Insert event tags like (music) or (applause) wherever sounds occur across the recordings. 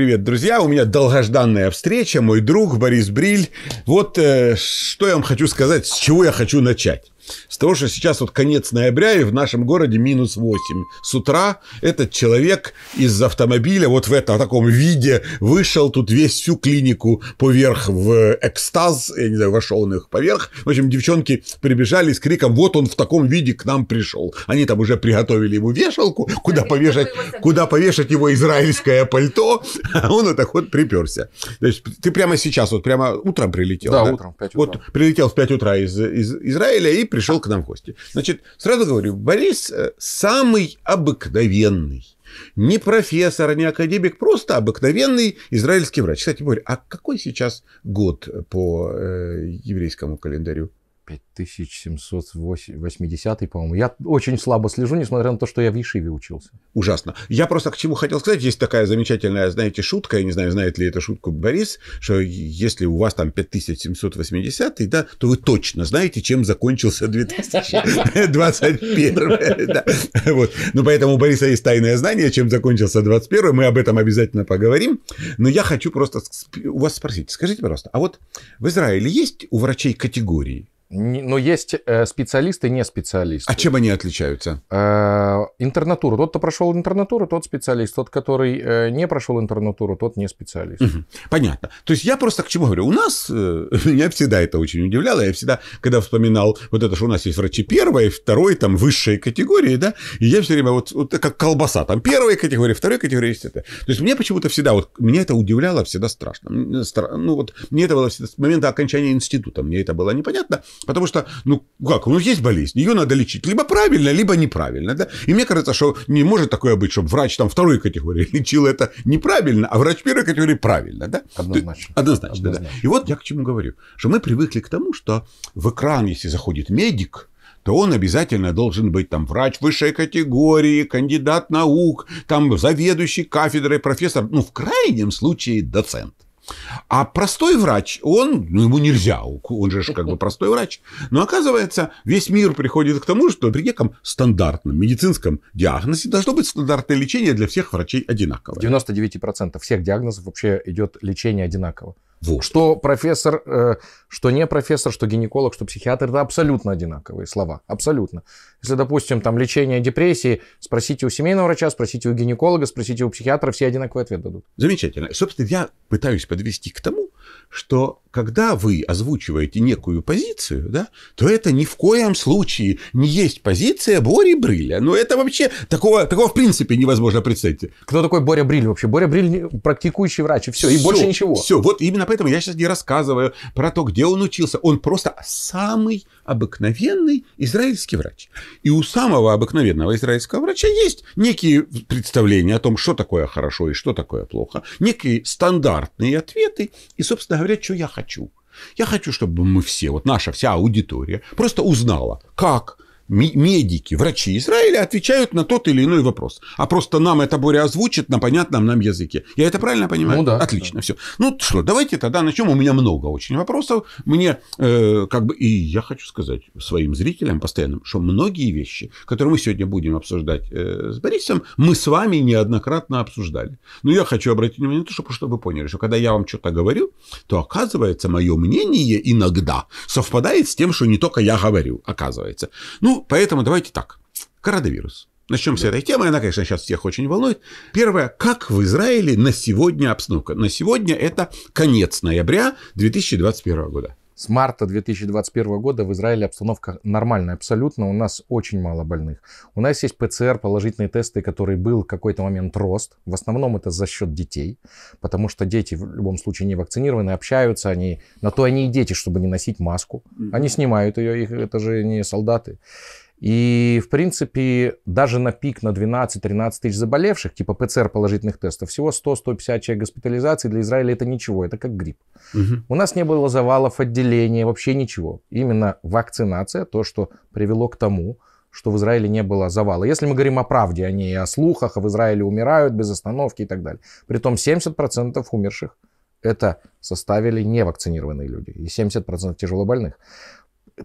Привет, друзья! У меня долгожданная встреча, мой друг Борис Бриль. Вот э, что я вам хочу сказать, с чего я хочу начать. С того, что сейчас вот конец ноября и в нашем городе минус 8. С утра этот человек из автомобиля вот в этом в таком виде вышел тут весь всю клинику поверх в э, экстаз, я не знаю, вошел он их поверх. В общем, девчонки прибежали с криком, вот он в таком виде к нам пришел. Они там уже приготовили ему вешалку, куда повешать, куда повешать его израильское пальто, а (laughs) он вот так вот приперся. То есть ты прямо сейчас, вот прямо утром прилетел. Да, да? утром, в 5 утра. Вот прилетел в 5 утра из, из Израиля и пришел к нам в гости. Значит, сразу говорю, Борис э, самый обыкновенный. Не профессор, не академик, просто обыкновенный израильский врач. Кстати, Борь, а какой сейчас год по э, еврейскому календарю? 5780, по-моему. Я очень слабо слежу, несмотря на то, что я в Ешиве учился. Ужасно. Я просто к чему хотел сказать. Есть такая замечательная, знаете, шутка, я не знаю, знает ли эту шутку Борис, что если у вас там 5780, да, то вы точно знаете, чем закончился 2021. (laughs) Вот. Ну, поэтому у Бориса есть тайное знание, чем закончился 21 Мы об этом обязательно поговорим. Но я хочу просто у вас спросить. Скажите, пожалуйста, а вот в Израиле есть у врачей категории? Но есть э, специалисты и не специалисты. А чем они отличаются? Э, интернатуру. Тот, кто прошел интернатуру, тот специалист. Тот, который э, не прошел интернатуру, тот не специалист. Понятно. То есть я просто к чему говорю. У нас, (laughs) меня всегда это очень удивляло. Я всегда, когда вспоминал, вот это, что у нас есть врачи первой, второй, там, высшей категории, да, и я все время вот, вот как колбаса, там, первой категории, второй категории, есть это. То есть мне почему-то всегда, вот, меня это удивляло всегда страшно. Ну, вот, мне это было всегда, с момента окончания института, мне это было непонятно. Потому что, ну как, у нас есть болезнь, ее надо лечить. Либо правильно, либо неправильно. Да? И мне кажется, что не может такое быть, чтобы врач там второй категории (laughs) лечил это неправильно, а врач первой категории правильно. Да? Однозначно. Ты... Однозначно, Однозначно. Да. И вот я к чему говорю. Что мы привыкли к тому, что в экран, если заходит медик, то он обязательно должен быть там врач высшей категории, кандидат наук, там заведующий кафедрой, профессор, ну, в крайнем случае, доцент. А простой врач, он, ну, ему нельзя, он же как бы (laughs) простой врач. Но оказывается, весь мир приходит к тому, что при неком стандартном медицинском диагнозе должно быть стандартное лечение для всех врачей одинаковое. 99% всех диагнозов вообще идет лечение одинаково. Вот. Что профессор, э, что не профессор, что гинеколог, что психиатр, это абсолютно одинаковые слова. Абсолютно. Если, допустим, там лечение депрессии, спросите у семейного врача, спросите у гинеколога, спросите у психиатра, все одинаковый ответ дадут. Замечательно. Собственно, я пытаюсь подвести к тому, что когда вы озвучиваете некую позицию, да, то это ни в коем случае не есть позиция Бори Бриля. Ну, это вообще такого, такого в принципе невозможно представить. Кто такой Боря Бриль вообще? Боря Бриль практикующий врач, и все, все и больше ничего. Все, вот именно поэтому я сейчас не рассказываю про то, где он учился. Он просто самый обыкновенный израильский врач. И у самого обыкновенного израильского врача есть некие представления о том, что такое хорошо и что такое плохо, некие стандартные ответы и, собственно говоря, что я хочу. Я хочу, чтобы мы все, вот наша вся аудитория, просто узнала, как медики, врачи Израиля отвечают на тот или иной вопрос. А просто нам это Боря озвучит на понятном нам языке. Я это правильно понимаю? Ну да. Отлично, да. все. Ну что, давайте тогда начнем. У меня много очень вопросов. Мне э, как бы... И я хочу сказать своим зрителям постоянным, что многие вещи, которые мы сегодня будем обсуждать э, с Борисом, мы с вами неоднократно обсуждали. Но я хочу обратить внимание на то, чтобы, чтобы вы поняли, что когда я вам что-то говорю, то оказывается, мое мнение иногда совпадает с тем, что не только я говорю, оказывается. Ну, поэтому давайте так. Коронавирус. Начнем да. с этой темы. Она, конечно, сейчас всех очень волнует. Первое. Как в Израиле на сегодня обстановка? На сегодня это конец ноября 2021 года. С марта 2021 года в Израиле обстановка нормальная абсолютно, у нас очень мало больных. У нас есть ПЦР, положительные тесты, который был в какой-то момент рост. В основном это за счет детей, потому что дети в любом случае не вакцинированы, общаются, они на то они и дети, чтобы не носить маску. Они снимают ее, их, это же не солдаты. И, в принципе, даже на пик на 12-13 тысяч заболевших, типа ПЦР положительных тестов, всего 100-150 человек госпитализации для Израиля это ничего, это как грипп. Угу. У нас не было завалов отделения, вообще ничего. Именно вакцинация, то, что привело к тому, что в Израиле не было завала. Если мы говорим о правде, а не о слухах, а в Израиле умирают без остановки и так далее. Притом 70% умерших это составили невакцинированные люди и 70% тяжелобольных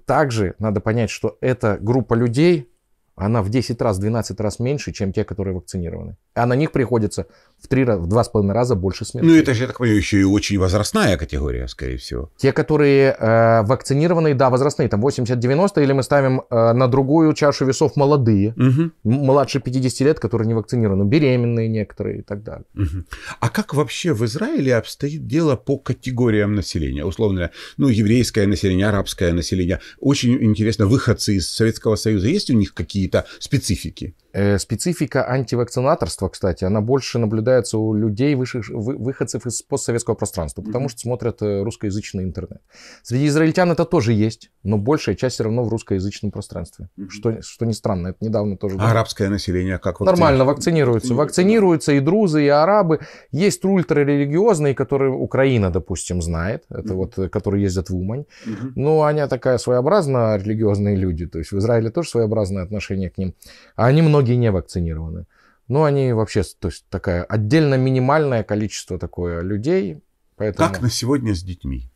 также надо понять, что эта группа людей, она в 10 раз, 12 раз меньше, чем те, которые вакцинированы. А на них приходится в, три, в два с половиной раза больше смертей. Ну, это же, я так понимаю, еще и очень возрастная категория, скорее всего. Те, которые э, вакцинированные, да, возрастные, там 80-90, или мы ставим э, на другую чашу весов молодые, угу. младше 50 лет, которые не вакцинированы, беременные некоторые и так далее. Угу. А как вообще в Израиле обстоит дело по категориям населения? Условно, ну, еврейское население, арабское население. Очень интересно, выходцы из Советского Союза, есть у них какие-то специфики? Э, специфика антивакцинаторства, кстати, она больше наблюдается наблюдается у людей, вышедш... выходцев из постсоветского пространства, потому что смотрят э, русскоязычный интернет. Среди израильтян это тоже есть, но большая часть все равно в русскоязычном пространстве. Что, что не странно, это недавно тоже было. арабское население как вакцинируется? Нормально, вакцинируются. Вакцинируются и друзы, и арабы. Есть ультрарелигиозные, которые Украина, допустим, знает. Это вот, э, которые ездят в Умань. Но ну, они такая своеобразно религиозные люди. То есть в Израиле тоже своеобразное отношение к ним. А они многие не вакцинированы. Ну, они вообще, то есть такая отдельно минимальное количество такое людей. Поэтому... Как на сегодня с детьми?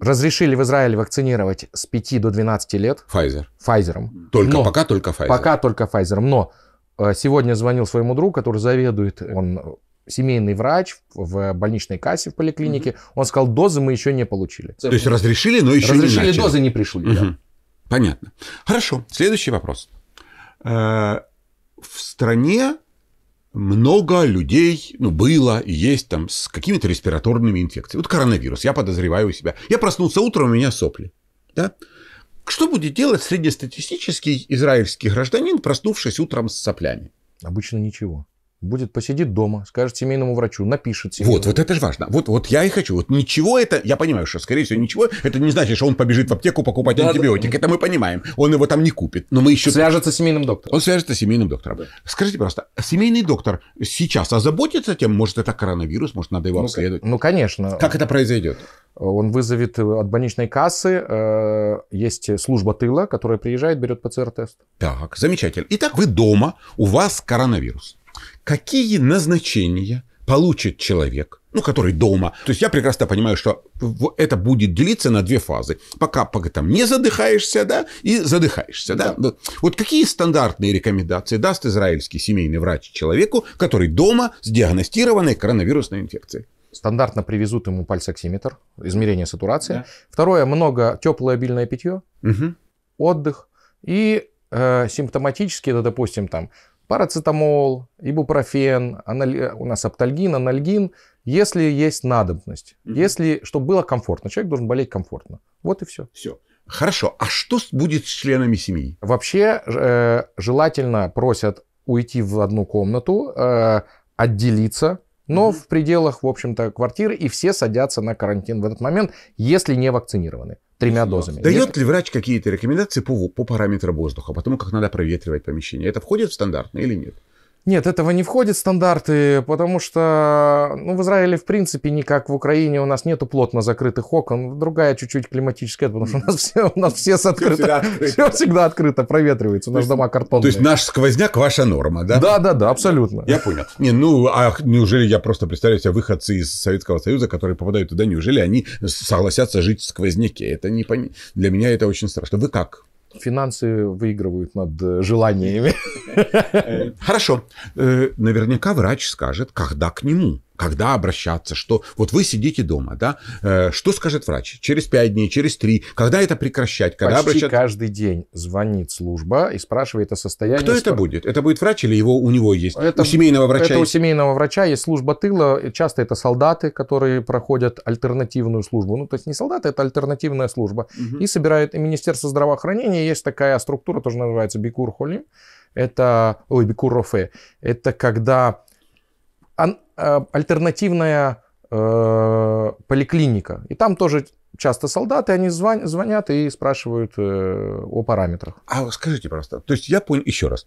Разрешили в Израиле вакцинировать с 5 до 12 лет. Pfizer. Pfizer. Только но, пока только Pfizer. Пока только Pfizer. Но э, сегодня звонил своему другу, который заведует, он семейный врач в больничной кассе в поликлинике. Угу. Он сказал, дозы мы еще не получили. То есть разрешили, но еще разрешили, не Разрешили, дозы не пришли. Угу. Да. Понятно. Хорошо. Следующий вопрос. Э, в стране много людей, ну, было и есть там с какими-то респираторными инфекциями. Вот коронавирус, я подозреваю у себя. Я проснулся утром, у меня сопли. Да? Что будет делать среднестатистический израильский гражданин, проснувшись утром с соплями? Обычно ничего будет посидит дома, скажет семейному врачу, напишет семейному. Вот, вот это же важно. Вот, вот я и хочу. Вот ничего это, я понимаю, что, скорее всего, ничего, это не значит, что он побежит в аптеку покупать да, антибиотик. Да. Это мы понимаем. Он его там не купит. Но мы еще... Свяжется с семейным доктором. Он свяжется с семейным доктором. Да. Скажите, просто, семейный доктор сейчас озаботится тем, может, это коронавирус, может, надо его ну, обследовать? Ну, конечно. Как это произойдет? Он вызовет э, от больничной кассы, э, есть служба тыла, которая приезжает, берет ПЦР-тест. Так, замечательно. Итак, вы дома, у вас коронавирус какие назначения получит человек, ну, который дома. То есть я прекрасно понимаю, что это будет делиться на две фазы. Пока, пока там не задыхаешься, да, и задыхаешься, да. да. Вот какие стандартные рекомендации даст израильский семейный врач человеку, который дома с диагностированной коронавирусной инфекцией? Стандартно привезут ему пальцоксиметр, измерение сатурации. Да. Второе, много теплое обильное питье, угу. отдых. И э, симптоматически, да, допустим, там парацетамол, ибупрофен, анали... у нас аптальгин, анальгин, если есть надобность, угу. если, чтобы было комфортно. Человек должен болеть комфортно. Вот и все. Все. Хорошо. А что будет с членами семьи? Вообще э, желательно просят уйти в одну комнату, э, отделиться, но угу. в пределах, в общем-то, квартиры, и все садятся на карантин в этот момент, если не вакцинированы тремя дозами. Дает ли врач какие-то рекомендации по, по параметрам воздуха, потому как надо проветривать помещение? Это входит в стандартное или нет? Нет, этого не входит в стандарты, потому что ну, в Израиле, в принципе, никак, в Украине, у нас нету плотно закрытых окон. Другая чуть-чуть климатическая, потому что у нас все, у нас все с открыто, всегда Все всегда открыто, проветривается. У нас есть, дома картонные. То есть наш сквозняк – ваша норма, да? Да, да, да, абсолютно. Я понял. Не, ну, а неужели я просто представляю себе выходцы из Советского Союза, которые попадают туда, неужели они согласятся жить в сквозняке? Это не пон... Для меня это очень страшно. Вы как? Финансы выигрывают над э, желаниями. Э, хорошо. Э, наверняка врач скажет, когда к нему когда обращаться, что... Вот вы сидите дома, да, э, что скажет врач? Через 5 дней, через 3, когда это прекращать? Когда Почти обращаться? каждый день звонит служба и спрашивает о состоянии... Кто это будет? Это будет врач или его, у него есть? Это, у семейного врача Это есть? у семейного врача есть служба тыла, часто это солдаты, которые проходят альтернативную службу. Ну, то есть не солдаты, это альтернативная служба. Угу. И собирает и Министерство здравоохранения, есть такая структура, тоже называется Бикур Холим, это, ой, Бикур Рофе, это когда Э, альтернативная э, поликлиника. И там тоже часто солдаты, они звон, звонят и спрашивают э, о параметрах. А скажите, просто, то есть я понял, еще раз,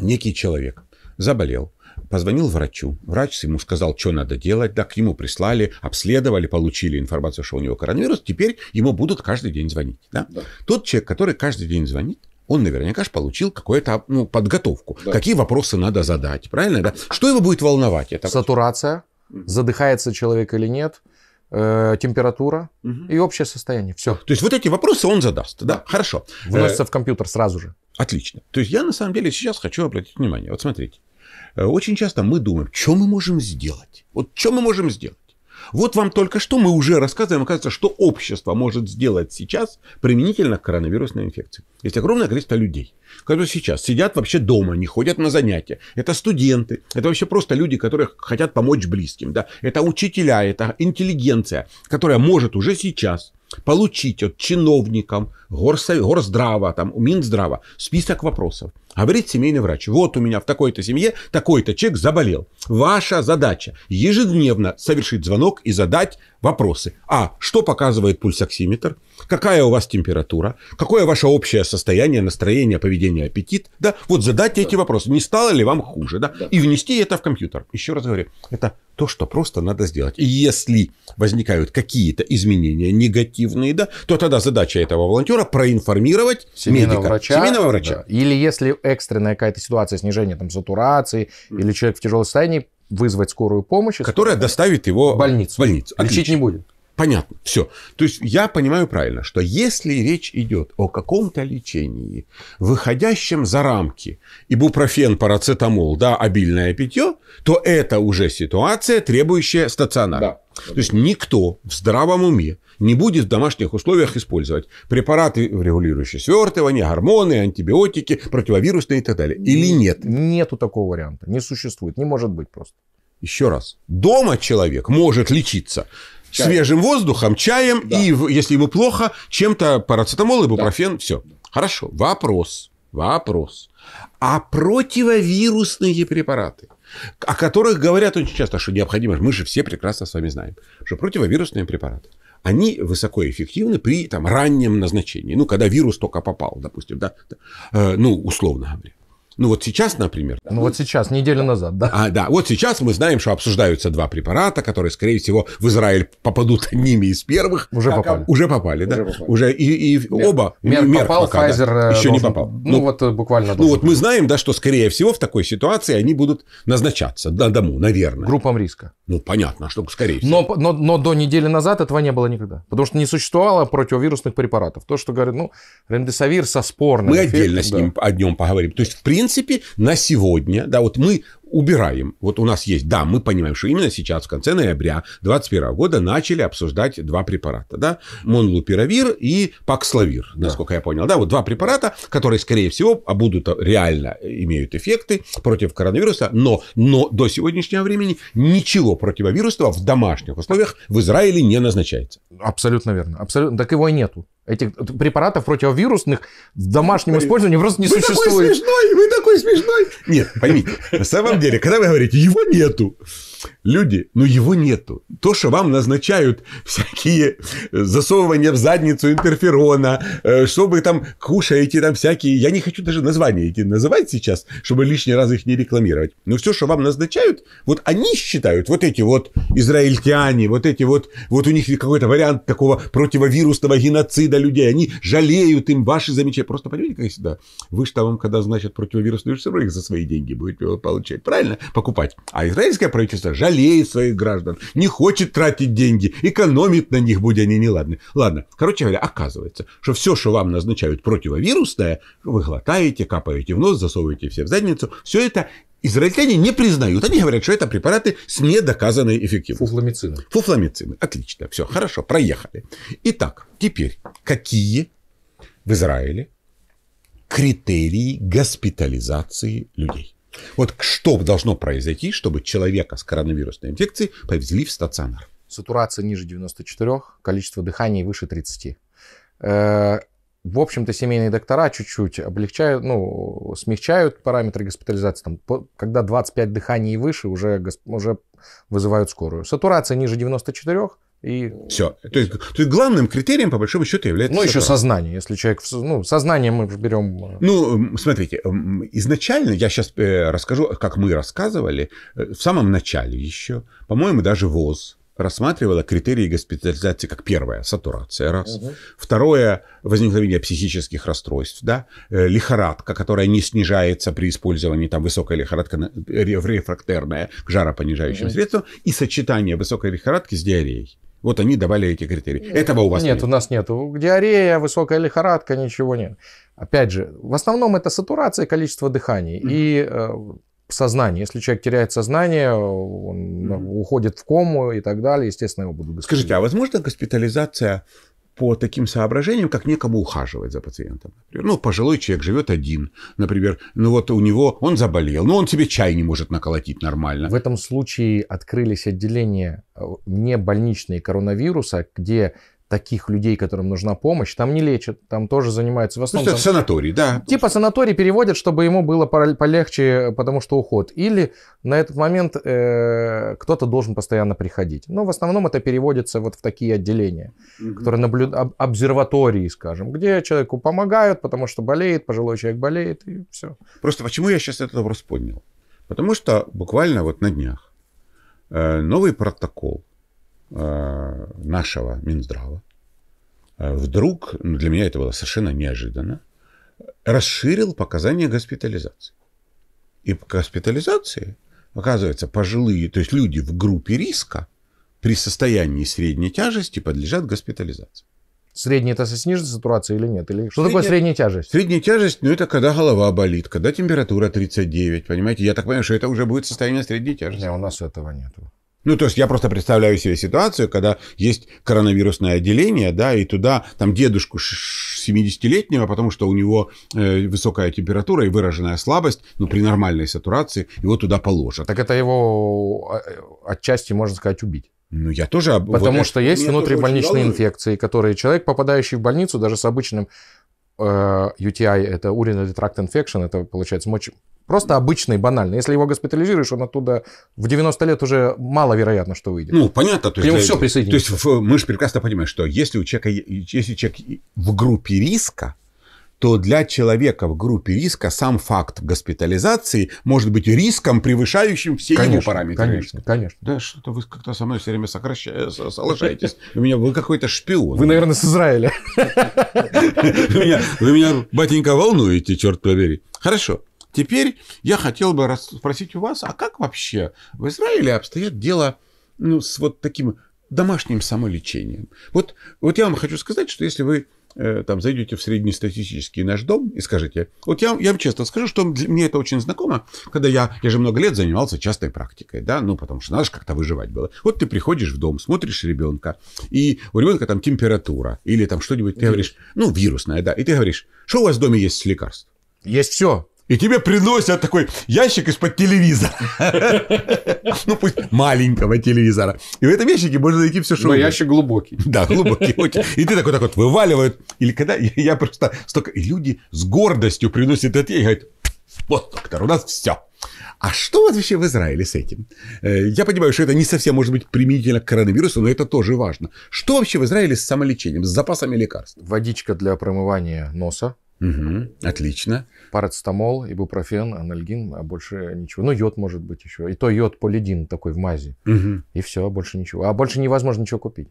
некий человек заболел, позвонил врачу, врач ему сказал, что надо делать, да, к нему прислали, обследовали, получили информацию, что у него коронавирус, теперь ему будут каждый день звонить. Да? Да. Тот человек, который каждый день звонит, он наверняка же получил какую-то ну, подготовку. Да. Какие вопросы надо задать, правильно? Да? Что его будет волновать? Это Сатурация, вообще? задыхается человек или нет, э, температура угу. и общее состояние. Все. То есть вот эти вопросы он задаст, да? да. Хорошо. Вносится э... в компьютер сразу же. Отлично. То есть я на самом деле сейчас хочу обратить внимание. Вот смотрите. Э, очень часто мы думаем, что мы можем сделать? Вот что мы можем сделать? Вот вам только что мы уже рассказываем, оказывается, что общество может сделать сейчас применительно к коронавирусной инфекции. Есть огромное количество людей, которые сейчас сидят вообще дома, не ходят на занятия. Это студенты, это вообще просто люди, которые хотят помочь близким. Да? Это учителя, это интеллигенция, которая может уже сейчас получить от чиновникам, горсов... горздрава, там, Минздрава список вопросов. А говорит семейный врач, вот у меня в такой-то семье такой-то человек заболел. Ваша задача ежедневно совершить звонок и задать вопросы. А что показывает пульсоксиметр? Какая у вас температура? Какое ваше общее состояние, настроение, поведение, аппетит? Да, вот задать эти вопросы. Не стало ли вам хуже? Да? И внести это в компьютер. Еще раз говорю, это то, что просто надо сделать. И если возникают какие-то изменения негативные, да, то тогда задача этого волонтера проинформировать семейного медика, врача, семейного врача. Да. Или если экстренная какая-то ситуация снижение там, сатурации mm. или человек в тяжелом состоянии, вызвать скорую помощь. Которая доставит его в больницу. В больницу. Лечить не будет. Понятно, все. То есть я понимаю правильно, что если речь идет о каком-то лечении, выходящем за рамки, ибупрофен, парацетамол, да, обильное питье, то это уже ситуация, требующая стационара. Да. То есть никто в здравом уме не будет в домашних условиях использовать препараты, регулирующие свертывание, гормоны, антибиотики, противовирусные и так далее. Или нет? Нету такого варианта. Не существует. Не может быть просто. Еще раз. Дома человек может лечиться Чай. свежим воздухом, чаем да. и, если ему плохо, чем-то парацетамол, ибупрофен, да. все. Хорошо. Вопрос. Вопрос. А противовирусные препараты, о которых говорят очень часто, что необходимо, мы же все прекрасно с вами знаем, что противовирусные препараты, они высокоэффективны при там, раннем назначении, ну, когда вирус только попал, допустим, да, э, ну, условно говоря. Ну вот сейчас, например. Ну вот сейчас, неделю назад, да. А, да, вот сейчас мы знаем, что обсуждаются два препарата, которые, скорее всего, в Израиль попадут ними из первых. Уже как, попали. Уже попали, да. Уже, попали. уже и, и Мер. оба. Мер, Мер попал, пока, Pfizer да. Э, еще должен, не попал. Ну, ну вот э, буквально. Ну вот быть. мы знаем, да, что скорее всего в такой ситуации они будут назначаться на дому, наверное. Группам риска. Ну, понятно, а что скорее всего. Но, но, но до недели назад этого не было никогда. Потому что не существовало противовирусных препаратов. То, что говорят, ну, ремдесавир со спорным. Мы эффектом, отдельно с ним о нем поговорим. То есть, в принципе, на сегодня, да, вот мы убираем. Вот у нас есть, да, мы понимаем, что именно сейчас, в конце ноября 2021 года, начали обсуждать два препарата, да, монлупиравир и пакславир. да. насколько я понял, да, вот два препарата, которые, скорее всего, а будут реально э, имеют эффекты против коронавируса, но, но до сегодняшнего времени ничего противовирусного в домашних условиях в Израиле не назначается. Абсолютно верно. Абсолютно. Так его и нету. Этих препаратов противовирусных в домашнем использовании просто не вы существует. Вы такой смешной, вы такой смешной. Нет, поймите, на самом деле, когда вы говорите, его нету, Люди, ну его нету. То, что вам назначают всякие э, засовывания в задницу интерферона, э, что вы там кушаете, там всякие... Я не хочу даже названия эти называть сейчас, чтобы лишний раз их не рекламировать. Но все, что вам назначают, вот они считают, вот эти вот израильтяне, вот эти вот... Вот у них какой-то вариант такого противовирусного геноцида людей. Они жалеют им ваши замечания. Просто понимаете, как всегда, вы же там, когда значит противовирусные, вы все равно их за свои деньги будете получать. Правильно? Покупать. А израильское правительство жалеет своих граждан, не хочет тратить деньги, экономит на них, будь они неладны. Ладно, короче говоря, оказывается, что все, что вам назначают противовирусное, вы глотаете, капаете в нос, засовываете все в задницу, все это израильтяне не признают. Они говорят, что это препараты с недоказанной эффективностью. Фуфламицины. Фуфламицины. Отлично. Все, хорошо, проехали. Итак, теперь, какие в Израиле критерии госпитализации людей? Вот что должно произойти, чтобы человека с коронавирусной инфекцией повезли в стационар? Сатурация ниже 94, количество дыханий выше 30. Э-э- в общем-то, семейные доктора чуть-чуть облегчают, ну, смягчают параметры госпитализации. Там, по, когда 25 дыханий и выше, уже, уже вызывают скорую. Сатурация ниже 94, и... Все. То есть, то есть главным критерием, по большому счету, является... Ну, еще правда. сознание. Если человек... Ну, сознание мы берем... Э, ну, смотрите, изначально, я сейчас э, расскажу, как мы рассказывали, э, в самом начале еще, по-моему, даже ВОЗ рассматривала критерии госпитализации как первое – сатурация, раз. Угу. Второе – возникновение психических расстройств, да. Лихорадка, которая не снижается при использовании, там, высокая лихорадка рефрактерная к жаропонижающим угу. средствам. И сочетание высокой лихорадки с диареей. Вот они давали эти критерии. Этого у вас нет? Нет, у нас нет. Диарея, высокая лихорадка, ничего нет. Опять же, в основном это сатурация количество дыхания mm-hmm. и э, сознание. Если человек теряет сознание, он mm-hmm. уходит в кому и так далее, естественно, его будут Скажите, а возможно госпитализация по таким соображениям, как некому ухаживать за пациентом. Например, ну, пожилой человек живет один, например, ну вот у него, он заболел, но он себе чай не может наколотить нормально. В этом случае открылись отделения э, не больничные коронавируса, где таких людей, которым нужна помощь, там не лечат, там тоже занимаются в основном... Ну, это санаторий, да. Типа санаторий переводят, чтобы ему было полегче, потому что уход. Или на этот момент э, кто-то должен постоянно приходить. Но ну, в основном это переводится вот в такие отделения, угу. которые наблюд... Об, обсерватории, скажем, где человеку помогают, потому что болеет, пожилой человек болеет, и все. Просто почему я сейчас этот вопрос поднял? Потому что буквально вот на днях э, новый протокол Э, нашего Минздрава э, вдруг, ну, для меня это было совершенно неожиданно, расширил показания госпитализации. И по госпитализации, оказывается, пожилые, то есть люди в группе риска при состоянии средней тяжести подлежат госпитализации. Средняя это снижена сатурация или нет? Или... Что такое средняя тяжесть? Средняя тяжесть, ну это когда голова болит, когда температура 39, понимаете? Я так понимаю, что это уже будет состояние средней тяжести. Нет, у нас этого нету. Ну, то есть я просто представляю себе ситуацию, когда есть коронавирусное отделение, да, и туда там дедушку 70-летнего, потому что у него э, высокая температура и выраженная слабость, но ну, при нормальной сатурации его туда положат. Так это его э, отчасти, можно сказать, убить. Ну, я тоже... Потому вот, что я, есть внутрибольничные инфекции, которые человек, попадающий в больницу, даже с обычным э, UTI, это urinary tract infection, это, получается, мочевым Просто обычный, банальный. Если его госпитализируешь, он оттуда в 90 лет уже маловероятно, что выйдет. Ну, понятно. То есть, все присоединится. То есть мы же прекрасно понимаем, что если у человека, если человек в группе риска, то для человека в группе риска сам факт госпитализации может быть риском, превышающим все конечно, его параметры. Конечно, конечно. Да что-то вы как-то со мной все время э, соглашаетесь. У меня вы какой-то шпион. Вы, наверное, с Израиля. (laughs) Вы меня, батенька, волнуете, черт побери. Хорошо. Теперь я хотел бы спросить у вас, а как вообще в Израиле обстоят дело ну, с вот таким домашним самолечением? Вот, вот я вам хочу сказать, что если вы э, там зайдете в среднестатистический наш дом и скажете, вот я, я вам честно скажу, что мне это очень знакомо, когда я, я же много лет занимался частной практикой, да, ну, потому что надо же как-то выживать было. Вот ты приходишь в дом, смотришь ребенка, и у ребенка там температура или там что-нибудь, ты говоришь, ну, вирусная, да, и ты говоришь, что у вас в доме есть лекарств? Есть все. И тебе приносят такой ящик из-под телевизора. (laughs) Ну, пусть маленького телевизора. И в этом ящике можно найти все, что Но ящик глубокий. Да, глубокий. И ты такой так вот вываливают. Или когда я просто столько... И люди с гордостью приносят это и говорят, вот, доктор, у нас все. А что вот вообще в Израиле с этим? Э, я понимаю, что это не совсем может быть применительно к коронавирусу, но это тоже важно. Что вообще в Израиле с самолечением, с запасами лекарств? Водичка для промывания носа. Угу, отлично парацетамол, ибупрофен, анальгин, а больше ничего. Ну, йод может быть еще. И то йод полидин такой в мази. Угу. И все, больше ничего. А больше невозможно ничего купить.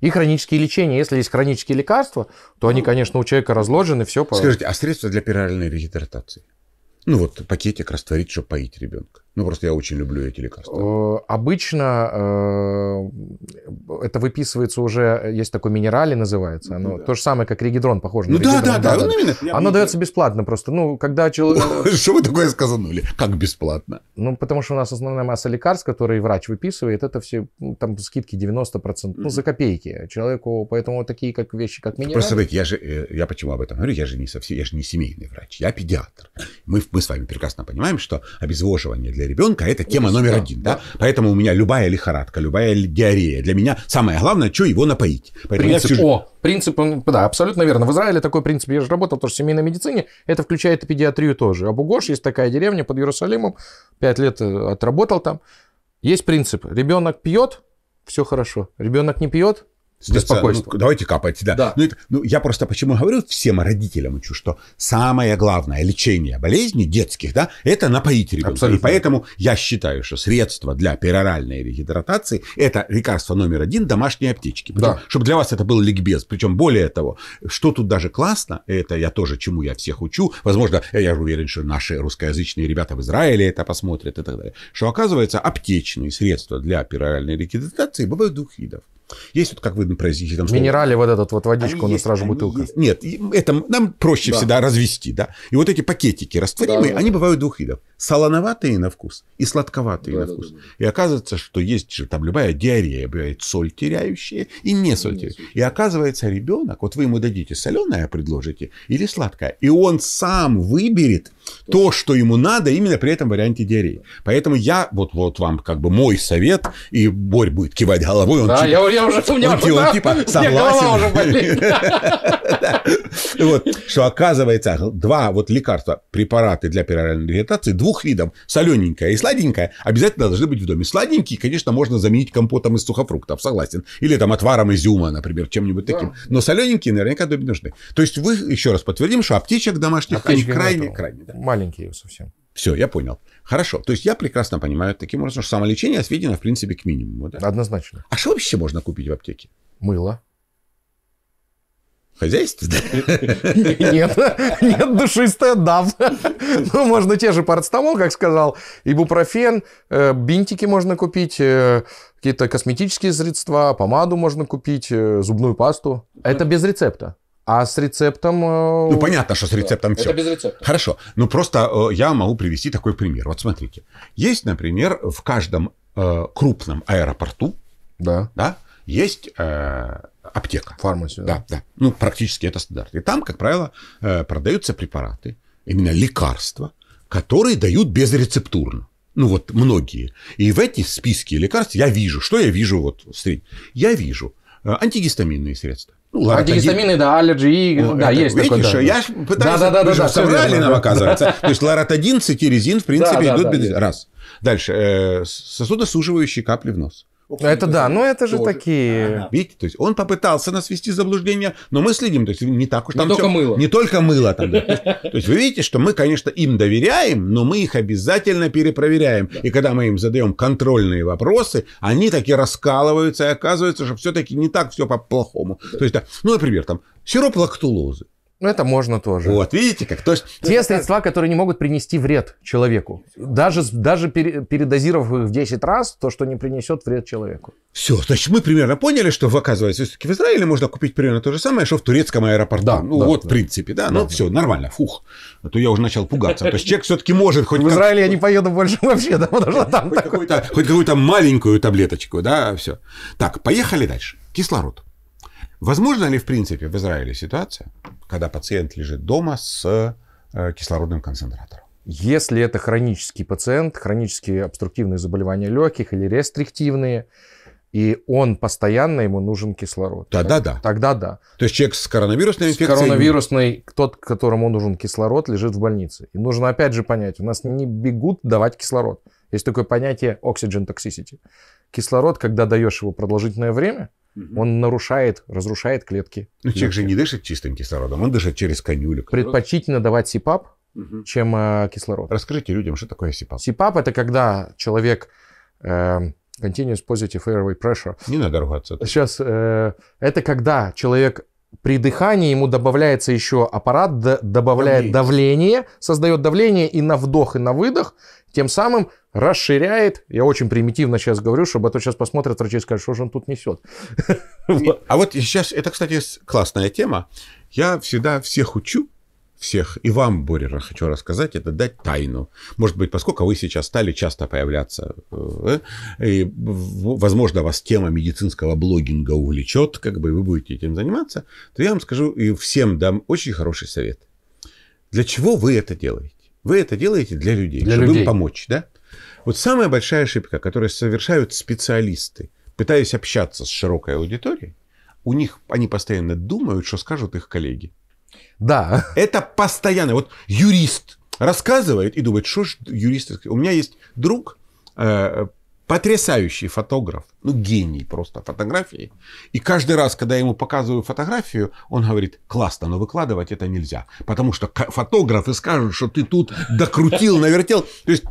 И хронические лечения. Если есть хронические лекарства, то они, ну. конечно, у человека разложены, все. Скажите, а средства для пероральной регидратации? Ну вот пакетик растворить, чтобы поить ребенка. Ну, просто я очень люблю эти лекарства. Э, обычно э, это выписывается уже, есть такой минерали называется, оно да. то же самое, как регидрон, похоже ну, на да, регидрон. да, да, да, да. именно. Оно мне... дается бесплатно просто, ну, когда человек... (laughs) Что вы такое сказанули? Как бесплатно? Ну, потому что у нас основная масса лекарств, которые врач выписывает, это все, ну, там, скидки 90%, ну, за копейки человеку, поэтому такие как вещи, как минерали... Просто, смотрите, я же, э, я почему об этом говорю, я же не совсем, я же не семейный врач, я педиатр. Мы, мы с вами прекрасно понимаем, что обезвоживание для для ребенка а это тема это номер да, один. Да? Да. Поэтому у меня любая лихорадка, любая диарея. Для меня самое главное, что его напоить. Поэтому принцип, всю... О, принцип, да, абсолютно верно. В Израиле такой принцип. Я же работал тоже в семейной медицине. Это включает и педиатрию тоже. Абугош есть такая деревня под Иерусалимом. Пять лет э, отработал там. Есть принцип. Ребенок пьет, все хорошо. Ребенок не пьет, беспокойство. Ну, давайте капать, да. да. Ну, это, ну, я просто почему говорю всем родителям, учу, что самое главное лечение болезней детских, да, это напоить ребенка. Абсолютно. И поэтому я считаю, что средство для пероральной регидратации – это лекарство номер один домашней аптечки. Причем, да. Чтобы для вас это был ликбез. Причем более того, что тут даже классно, это я тоже, чему я всех учу, возможно, я же уверен, что наши русскоязычные ребята в Израиле это посмотрят и так далее, что оказывается аптечные средства для пероральной регидратации бывают двух видов. Есть вот, как вы, например, если там... Минерали вот этот вот водичку, у нас сразу бутылка. Есть. Нет, это нам проще да. всегда развести, да. И вот эти пакетики растворимые, да, да. они бывают двух видов солоноватые на вкус и сладковатые да, на да, вкус. Да, да. И оказывается, что есть же там любая диарея, бывает соль теряющая и не соль теряющая. И оказывается, ребенок, вот вы ему дадите соленое, предложите, или сладкое, и он сам выберет то, что ему надо, именно при этом варианте диареи. Поэтому я, вот, вот вам как бы мой совет, и Борь будет кивать головой. Он, да, типа, я, я уже понял, он, типа, он, типа, согласен. (laughs) Вот, что оказывается, два вот лекарства, препараты для пероральной переориентации, двух двух видов, солененькая и сладенькая, обязательно должны быть в доме. Сладенькие, конечно, можно заменить компотом из сухофруктов, согласен. Или там отваром изюма, например, чем-нибудь да. таким. Но солененькие наверняка в доме нужны. То есть вы еще раз подтвердим, что аптечек домашних они крайне, нету. крайне. Да. Маленькие совсем. Все, я понял. Хорошо. То есть я прекрасно понимаю таким образом, что самолечение сведено, в принципе, к минимуму. Да? Однозначно. А что вообще можно купить в аптеке? Мыло хозяйстве, да? (laughs) Нет, нет душистая дав. Ну, можно те же парацетамол, как сказал, ибупрофен, э, бинтики можно купить, э, какие-то косметические средства, помаду можно купить, э, зубную пасту. Это без рецепта. А с рецептом... Ну, понятно, что с рецептом все. Это без рецепта. Хорошо. Ну, просто я могу привести такой пример. Вот смотрите. Есть, например, в каждом крупном аэропорту да. Да, есть аптека. Фармацию. Да, да. Ну, практически это стандарт. И там, как правило, э, продаются препараты, именно лекарства, которые дают безрецептурно. Ну вот многие. И в эти списки лекарств я вижу, что я вижу вот средь. Я вижу э, антигистаминные средства. Ну, Антигистамины, да, аллергии, ну, да, это, есть видишь, такое. Да. Я пытаюсь, да, да, да, да, соврали нам, оказывается. То есть, ларатодин, цитирезин, в принципе, да, идут да, без... Раз. Дальше. Э, сосудосуживающие капли в нос. Это да, но ну, это же тоже. такие... Ага. Видите, то есть он попытался нас вести заблуждение, но мы следим, то есть не так уж там... Не только мыло. Не только мыло там. То есть вы видите, что мы, конечно, им доверяем, но мы их обязательно перепроверяем. И когда мы им задаем контрольные вопросы, они такие раскалываются, и оказывается, что все-таки не так все по-плохому. То есть, ну, например, там сироп лактулозы. Ну Это можно тоже. Вот, видите как? То есть, Те средства, которые не могут принести вред человеку. Даже, даже передозировав их в 10 раз, то, что не принесет вред человеку. Все, значит, мы примерно поняли, что, оказывается, все-таки в Израиле можно купить примерно то же самое, что в турецком аэропорту. Да, ну, да, вот, да. в принципе, да. да ну, да. все, нормально, фух. А то я уже начал пугаться. То есть, человек все-таки может хоть... В Израиле я не поеду больше вообще, да, потому что там Хоть какую-то маленькую таблеточку, да, все. Так, поехали дальше. Кислород. Возможно ли, в принципе, в Израиле ситуация, когда пациент лежит дома с э, кислородным концентратором? Если это хронический пациент, хронические обструктивные заболевания легких или рестриктивные, и он постоянно ему нужен кислород. Тогда так? да. Тогда да. То есть человек с коронавирусной инфекцией. С коронавирусной, тот, которому нужен кислород, лежит в больнице. И нужно опять же понять, у нас не бегут давать кислород. Есть такое понятие oxygen toxicity. Кислород, когда даешь его продолжительное время, Угу. Он нарушает, разрушает клетки. Но клетки. человек же не дышит чистым кислородом, он дышит через конюлик. Предпочтительно давать СИПАП, угу. чем э, кислород. Расскажите людям, что такое СИПАП. СИПАП это когда человек э, continuous positive airway pressure. Не надо ругаться. Сейчас э, это когда человек при дыхании ему добавляется еще аппарат, д- добавляет давление. давление, создает давление и на вдох, и на выдох тем самым расширяет, я очень примитивно сейчас говорю, чтобы а то сейчас посмотрят врачи и скажут, что же он тут несет. (laughs) А вот сейчас, это, кстати, классная тема. Я всегда всех учу, всех, и вам, Борера, хочу рассказать, это дать тайну. Может быть, поскольку вы сейчас стали часто появляться, э, э, и, возможно, вас тема медицинского блогинга увлечет, как бы вы будете этим заниматься, то я вам скажу и всем дам очень хороший совет. Для чего вы это делаете? Вы это делаете для людей, для чтобы людей. им помочь, да? Вот самая большая ошибка, которую совершают специалисты, пытаясь общаться с широкой аудиторией, у них они постоянно думают, что скажут их коллеги. Да. Это постоянно. Вот юрист рассказывает и думает, что ж юрист... У меня есть друг, э, Потрясающий фотограф, ну гений просто фотографии. И каждый раз, когда я ему показываю фотографию, он говорит, классно, но выкладывать это нельзя. Потому что фотографы скажут, что ты тут докрутил, навертел. То есть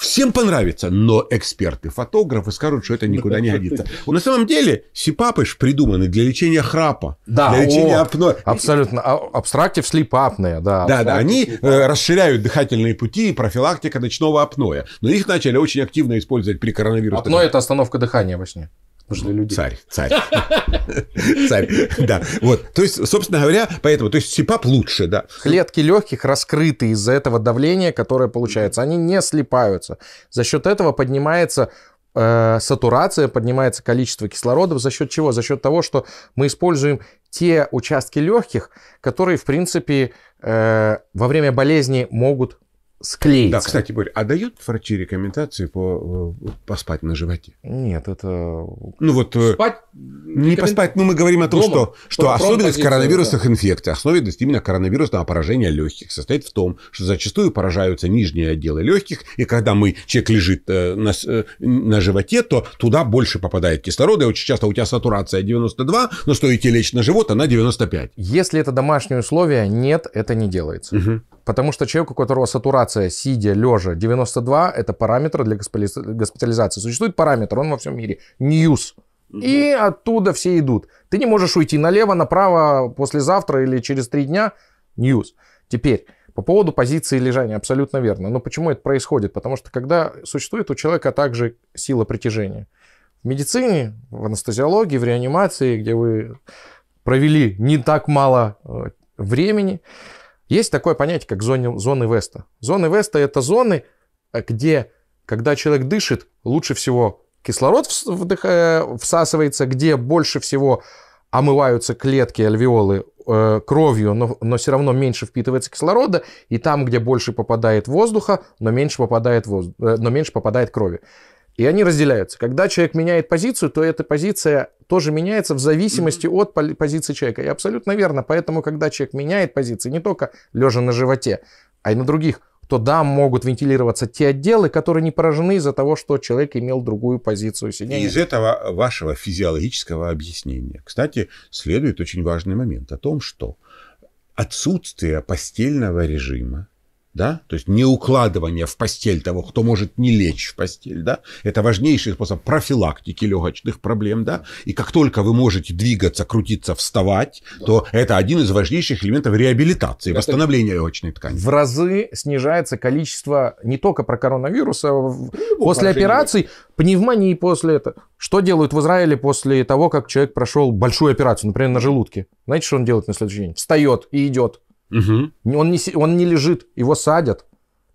всем понравится, но эксперты, фотографы скажут, что это никуда не годится. На самом деле сипапыш придуманы для лечения храпа, да, для лечения апноэ. Абсолютно. А, абстрактив слепапные, да. Да, да, они э, расширяют дыхательные пути, профилактика ночного апноэ. Но их начали очень активно использовать при коронавирусе коронавирус. Одно это остановка дыхания вообще. Потому для людей. Царь, царь. (laughs) Царь, да. Вот. То есть, собственно говоря, поэтому, то есть, СИПАП лучше, да. Клетки легких раскрыты из-за этого давления, которое получается. Они не слипаются. За счет этого поднимается э, сатурация, поднимается количество кислорода. За счет чего? За счет того, что мы используем те участки легких, которые, в принципе, э, во время болезни могут склеится. Да, кстати, Борь, а дают врачи рекомендации по, э, поспать на животе? Нет, это... Ну вот, э, спать... не поспать, но ну, мы говорим о том, Дома. что, что особенность коронавирусных да. инфекций, особенность именно коронавирусного поражения легких состоит в том, что зачастую поражаются нижние отделы легких, и когда мы, человек лежит э, на, на животе, то туда больше попадает кислорода, и очень часто у тебя сатурация 92, но стоит лечь на живот, она 95. Если это домашние условия, нет, это не делается. Угу. Потому что человек, у которого сатурация, сидя, лежа 92, это параметр для госпитализации. Существует параметр, он во всем мире. Ньюс. И оттуда все идут. Ты не можешь уйти налево, направо, послезавтра или через три дня. Ньюс. Теперь, по поводу позиции лежания, абсолютно верно. Но почему это происходит? Потому что когда существует у человека также сила притяжения. В медицине, в анестезиологии, в реанимации, где вы провели не так мало э, времени, есть такое понятие, как зоны, зоны Веста. Зоны Веста – это зоны, э, где, когда человек дышит, лучше всего кислород э, всасывается, где больше всего омываются клетки, альвеолы э, кровью, но, но все равно меньше впитывается кислорода, и там, где больше попадает воздуха, но меньше попадает, воздух, но меньше попадает крови. И они разделяются. Когда человек меняет позицию, то эта позиция тоже меняется в зависимости от позиции человека. И абсолютно верно. Поэтому, когда человек меняет позиции, не только лежа на животе, а и на других, то да, могут вентилироваться те отделы, которые не поражены из-за того, что человек имел другую позицию сидения. Из этого вашего физиологического объяснения, кстати, следует очень важный момент о том, что отсутствие постельного режима да, то есть не укладывание в постель того, кто может не лечь в постель, да, это важнейший способ профилактики легочных проблем, да, и как только вы можете двигаться, крутиться, вставать, да. то это один из важнейших элементов реабилитации, это восстановления легочной ткани. В разы снижается количество не только про коронавируса, ну, после поражение. операций, пневмонии после этого. Что делают в Израиле после того, как человек прошел большую операцию, например, на желудке? Знаете, что он делает на следующий день? Встает и идет Угу. Он, не, он не лежит, его садят.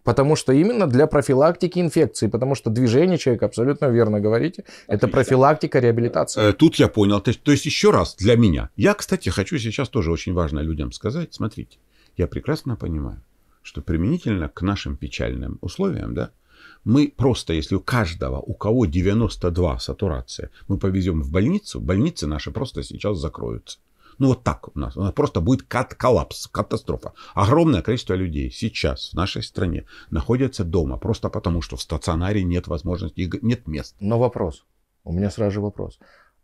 Потому что именно для профилактики инфекции, потому что движение человека, абсолютно верно говорите, Отлично. это профилактика реабилитации. Э, тут я понял. То есть, то есть еще раз, для меня. Я, кстати, хочу сейчас тоже очень важно людям сказать. Смотрите, я прекрасно понимаю, что применительно к нашим печальным условиям, да, мы просто, если у каждого, у кого 92 сатурация, мы повезем в больницу, больницы наши просто сейчас закроются. Ну вот так у нас. У нас просто будет кат коллапс, катастрофа. Огромное количество людей сейчас в нашей стране находятся дома просто потому, что в стационаре нет возможности, нет мест. Но вопрос. У меня сразу же вопрос.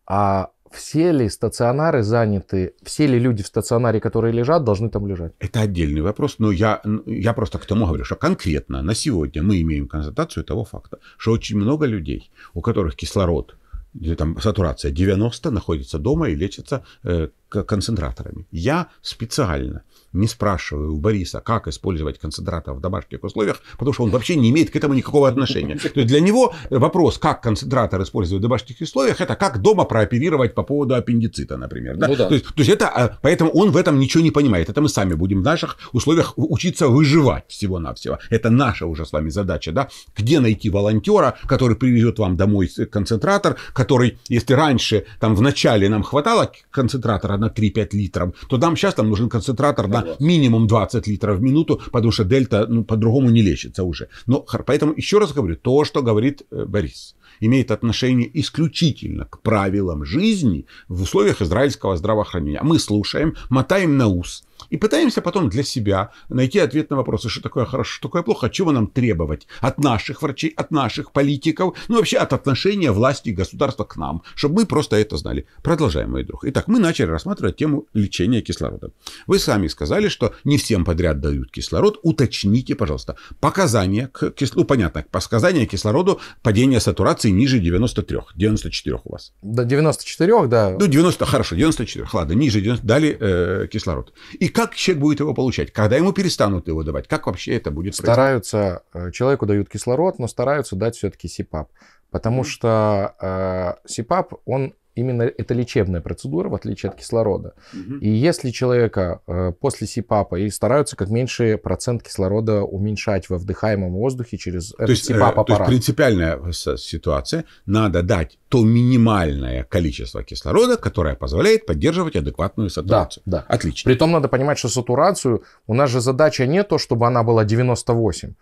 А все ли стационары заняты, все ли люди в стационаре, которые лежат, должны там лежать? Это отдельный вопрос, но я, я просто к тому говорю, что конкретно на сегодня мы имеем констатацию того факта, что очень много людей, у которых кислород – или там сатурация 90, находится дома и лечится э, концентраторами. Я специально не спрашиваю у Бориса, как использовать концентратор в домашних условиях, потому что он вообще не имеет к этому никакого отношения. (laughs) То есть для него вопрос, как концентратор использовать в домашних условиях, это как дома прооперировать по поводу аппендицита, например. Да? Ну, да. То, есть, то есть это, а, поэтому он в этом ничего не понимает. Это мы сами будем в наших условиях учиться выживать всего-навсего. Это наша уже с вами задача, да? Где найти волонтера, который привезет вам домой концентратор, который, если раньше там в начале нам хватало концентратора на 3-5 литров, то нам сейчас там нужен концентратор на минимум 20 литров в минуту, потому что дельта ну, по-другому не лечится уже. Но, поэтому еще раз говорю, то, что говорит э, Борис, имеет отношение исключительно к правилам жизни в условиях израильского здравоохранения. А мы слушаем, мотаем на ус, и пытаемся потом для себя найти ответ на вопросы, что такое хорошо, что такое плохо, от чего нам требовать. От наших врачей, от наших политиков, ну вообще от отношения власти и государства к нам, чтобы мы просто это знали. Продолжаем, мой друг. Итак, мы начали рассматривать тему лечения кислорода. Вы сами сказали, что не всем подряд дают кислород. Уточните, пожалуйста, показания к кислу. Ну, понятно, показания к кислороду падение сатурации ниже 93, 94 у вас. До 94, да. Ну, 90, хорошо, 94, ладно, ниже 90, дали э, кислород. И и как человек будет его получать? Когда ему перестанут его давать? Как вообще это будет Стараются, э, человеку дают кислород, но стараются дать все-таки СИПАП. Потому mm. что э, СИПАП, он именно это лечебная процедура, в отличие от кислорода. Угу. И если человека э, после СИПАПа, и стараются как меньше процент кислорода уменьшать во вдыхаемом воздухе через то есть, э, СИПАП-аппарат. То есть принципиальная э, ситуация, надо дать то минимальное количество кислорода, которое позволяет поддерживать адекватную сатурацию. Да, да. Отлично. Притом надо понимать, что сатурацию, у нас же задача не то, чтобы она была 98,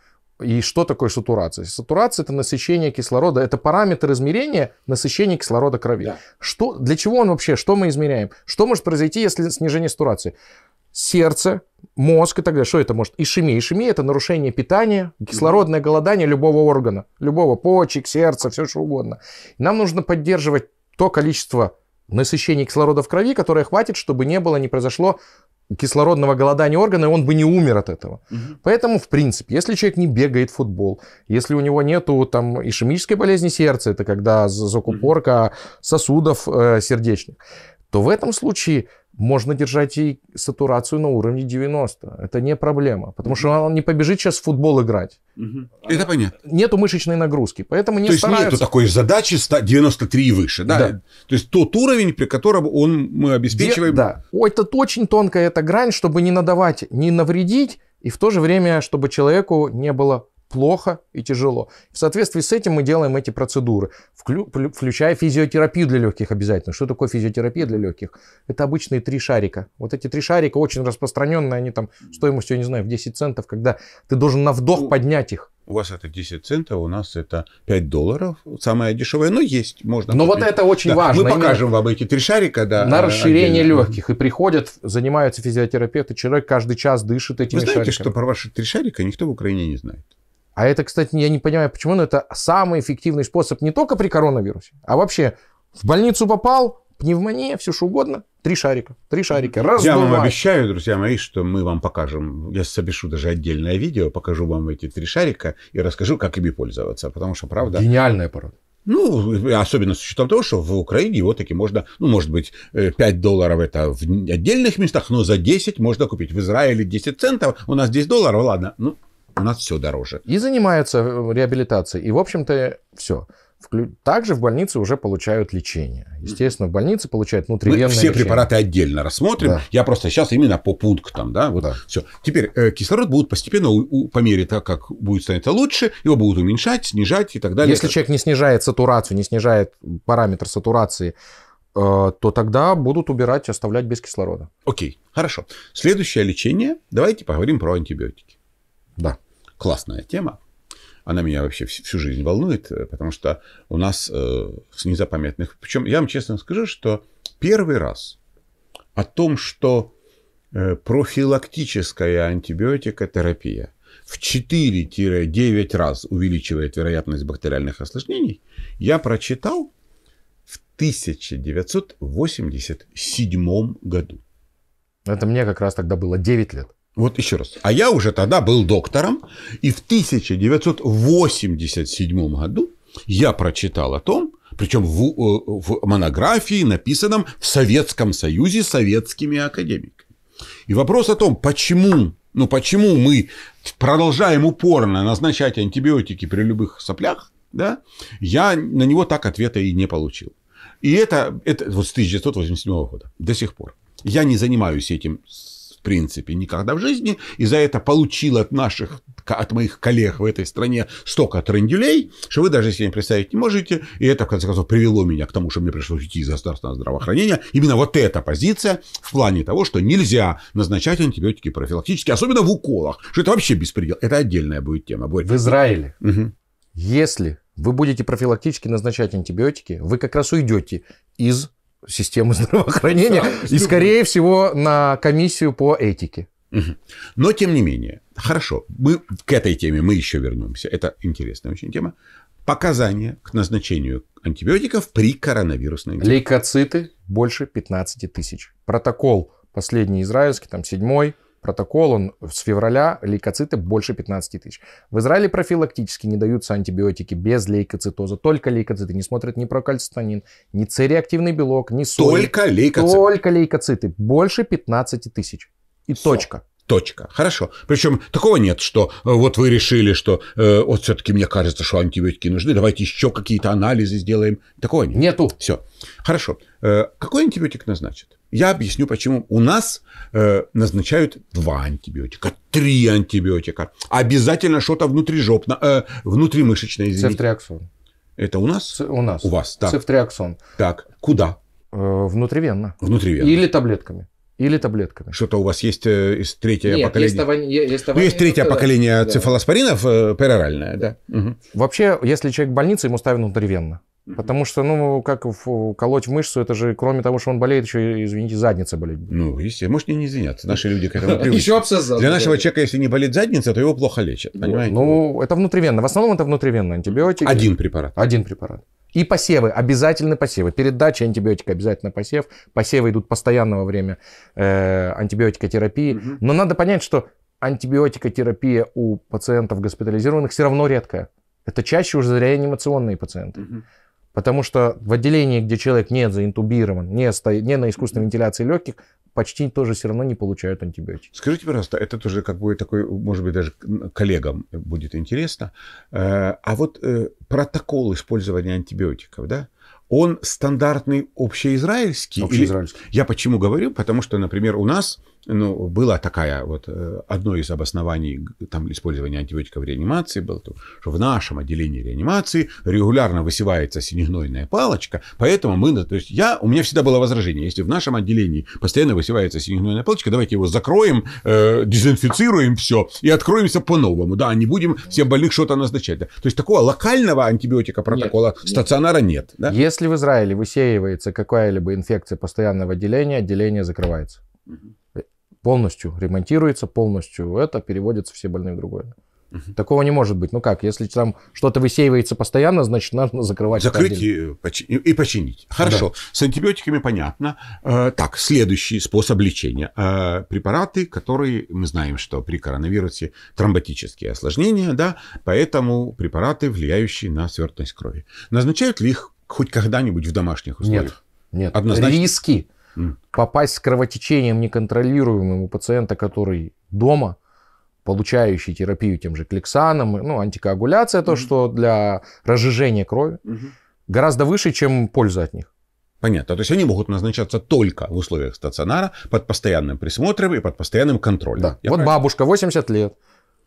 и что такое сатурация? Сатурация – это насыщение кислорода, это параметр измерения насыщения кислорода крови. Да. Что, для чего он вообще, что мы измеряем? Что может произойти, если снижение сатурации? Сердце, мозг и так далее. Что это может? Ишемия. Ишемия – это нарушение питания, кислородное голодание любого органа, любого почек, сердца, все что угодно. Нам нужно поддерживать то количество насыщение кислорода в крови, которое хватит, чтобы не было, не произошло кислородного голодания органа, и он бы не умер от этого. Угу. Поэтому, в принципе, если человек не бегает в футбол, если у него нету там ишемической болезни сердца, это когда закупорка сосудов э, сердечных, то в этом случае можно держать и сатурацию на уровне 90. Это не проблема. Потому что он не побежит сейчас в футбол играть. Угу. Это понятно. Нету мышечной нагрузки. Поэтому не То есть стараются... нету такой задачи 93 и выше. Да? да. То есть тот уровень, при котором он мы обеспечиваем. Где, да. Это очень тонкая эта грань, чтобы не надавать, не навредить, и в то же время, чтобы человеку не было плохо и тяжело. В соответствии с этим мы делаем эти процедуры, включая физиотерапию для легких обязательно. Что такое физиотерапия для легких? Это обычные три шарика. Вот эти три шарика очень распространенные, они там стоимостью, я не знаю, в 10 центов, когда ты должен на вдох поднять их. У вас это 10 центов, у нас это 5 долларов, самая дешевая, но ну, есть, можно. Но купить. вот это очень да. важно. Мы покажем вам эти три шарика, да. На расширение отдельно. легких. И приходят, занимаются физиотерапевты, человек каждый час дышит этими шариками. Вы знаете, шариками. что про ваши три шарика никто в Украине не знает? А это, кстати, я не понимаю, почему, но это самый эффективный способ не только при коронавирусе, а вообще в больницу попал, пневмония, все что угодно, три шарика, три шарика, раздувай. Я вам обещаю, друзья мои, что мы вам покажем, я запишу даже отдельное видео, покажу вам эти три шарика и расскажу, как ими пользоваться, потому что, правда... Гениальная порода. Ну, особенно с учетом того, что в Украине его таки можно, ну, может быть, 5 э, долларов это в отдельных местах, но за 10 можно купить. В Израиле 10 центов, у нас 10 долларов, ладно, ну, у нас все дороже. И занимается э, реабилитацией. И, в общем-то, все. Также в больнице уже получают лечение. Естественно, в больнице получают внутривенное Мы все лечение. препараты отдельно рассмотрим. Да. Я просто сейчас именно по пунктам. Да, вот да. Все. Теперь э, кислород будут постепенно, у, у, по мере того, как будет становиться лучше, его будут уменьшать, снижать и так далее. Если человек не снижает сатурацию, не снижает параметр сатурации, э, то тогда будут убирать, оставлять без кислорода. Окей, хорошо. Следующее лечение. Давайте поговорим про антибиотики. Да классная тема. Она меня вообще всю жизнь волнует, э, потому что у нас э, с незапамятных... Причем я вам честно скажу, что первый раз о том, что э, профилактическая антибиотикотерапия в 4-9 раз увеличивает вероятность бактериальных осложнений, я прочитал в 1987 году. Это мне как раз тогда было 9 лет. Вот еще раз. А я уже тогда был доктором, и в 1987 году я прочитал о том, причем в, э, в монографии, написанном в Советском Союзе советскими академиками. И вопрос о том, почему, ну, почему мы продолжаем упорно назначать антибиотики при любых соплях, да, я на него так ответа и не получил. И это, это вот с 1987 года до сих пор. Я не занимаюсь этим принципе, никогда в жизни, и за это получил от наших, от моих коллег в этой стране столько трендюлей, что вы даже себе представить не можете, и это, в конце концов, привело меня к тому, что мне пришлось уйти из государственного здравоохранения. Именно вот эта позиция в плане того, что нельзя назначать антибиотики профилактически, особенно в уколах, что это вообще беспредел. Это отдельная будет тема. Будет. В Израиле, угу. если вы будете профилактически назначать антибиотики, вы как раз уйдете из системы (laughs) здравоохранения и, скорее всего, на комиссию по этике. Но, тем не менее, хорошо, мы к этой теме мы еще вернемся. Это интересная очень тема. Показания к назначению антибиотиков при коронавирусной инфекции. Лейкоциты больше 15 тысяч. Протокол последний израильский, там седьмой, протокол, он с февраля лейкоциты больше 15 тысяч. В Израиле профилактически не даются антибиотики без лейкоцитоза, только лейкоциты. Не смотрят ни про кальцитонин, ни цереактивный белок, ни соли. Только лейкоциты? Только лейкоциты. Больше 15 тысяч. И Все. точка. Точка. Хорошо. Причем такого нет, что э, вот вы решили, что э, вот все-таки мне кажется, что антибиотики нужны, давайте еще какие-то анализы сделаем. Такого нет. Нету. Все. Хорошо. Э, какой антибиотик назначат? Я объясню, почему. У нас э, назначают два антибиотика, три антибиотика. Обязательно что-то внутрижопно, э, внутримышечное, извините. Цефтриаксон. Это у нас? Ц- у нас. У вас, да. Цефтриаксон. Так, куда? Э, внутривенно. Внутривенно. Или таблетками. Или таблетками. Что-то у вас есть э, из третьего Нет, поколения? Ну, есть, тавани... есть, тавани... Ну, есть третье поколение да. цефалоспоринов, э, пероральное, да. Угу. Вообще, если человек в больнице, ему ставят внутривенно. Потому что, ну, как колоть в мышцу, это же, кроме того, что он болеет, еще, извините, задница болит. Ну, естественно. Можете не извиняться. Наши люди к этому привыкли. Еще абсцесс Для нашего человека, если не болит задница, то его плохо лечат, понимаете? Ну, это внутривенно. В основном это внутривенно антибиотики. Один препарат. Один препарат. И посевы, обязательно посевы. Перед дачей антибиотика обязательно посев. Посевы идут постоянно во время э, антибиотикотерапии. Угу. Но надо понять, что антибиотикотерапия у пациентов госпитализированных все равно редкая. Это чаще уже реанимационные пациенты. Угу. Потому что в отделении, где человек не заинтубирован, не, стоит, не на искусственной вентиляции легких, почти тоже все равно не получают антибиотики. Скажите, пожалуйста, это тоже как бы такой, может быть, даже коллегам будет интересно. Э, а вот э, протокол использования антибиотиков, да? он стандартный общеизраильский? Общеизраильский. Или... Я почему говорю? Потому что, например, у нас ну, была такая вот э, одно из обоснований там использования антибиотиков в реанимации было то, что в нашем отделении реанимации регулярно высевается синегнойная палочка, поэтому мы, то есть я, у меня всегда было возражение, если в нашем отделении постоянно высевается синегнойная палочка, давайте его закроем, э, дезинфицируем все и откроемся по-новому, да, не будем всем больных что-то назначать. Да. То есть такого локального антибиотика протокола нет, стационара нет. нет да? Если в Израиле высеивается какая-либо инфекция постоянного отделения, отделение закрывается. Угу. Полностью ремонтируется, полностью это, переводятся все больные в другое. Угу. Такого не может быть. Ну как, если там что-то высеивается постоянно, значит, нужно закрывать. Закрыть и, почи- и починить. Хорошо. Да. С антибиотиками понятно. Э, так, следующий способ лечения. Э, препараты, которые мы знаем, что при коронавирусе тромботические осложнения, да, поэтому препараты, влияющие на свертность крови. Назначают ли их хоть когда-нибудь в домашних условиях? Нет, нет. Однозначно. Риски mm. попасть с кровотечением неконтролируемым у пациента, который дома, получающий терапию тем же клексаном, ну, антикоагуляция, mm то, что для разжижения крови, mm-hmm. гораздо выше, чем польза от них. Понятно. То есть они могут назначаться только в условиях стационара, под постоянным присмотром и под постоянным контролем. Да. Я вот правильно? бабушка, 80 лет,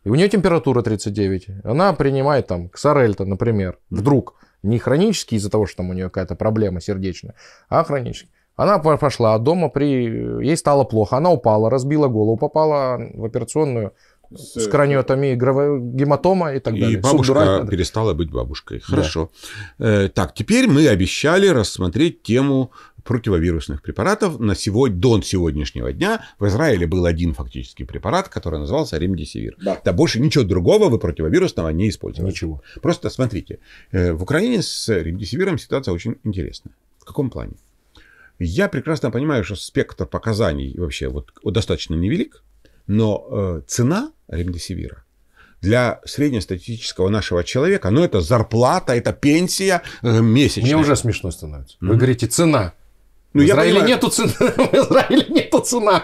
и у нее температура 39. Она принимает там ксарельта, например, вдруг. Не хронически из-за того, что там у нее какая-то проблема сердечная, а хронически. Она пошла от дома, при... ей стало плохо, она упала, разбила голову, попала в операционную с, с э, краньотами, гематома и так и далее. И бабушка Судурать перестала быть бабушкой. Хорошо. Да. Э, так, теперь мы обещали рассмотреть тему противовирусных препаратов на сегодня, до сегодняшнего дня в Израиле был один фактический препарат, который назывался ремдисивир. Да. да больше ничего другого вы противовирусного не использовали. Ничего. Просто смотрите, э, в Украине с ремдисивиром ситуация очень интересная. В каком плане? Я прекрасно понимаю, что спектр показаний вообще вот достаточно невелик, но э, цена ремдисивира для среднестатистического нашего человека, ну, это зарплата, это пенсия э, месячная. Мне уже смешно становится. Вы mm-hmm. говорите, цена. Ну, в, Израиле нету цены. (laughs) в Израиле нету цена.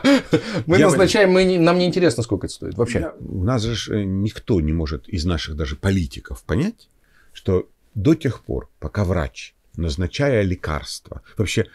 Мы я назначаем, мы не, нам не интересно, сколько это стоит вообще. Я, у нас же э, никто не может из наших даже политиков понять, что до тех пор, пока врач назначая лекарства, вообще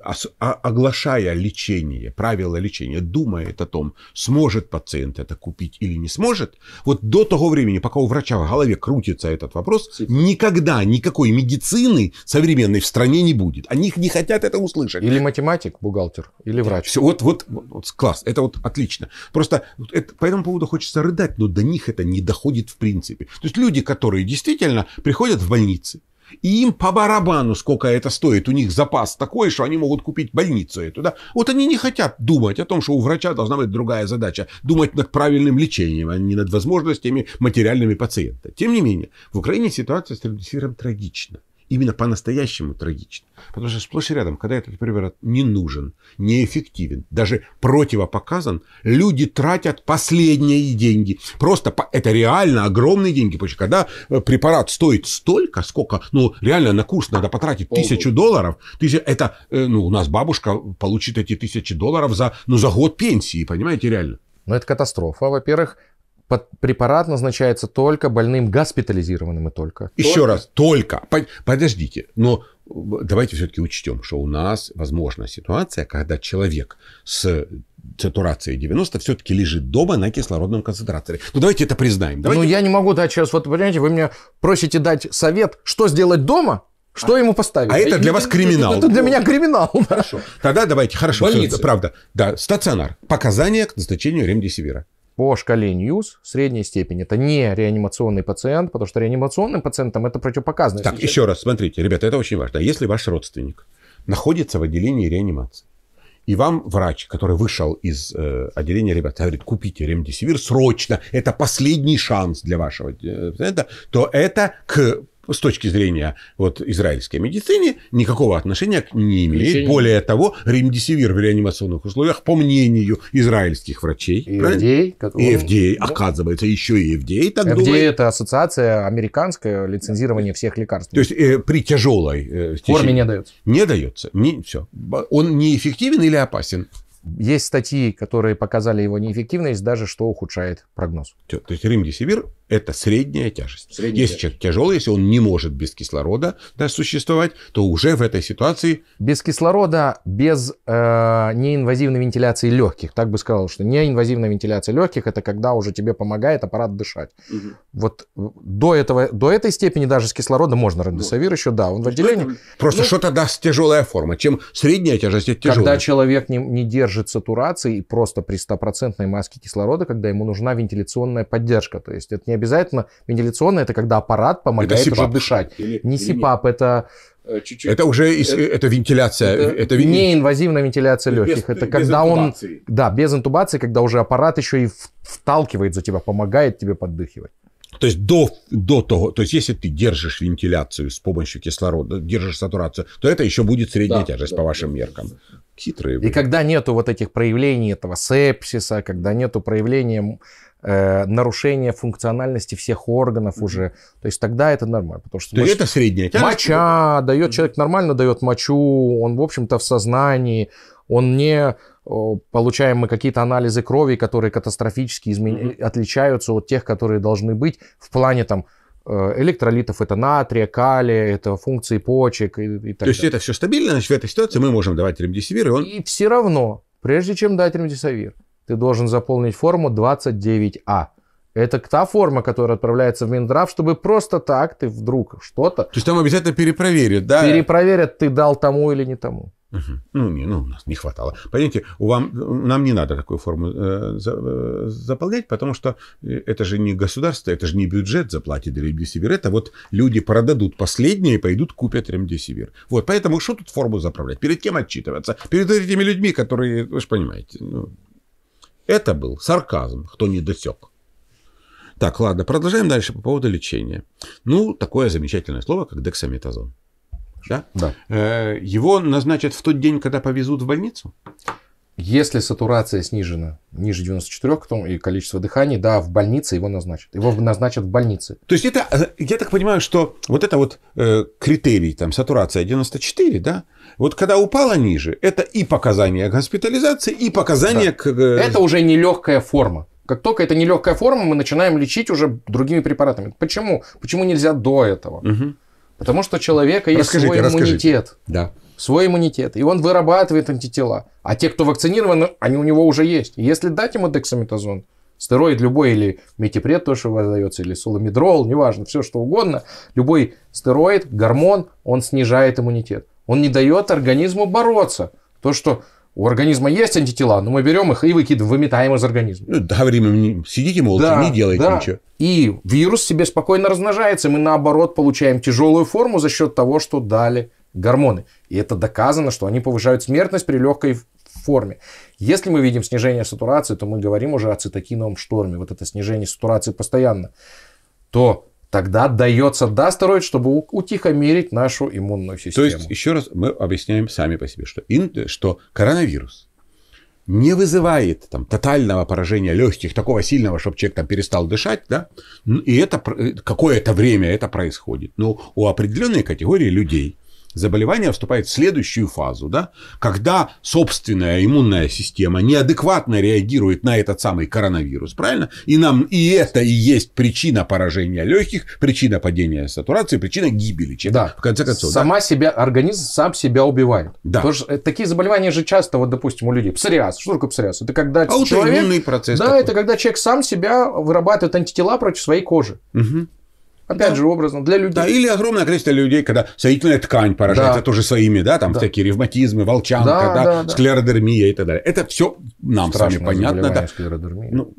а, оглашая лечение, правила лечения, думает о том, сможет пациент это купить или не сможет, вот до того времени, пока у врача в голове крутится этот вопрос, никогда никакой медицины современной в стране не будет. Они не хотят это услышать. Или математик, бухгалтер, или врач. Все, вот, вот, вот класс, это вот отлично. Просто это, по этому поводу хочется рыдать, но до них это не доходит в принципе. То есть люди, которые действительно приходят в больницы, и им по барабану, сколько это стоит. У них запас такой, что они могут купить больницу эту. Да? Вот они не хотят думать о том, что у врача должна быть другая задача. Думать над правильным лечением, а не над возможностями материальными пациента. Тем не менее, в Украине ситуация с ремдесивиром трагична именно по-настоящему трагично. Потому что сплошь и рядом, когда этот препарат не нужен, неэффективен, даже противопоказан, люди тратят последние деньги. Просто это реально огромные деньги. Потому что когда э, препарат стоит столько, сколько, ну, реально на курс надо потратить тысячу долларов, тысяча, это, э, ну, у нас бабушка получит эти тысячи долларов за, ну, за год пенсии, понимаете, реально. Ну, это катастрофа, во-первых. Под препарат назначается только больным госпитализированным и только. Еще только? раз, только. Подождите, но э, давайте все-таки учтем, что у нас возможна ситуация, когда человек с сатурацией 90 все-таки лежит дома на кислородном концентраторе. Ну, давайте это признаем. Давайте... Ну, я не могу дать сейчас, вот, понимаете, вы меня просите дать совет, что сделать дома, что а, ему поставить? А это для вас криминал. Это для меня криминал. (laughs) Хорошо. Тогда давайте, хорошо, Больница. правда. Да, стационар. Показания к назначению ремдисивира по шкале Ньюс средней степени. Это не реанимационный пациент, потому что реанимационным пациентам это противопоказано. Так, еще раз, смотрите, ребята, это очень важно. А если ваш родственник находится в отделении реанимации, и вам врач, который вышел из э, отделения ребят, говорит, купите ремдисивир срочно, это последний шанс для вашего э, пациента, то это к с точки зрения вот, израильской медицины никакого отношения к не имеет. Лечение. Более того, ремдисивир в реанимационных условиях, по мнению израильских врачей, и FDA, как FDA да. оказывается, еще и FDA так FDA думает. это ассоциация американская, лицензирование всех лекарств. То есть э, при тяжелой э, стечении, форме не дается. Не дается. Не, все. Он неэффективен или опасен? Есть статьи, которые показали его неэффективность, даже что ухудшает прогноз. то есть ремдисивир это средняя тяжесть. Средняя если тяжесть. человек тяжелый, если он не может без кислорода да, существовать, то уже в этой ситуации... Без кислорода, без э, неинвазивной вентиляции легких. Так бы сказал, что неинвазивная вентиляция легких это когда уже тебе помогает аппарат дышать. Угу. Вот э, до, этого, до этой степени даже с кислорода можно рендесавир вот. еще, да, он в отделении. Просто ну, что-то даст тяжелая форма. Чем средняя тяжесть, это тяжелая. Когда человек не, не держит сатурации и просто при стопроцентной маске кислорода, когда ему нужна вентиляционная поддержка. То есть это не обязательно вентиляционная, это когда аппарат помогает уже дышать. Или, не СИПАП, это э, чуть-чуть. Это уже это, это вентиляция. Это, это вен... неинвазивная вентиляция без, Это когда интубации. он... Да, без интубации, когда уже аппарат еще и вталкивает за тебя, помогает тебе поддыхивать. То есть до, до того, то есть если ты держишь вентиляцию с помощью кислорода, держишь сатурацию, то это еще будет средняя да, тяжесть да, по вашим да, меркам. Да. Хитрые. Были. И когда нету вот этих проявлений этого сепсиса, когда нету проявления э, нарушение функциональности всех органов mm-hmm. уже. То есть тогда это нормально. Потому что То есть это средняя тяжесть? Моча mm-hmm. дает, человек нормально дает мочу, он, в общем-то, в сознании, он не получаем мы какие-то анализы крови, которые катастрофически измен... mm-hmm. отличаются от тех, которые должны быть в плане там э, электролитов, это натрия, калия, это функции почек и, и так То есть это все стабильно, значит, в этой ситуации мы можем давать ремдисивир, и он... И все равно, прежде чем дать ремдисивир, ты должен заполнить форму 29А. Это та форма, которая отправляется в Минздрав, чтобы просто так ты вдруг что-то... То есть там обязательно перепроверят, да? Перепроверят, ты дал тому или не тому. Угу. Ну, не, ну, у нас не хватало. Понимаете, у вам, нам не надо такую форму э, за, э, заполнять, потому что э, это же не государство, это же не бюджет заплатит ремдесивир. Это вот люди продадут последние и пойдут купят ремдесивир. Вот, поэтому что тут форму заправлять? Перед кем отчитываться? Перед этими людьми, которые, вы же понимаете, ну, это был сарказм, кто не досек. Так, ладно, продолжаем дальше по поводу лечения. Ну, такое замечательное слово, как дексаметазон. Да? да. Э, его назначат в тот день, когда повезут в больницу? Если сатурация снижена ниже 94 том, и количество дыханий, да, в больнице его назначат. Его назначат в больнице. То есть это, э, я так понимаю, что вот это вот э, критерий, там, сатурация 94, да, вот когда упала ниже, это и показания к госпитализации, и показания да. к... Э, это уже нелегкая форма. Как только это нелегкая форма, мы начинаем лечить уже другими препаратами. Почему? Почему нельзя до этого? Угу. Потому что у человека есть расскажите, свой иммунитет. Расскажите. Да. Свой иммунитет. И он вырабатывает антитела. А те, кто вакцинированы, они у него уже есть. если дать ему дексаметазон, стероид любой или метипред, то, что выдается, или соломедрол, неважно, все что угодно, любой стероид, гормон, он снижает иммунитет. Он не дает организму бороться. То, что у организма есть антитела, но ну, мы берем их и выкидываем, выметаем из организма. Ну, да, время сидите молча, да, не делайте да. ничего. И вирус себе спокойно размножается. Мы наоборот получаем тяжелую форму за счет того, что дали гормоны. И это доказано, что они повышают смертность при легкой форме. Если мы видим снижение сатурации, то мы говорим уже о цитокиновом шторме. Вот это снижение сатурации постоянно. То тогда отдается дается дастероид, чтобы утихомирить нашу иммунную систему. То есть, еще раз, мы объясняем сами по себе, что, ин, что коронавирус не вызывает там, тотального поражения легких, такого сильного, чтобы человек там, перестал дышать, да? Ну, и это э, какое-то время это происходит. Но ну, у определенной категории людей заболевание вступает в следующую фазу, да, когда собственная иммунная система неадекватно реагирует на этот самый коронавирус, правильно? И нам и это и есть причина поражения легких, причина падения сатурации, причина гибели человека. Да. В конце концов. Сама да? себя организм сам себя убивает. Да. Потому что э, такие заболевания же часто, вот допустим, у людей псориаз. Что такое псориаз? Это когда а человек, процесс. Да, такой. это когда человек сам себя вырабатывает антитела против своей кожи. Угу. Опять да. же, образно, для людей. Да, или огромное количество людей, когда соединительная ткань поражается да. тоже своими, да, там да. всякие ревматизмы, волчанка, да, да, да, склеродермия и так далее. Это все нам Страшное с вами понятно. Да. Ну,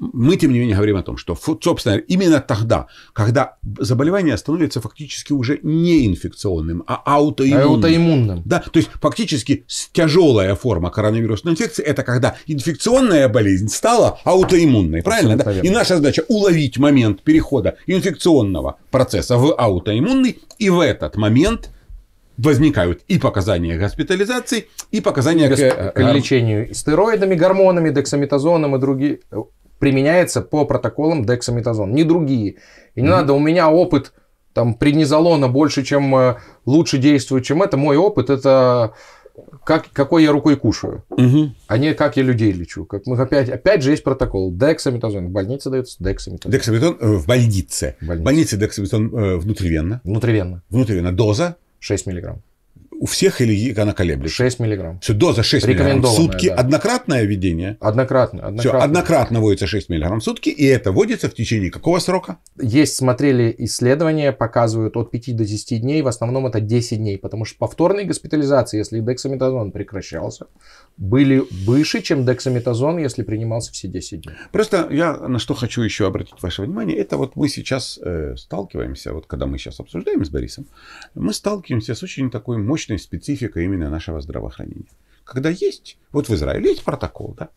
мы, тем не менее, говорим о том, что, собственно, именно тогда, когда заболевание становится фактически уже не инфекционным, а аутоиммунным. А аутоиммунным. Да, то есть, фактически, тяжелая форма коронавирусной инфекции – это когда инфекционная болезнь стала аутоиммунной, правильно? Да? И наша задача – уловить момент перехода инфекционного процесса в аутоиммунный, и в этот момент – возникают и показания госпитализации, и показания к, к, э, к лечению стероидами, гормонами, дексаметазоном и другие применяется по протоколам дексаметазон, не другие. И не mm-hmm. надо, у меня опыт там преднизолона больше, чем э, лучше действует, чем это. Мой опыт это как, какой я рукой кушаю, угу. а не как я людей лечу. Как мы ну, опять, опять же есть протокол. Дексаметазон. В больнице дается дексаметазон. Дексаметазон э, в больнице. В больнице, больнице дексаметазон э, внутривенно. Внутривенно. Внутривенно. Доза? 6 миллиграмм у всех или она колеблется? 6 миллиграмм. Все, доза 6 миллиграмм в сутки. Да. Однократное введение? Однократно. однократно. Все, однократно вводится 6 миллиграмм в сутки, и это вводится в течение какого срока? Есть, смотрели исследования, показывают от 5 до 10 дней, в основном это 10 дней, потому что повторные госпитализации, если дексаметазон прекращался, были выше, чем дексаметазон, если принимался все 10 дней. Просто я на что хочу еще обратить ваше внимание, это вот мы сейчас э, сталкиваемся, вот когда мы сейчас обсуждаем с Борисом, мы сталкиваемся с очень такой мощной личная специфика именно нашего здравоохранения. Когда есть, вот в Израиле есть протокол, да,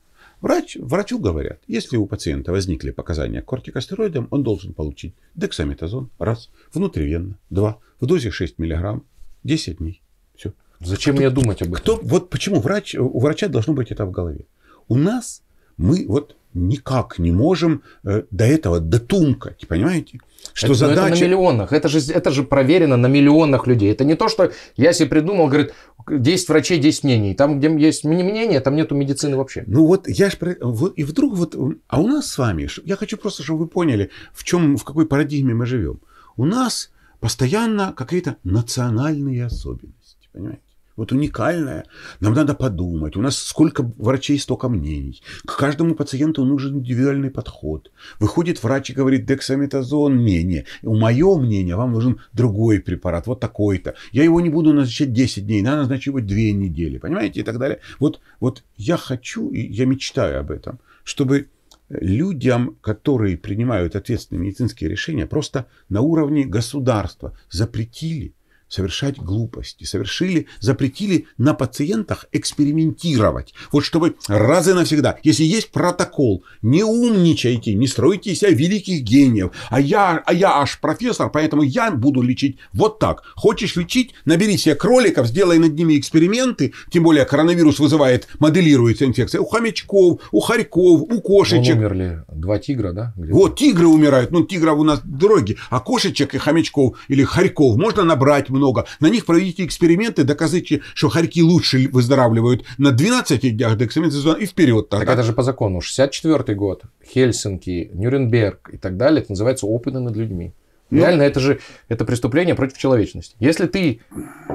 Врач, врачу говорят, если у пациента возникли показания к кортикостероидам, он должен получить дексаметазон, раз, внутривенно, два, в дозе 6 мг, 10 дней. Все. Зачем а кто, мне думать об этом? Кто, вот почему врач, у врача должно быть это в голове. У нас мы, вот никак не можем э, до этого дотумкать, понимаете? Что это, задача... это на миллионах. Это же, это же проверено на миллионах людей. Это не то, что я себе придумал, говорит, 10 врачей, 10 мнений. Там, где есть мнение, там нету медицины вообще. Ну вот я ж... Вот, и вдруг вот... А у нас с вами... Я хочу просто, чтобы вы поняли, в чем, в какой парадигме мы живем. У нас постоянно какие-то национальные особенности, понимаете? вот уникальная. Нам надо подумать. У нас сколько врачей, столько мнений. К каждому пациенту нужен индивидуальный подход. Выходит врач и говорит, дексаметазон мнение. У мое мнение вам нужен другой препарат, вот такой-то. Я его не буду назначать 10 дней, надо назначить его 2 недели. Понимаете? И так далее. Вот, вот я хочу, и я мечтаю об этом, чтобы людям, которые принимают ответственные медицинские решения, просто на уровне государства запретили – совершать глупости, совершили, запретили на пациентах экспериментировать. Вот чтобы раз и навсегда, если есть протокол, не умничайте, не стройте из себя великих гениев. А я, а я аж профессор, поэтому я буду лечить вот так. Хочешь лечить, набери себе кроликов, сделай над ними эксперименты, тем более коронавирус вызывает, моделируется инфекция у хомячков, у хорьков, у кошечек. Вон умерли два тигра, да? где Вот, тигры умирают, ну тигров у нас дороги, а кошечек и хомячков или хорьков можно набрать много много. На них проведите эксперименты, докажите, что хорьки лучше выздоравливают на 12 днях до и вперед тогда. Так это же по закону. 64 год, Хельсинки, Нюрнберг и так далее. Это называется опыты над людьми. Ну, Реально, это же это преступление против человечности. Если ты,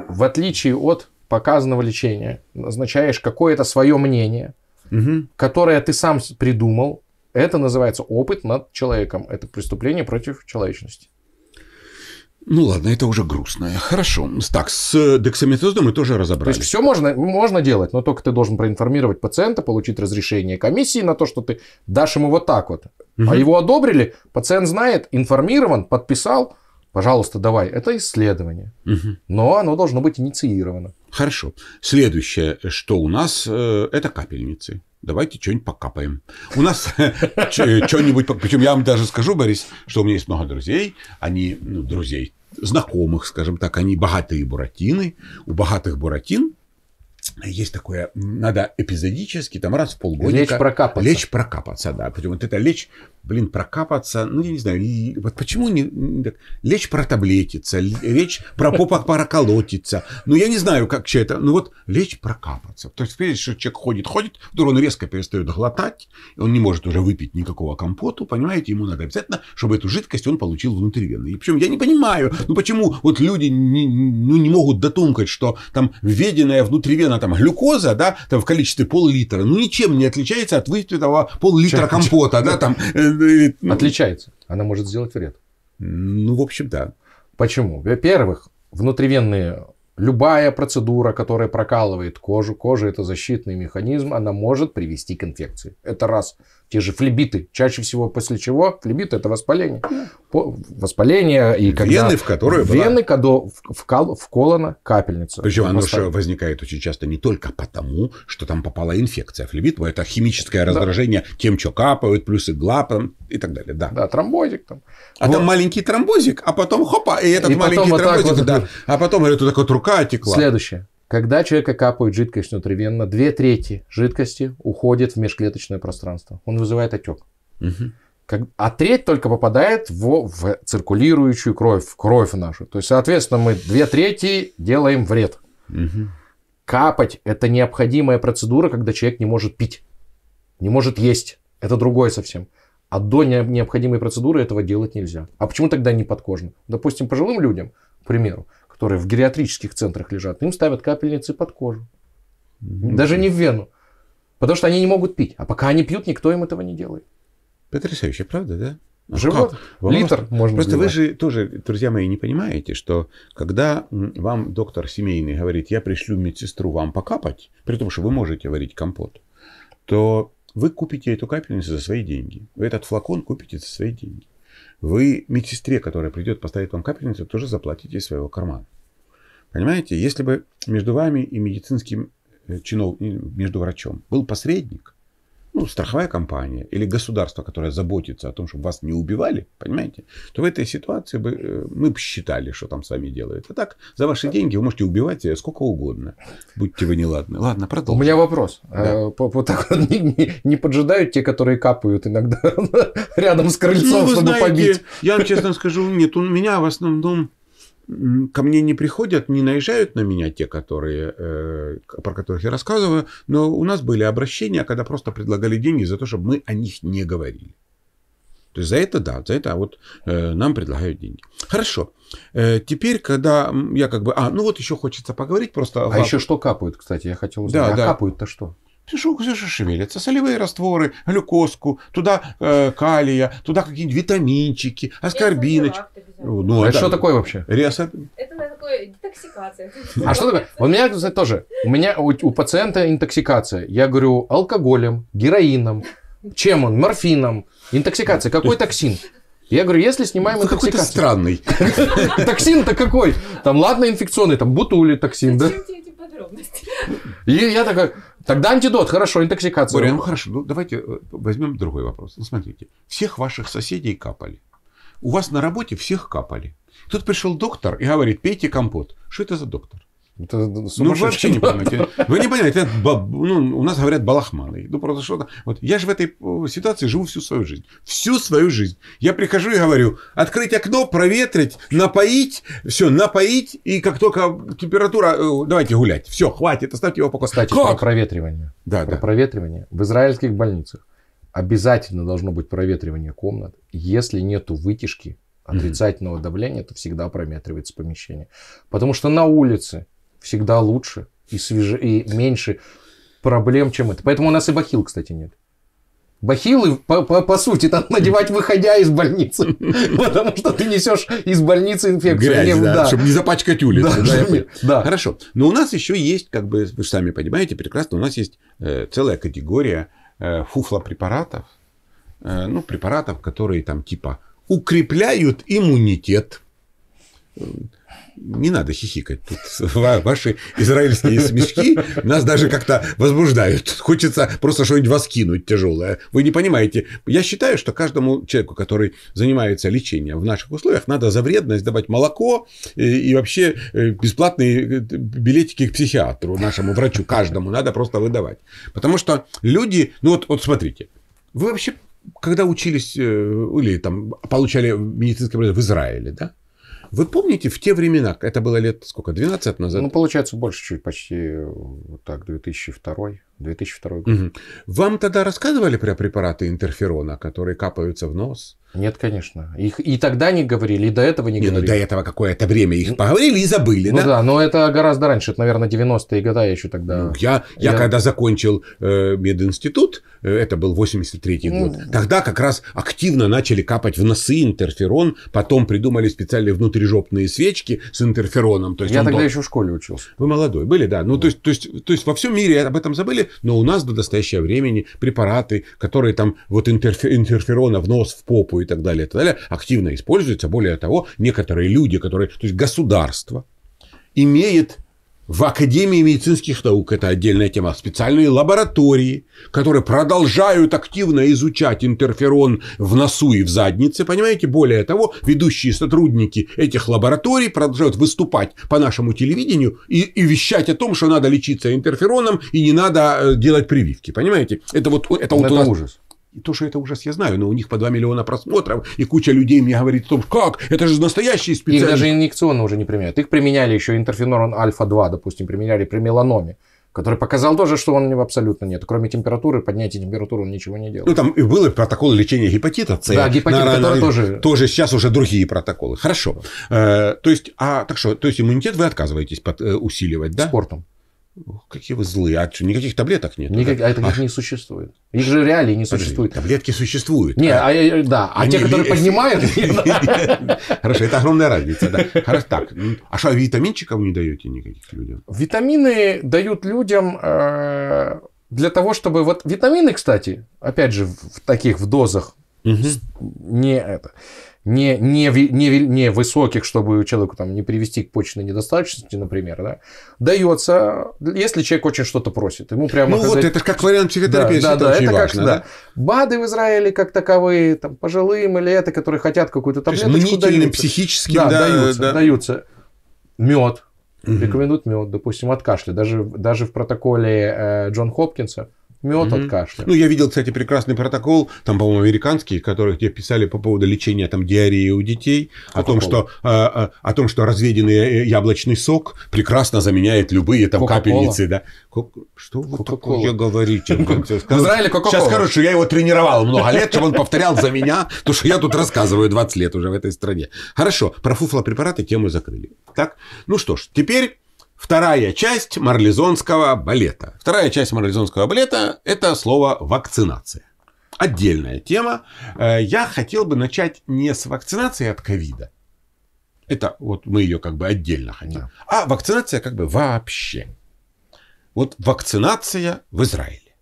в отличие от показанного лечения, назначаешь какое-то свое мнение, угу. которое ты сам придумал, это называется опыт над человеком. Это преступление против человечности. Ну ладно, это уже грустно. Хорошо. Так, с э, дексаметазом мы тоже разобрались. То есть все можно, можно делать, но только ты должен проинформировать пациента, получить разрешение комиссии на то, что ты дашь ему вот так вот. Угу. А его одобрили, пациент знает, информирован, подписал, пожалуйста, давай. Это исследование. Угу. Но оно должно быть инициировано. Хорошо. Следующее, что у нас, э, это капельницы давайте что-нибудь покапаем. У нас э, что-нибудь... Причем я вам даже скажу, Борис, что у меня есть много друзей. Они, ну, друзей, знакомых, скажем так, они богатые буратины. У богатых буратин есть такое, надо эпизодически, там раз в полгода Лечь прокапаться. Лечь прокапаться, да. Причем вот это лечь блин, прокапаться, ну, я не знаю, вот почему не, не так, лечь протаблетиться, лечь про попах проколотиться, ну, я не знаю, как что это, ну, вот лечь прокапаться. То есть, видишь, что человек ходит, ходит, вдруг он резко перестает глотать, он не может уже выпить никакого компоту, понимаете, ему надо обязательно, чтобы эту жидкость он получил внутривенно. И причем я не понимаю, ну, почему вот люди не, ну, не могут дотумкать, что там введенная внутривенно там глюкоза, да, там в количестве пол-литра, ну, ничем не отличается от выпитого пол-литра компота, да, там, э, ну, Отличается. Она может сделать вред. Ну, в общем, да. Почему? Во-первых, внутривенные Любая процедура, которая прокалывает кожу, кожа это защитный механизм, она может привести к инфекции. Это раз те же флебиты. Чаще всего после чего? Флебит – это воспаление. По, воспаление и когда... Вены, в которые Вены, была... когда вкол, вколоно капельница. Причем оно же возникает очень часто не только потому, что там попала инфекция. Флебит – это химическое раздражение да. тем, что капают, плюс игла там, и так далее. Да, да тромбозик там. А вот. там маленький тромбозик, а потом хопа, и этот и маленький тромбозик, вот да. Вот... А потом это такая рука отекла. Следующее. Когда человека капают жидкость внутривенно, две трети жидкости уходит в межклеточное пространство. Он вызывает отек. Угу. а треть только попадает в, в циркулирующую кровь, в кровь нашу. То есть, соответственно, мы две трети делаем вред. Угу. Капать – это необходимая процедура, когда человек не может пить, не может есть. Это другое совсем. А до необходимой процедуры этого делать нельзя. А почему тогда не подкожно? Допустим, пожилым людям, к примеру, которые в гериатрических центрах лежат, им ставят капельницы под кожу. Даже не в вену. Потому что они не могут пить. А пока они пьют, никто им этого не делает. Потрясающе, правда, да? Ну Живот, как? литр просто, можно Просто сбивать. вы же тоже, друзья мои, не понимаете, что когда вам доктор семейный говорит, я пришлю медсестру вам покапать, при том, что вы можете варить компот, то вы купите эту капельницу за свои деньги. Вы этот флакон купите за свои деньги. Вы медсестре, которая придет поставить вам капельницу, тоже заплатите из своего кармана. Понимаете, если бы между вами и медицинским э, чинов, между врачом был посредник, ну, страховая компания или государство, которое заботится о том, чтобы вас не убивали, понимаете, то в этой ситуации бы, э, мы бы считали, что там с вами делают. А так, за ваши деньги вы можете убивать э, сколько угодно. Будьте вы неладны. Ладно, продолжим. У меня вопрос. Да. Э, по, так, (laughs) не, не, не поджидают те, которые капают иногда (laughs) рядом с ну, крыльцом, ну, чтобы знаете, побить? Я вам честно скажу, нет. У меня в основном ко мне не приходят, не наезжают на меня те, которые, э, про которых я рассказываю, но у нас были обращения, когда просто предлагали деньги за то, чтобы мы о них не говорили. То есть за это да, за это а вот э, нам предлагают деньги. Хорошо. Э, теперь, когда я как бы... А, ну вот еще хочется поговорить просто... А вам... еще что капают, кстати, я хотел узнать. Да, а да. капают-то что? Пшишок шевелится, солевые растворы, глюкозку, туда э, калия, туда какие-нибудь витаминчики, аскорбиночки. Ну, а это что такое вообще? Реса... Это такое детоксикация. А что такое? У меня, тоже. У меня у, пациента интоксикация. Я говорю алкоголем, героином, чем он? Морфином, интоксикация. Какой токсин? Я говорю, если снимаем ну, интоксикацию... странный. (laughs) Токсин-то какой? Там, ладно, инфекционный, там, бутули токсин, да? И я такой. Тогда антидот, хорошо, интоксикация. Боря, ну хорошо, ну давайте э, возьмем другой вопрос. Ну смотрите, всех ваших соседей капали. У вас на работе всех капали. Тут пришел доктор и говорит, пейте компот. Что это за доктор? Это ну, вообще не понимаете. Вы не понимаете. Это, ну, у нас говорят балахманы. Ну, просто что-то. Вот. Я же в этой ситуации живу всю свою жизнь. Всю свою жизнь. Я прихожу и говорю, открыть окно, проветрить, напоить. Все, напоить. И как только температура... Э, давайте гулять. Все, хватит. Оставьте его пока. Кстати, про проветривание. Да, про да. проветривание. В израильских больницах обязательно должно быть проветривание комнат. Если нету вытяжки, отрицательного mm-hmm. давления, то всегда прометривается помещение. Потому что на улице всегда лучше и, свеже, и меньше проблем, чем это. Поэтому у нас и бахил, кстати, нет. Бахилы, по, по, по сути, там (laughs) надевать, выходя из больницы. (laughs) Потому что ты несешь из больницы инфекцию. чтобы не запачкать улицу. Да, Хорошо. Но у нас еще есть, как бы вы сами понимаете прекрасно, у нас есть э, целая категория э, фуфлопрепаратов. Э, ну, препаратов, которые там типа укрепляют иммунитет не надо хихикать. Тут ваши израильские смешки нас даже как-то возбуждают. Хочется просто что-нибудь вас кинуть тяжелое. Вы не понимаете. Я считаю, что каждому человеку, который занимается лечением в наших условиях, надо за вредность давать молоко и вообще э, бесплатные э, билетики к психиатру, нашему врачу, каждому надо просто выдавать. Потому что люди... Ну вот, вот смотрите. Вы вообще когда учились э, или там получали медицинское образование в Израиле, да? Вы помните в те времена, это было лет сколько, 12 назад? Ну, получается, больше чуть почти, э, вот так, 2002 2002 год. Угу. Вам тогда рассказывали про препараты интерферона, которые капаются в нос? Нет, конечно. Их и тогда не говорили, и до этого не, не ну, говорили. Ну, до этого какое-то время их поговорили ну, и забыли, ну, да? да, но это гораздо раньше. Это, наверное, 90-е годы я еще тогда... Ну, я, я, я когда закончил э, мединститут, э, это был 83-й год, mm. тогда как раз активно начали капать в носы интерферон, потом придумали специальные внутрижопные свечки с интерфероном. То есть я тогда был... еще в школе учился. Вы молодой были, да. Ну, mm. то, есть, то, есть, то есть во всем мире об этом забыли, но у нас до настоящего времени препараты, которые там вот интерфер, интерферона в нос, в попу и так далее, и так далее, активно используются. Более того, некоторые люди, которые, то есть государство, имеет в Академии медицинских наук, это отдельная тема, специальные лаборатории, которые продолжают активно изучать интерферон в носу и в заднице, понимаете? Более того, ведущие сотрудники этих лабораторий продолжают выступать по нашему телевидению и, и вещать о том, что надо лечиться интерфероном и не надо э, делать прививки, понимаете? Это вот это, ну, это вот у нас... ужас. И то, что это ужас, я знаю, но у них по 2 миллиона просмотров, и куча людей мне говорит о том, как, это же настоящие специалисты. Их даже инъекционно уже не применяют. Их применяли еще интерферон альфа-2, допустим, применяли при меланоме который показал тоже, что он абсолютно нет. Кроме температуры, поднятия температуры он ничего не делал. Ну, там и был протокол лечения гепатита С. Да, гепатит, на, который на, тоже... Тоже сейчас уже другие протоколы. Хорошо. Э, то есть, а, так что, то есть, иммунитет вы отказываетесь под, э, усиливать, да? Спортом. Какие вы злые. А что, никаких таблеток нет? Никак... Да? А таких а... не существует. Их же реалии не существует. Таблетки существуют. Не, а, а, да. а не, те, которые поднимают... (laughs) Хорошо, это огромная разница. Хорошо, так. А что, а витаминчиков не даете никаких людям? Витамины дают людям э, для того, чтобы... Вот витамины, кстати, опять же, в таких в дозах, не это не, не, не, не высоких, чтобы человеку там, не привести к почечной недостаточности, например, да, дается, если человек очень что-то просит. Ему прямо ну оказать... вот, это как вариант психотерапии, да, да, да, это важно, как, да. да. БАДы в Израиле как таковые, там, пожилым или это, которые хотят какую-то таблеточку, То есть, психическим, да, да, даются, да. даются. Мед, Рекомендуют мед, допустим, от кашля. Даже, даже в протоколе э, Джон Хопкинса мед mm-hmm. от кашля. Ну, я видел, кстати, прекрасный протокол, там, по-моему, американский, который тебе писали по поводу лечения там диареи у детей, о том, что, о, а, а, о том, что разведенный э, яблочный сок прекрасно заменяет любые там капельницы, да. Что вы Кока-кола. такое говорите? (laughs) В Израиле Кока-кола. Сейчас скажу, что я его тренировал много лет, чтобы он повторял за меня то, что я тут рассказываю 20 лет уже в этой стране. Хорошо, про фуфлопрепараты тему закрыли. Так, ну что ж, теперь Вторая часть марлезонского балета. Вторая часть марлезонского балета – это слово «вакцинация». Отдельная тема. Э, я хотел бы начать не с вакцинации от ковида. Это вот мы ее как бы отдельно хотим. Да. А вакцинация как бы вообще. Вот вакцинация в Израиле.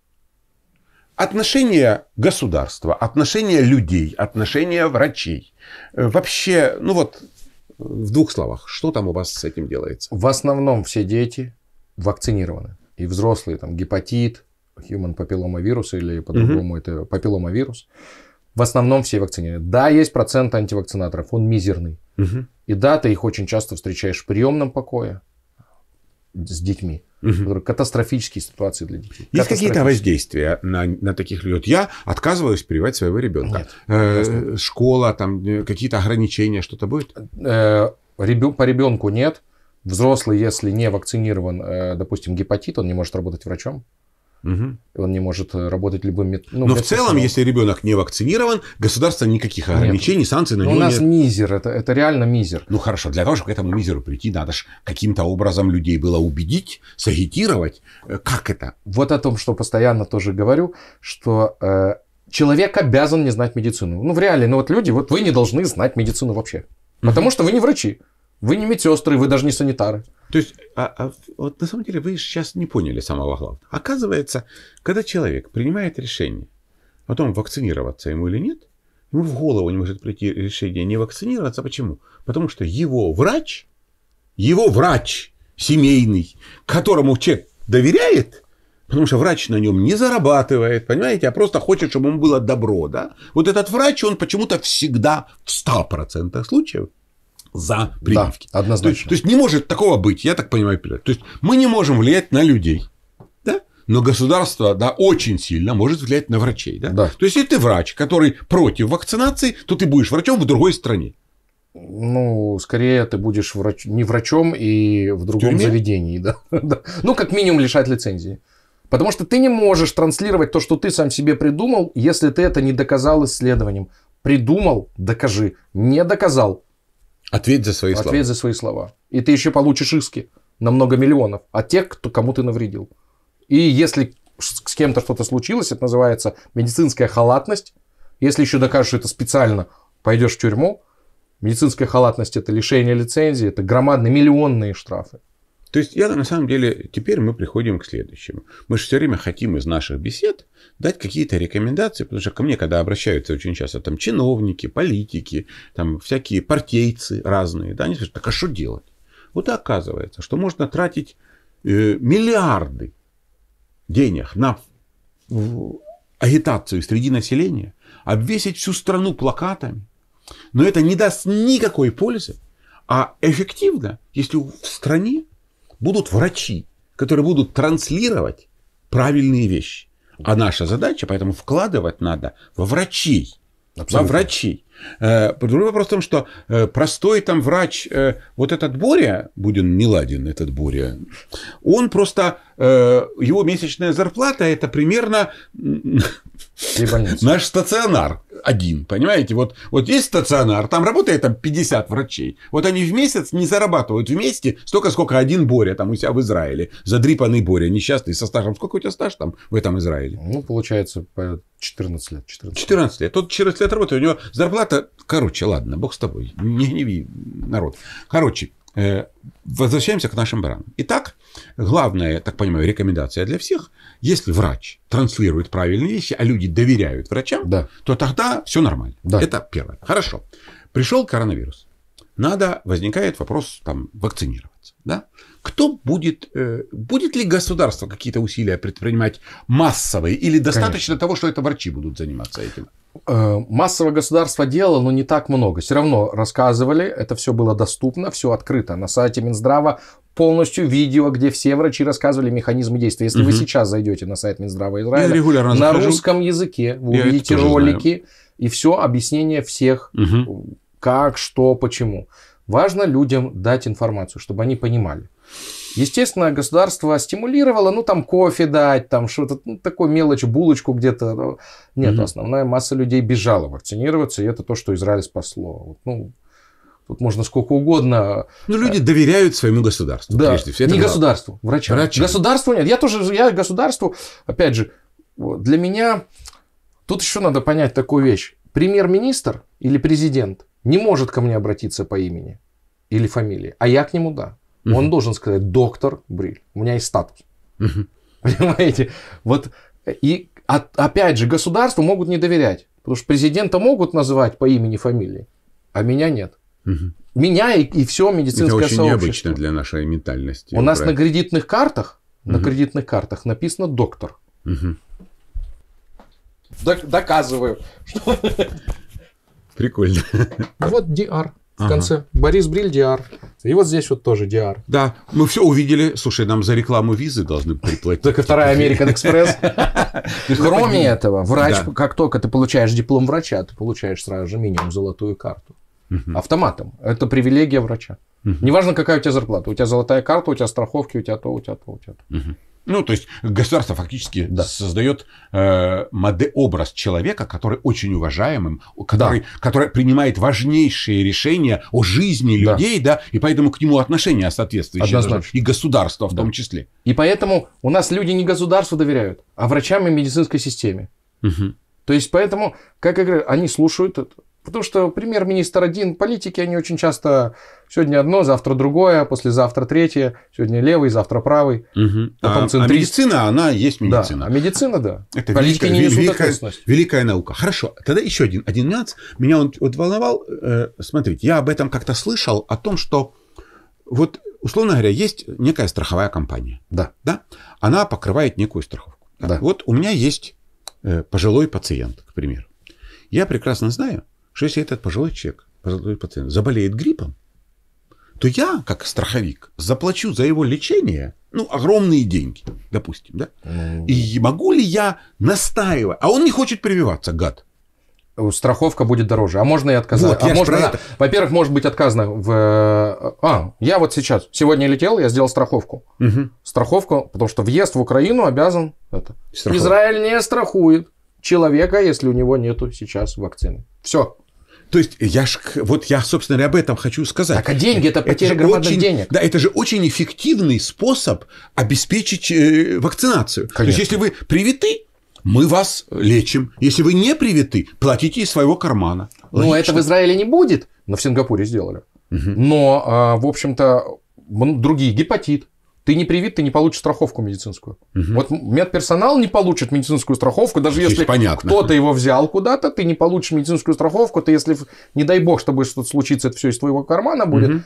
Отношения государства, отношения людей, отношения врачей. Э, вообще, ну вот в двух словах, что там у вас с этим делается? В основном все дети вакцинированы. И взрослые, там, гепатит, human папилломавирус или по-другому угу. это папилломавирус. В основном все вакцинированы. Да, есть процент антивакцинаторов, он мизерный. Угу. И да, ты их очень часто встречаешь в приемном покое с детьми. Угу. Катастрофические ситуации для детей. Есть какие-то воздействия на, на таких людей? Я отказываюсь прививать своего ребенка. Нет, э, школа, там э, какие-то ограничения, что-то будет? Э, по ребенку нет. Взрослый, если не вакцинирован, э, допустим, гепатит, он не может работать врачом. Угу. Он не может э, работать любым методом. Ну, Но в целом, если ребенок не вакцинирован, государство никаких ограничений, нет. санкций на ну, него нет. У нас нет. мизер, это, это реально мизер. Ну хорошо, для того, чтобы к этому мизеру прийти, надо же каким-то образом людей было убедить, сагитировать. Э, как это? Вот о том, что постоянно тоже говорю, что э, человек обязан не знать медицину. Ну в реале, ну вот люди, вот вы не должны знать медицину вообще. Потому что вы не врачи. Вы не медсестры, вы даже не санитары. То есть, а, а, вот на самом деле вы сейчас не поняли самого главного. Оказывается, когда человек принимает решение о том, вакцинироваться ему или нет, ему в голову не может прийти решение не вакцинироваться. Почему? Потому что его врач, его врач семейный, которому человек доверяет, потому что врач на нем не зарабатывает, понимаете, а просто хочет, чтобы ему было добро, да? Вот этот врач, он почему-то всегда в 100% случаев за прививки. Да, однозначно. То есть, то есть не может такого быть, я так понимаю. То есть мы не можем влиять на людей. Да? Но государство да, очень сильно может влиять на врачей. Да? Да. То есть, если ты врач, который против вакцинации, то ты будешь врачом в другой стране. Ну, скорее ты будешь врач... не врачом и в другом в заведении. (laughs) Да? ну, как минимум лишать лицензии. Потому что ты не можешь транслировать то, что ты сам себе придумал, если ты это не доказал исследованием. Придумал – докажи. Не доказал Ответь за свои Ответь слова. Ответь за свои слова. И ты еще получишь иски на много миллионов от тех, кто, кому ты навредил. И если с кем-то что-то случилось, это называется медицинская халатность. Если еще докажешь, что это специально, пойдешь в тюрьму. Медицинская халатность – это лишение лицензии, это громадные миллионные штрафы. То есть я на самом деле, теперь мы приходим к следующему. Мы же все время хотим из наших бесед дать какие-то рекомендации, потому что ко мне, когда обращаются очень часто там чиновники, политики, там всякие партийцы разные, да, они спрашивают, так а что делать? Вот и оказывается, что можно тратить э, миллиарды денег на агитацию среди населения, обвесить всю страну плакатами, но это не даст никакой пользы, а эффективно, если в стране будут врачи, которые будут транслировать правильные вещи. А наша задача, поэтому вкладывать надо во врачей. Абсолютно. Во врачей. Э, другой вопрос в том, что э, простой там врач, э, вот этот Боря, Будин Миладин, этот Боря, он просто, его месячная зарплата это примерно наш стационар один, понимаете? Вот, вот есть стационар, там работает там, 50 врачей. Вот они в месяц не зарабатывают вместе столько, сколько один Боря там у себя в Израиле. Задрипанный Боря, несчастный, со стажем. Сколько у тебя стаж там в этом Израиле? Ну, получается, 14 лет. 14, 14 лет. Тот 14 лет работает, у него зарплата... Короче, ладно, бог с тобой. Не гневи народ. Короче, Э, возвращаемся к нашим баранам. Итак, главная, так понимаю, рекомендация для всех, если врач транслирует правильные вещи, а люди доверяют врачам, да. то тогда все нормально. Да. Это первое. Хорошо. Пришел коронавирус. Надо, возникает вопрос там вакцинироваться. Да? Кто будет, э, будет ли государство какие-то усилия предпринимать массовые или достаточно Конечно. того, что это врачи будут заниматься этим? Э, массовое государство делало, но не так много. Все равно рассказывали, это все было доступно, все открыто. На сайте Минздрава полностью видео, где все врачи рассказывали механизмы действия. Если угу. вы сейчас зайдете на сайт Минздрава Израиля, на захожу. русском языке вы Я увидите ролики знаю. и все объяснение всех, угу. как, что, почему. Важно людям дать информацию, чтобы они понимали. Естественно, государство стимулировало, ну, там, кофе дать, там, что-то, ну, такую мелочь, булочку где-то. Ну, нет, mm основная масса людей бежала вакцинироваться, и это то, что Израиль спасло. Вот, ну, Тут можно сколько угодно. Ну, э, люди доверяют своему государству. Да. Прежде всего. Это не главное. государству, врачам. врачам. Государству нет. Я тоже, я государству, опять же, для меня тут еще надо понять такую вещь. Премьер-министр или президент не может ко мне обратиться по имени или фамилии, а я к нему да. Угу. Он должен сказать, доктор Бриль, у меня есть статус. Угу. Понимаете? Вот и от, опять же, государству могут не доверять. Потому что президента могут называть по имени, фамилии, а меня нет. Угу. Меня и, и все медицинское Это очень сообщество. необычно для нашей ментальности. У нас на кредитных картах, угу. на кредитных картах написано доктор. Угу. Док- доказываю. Прикольно. Вот DR в ага. конце. Борис Бриль, Диар. И вот здесь вот тоже Диар. Да, мы все увидели. Слушай, нам за рекламу визы должны приплатить. Только вторая American Экспресс. (laughs) Ну, Кроме этого, врач, как только ты получаешь диплом врача, ты получаешь сразу же минимум золотую карту. Автоматом. Это привилегия врача. Неважно, какая у тебя зарплата. У тебя золотая карта, у тебя страховки, у тебя то, у тебя то, у тебя то. Ну, то есть государство фактически да. создает э, модель, образ человека, который очень уважаемым, который, да. который принимает важнейшие решения о жизни людей, да, и поэтому к нему отношения соответствующие. Даже, и государство в да. том числе. И поэтому у нас люди не государству доверяют, а врачам и медицинской системе. Угу. То есть поэтому, как я говорю, они слушают Потому что премьер-министр один, политики, они очень часто сегодня одно, завтра другое, послезавтра третье, сегодня левый, завтра правый, угу. потом а, а, а, центрист. А медицина, она есть медицина. Да. А медицина, да. Это политики великая, не несут великая, ответственность. Великая наука. Хорошо. Тогда еще один, один нюанс. Меня он вот волновал. Э, смотрите, я об этом как-то слышал, о том, что вот, условно говоря, есть некая страховая компания. Да. да? Она покрывает некую страховку. Да. Вот у меня есть э, пожилой пациент, к примеру. Я прекрасно знаю, что если этот пожилой человек, пациент, заболеет гриппом, то я, как страховик, заплачу за его лечение, ну, огромные деньги, допустим, да? И могу ли я настаивать? А он не хочет прививаться, гад э, страховка будет дороже. А можно и отказаться? Вот, а можно... Да. Во-первых, может быть отказано в... Э, а, я вот сейчас, сегодня летел, я сделал страховку. Угу. Страховку, потому что въезд в Украину обязан... Это. Израиль не страхует человека, если у него нету сейчас вакцины. Все. То есть я ж, вот я, собственно, об этом хочу сказать. Так, а деньги – это потеря это громадных очень, денег. Да, это же очень эффективный способ обеспечить э, вакцинацию. Конечно. То есть если вы привиты, мы вас лечим. Если вы не привиты, платите из своего кармана. Ну, это в Израиле не будет, но в Сингапуре сделали. Угу. Но, а, в общем-то, другие гепатит, ты не привит, ты не получишь страховку медицинскую. Угу. Вот медперсонал не получит медицинскую страховку, даже Здесь если понятно. кто-то его взял куда-то, ты не получишь медицинскую страховку, ты если, не дай бог, чтобы будет что-то случиться, это все из твоего кармана будет, угу.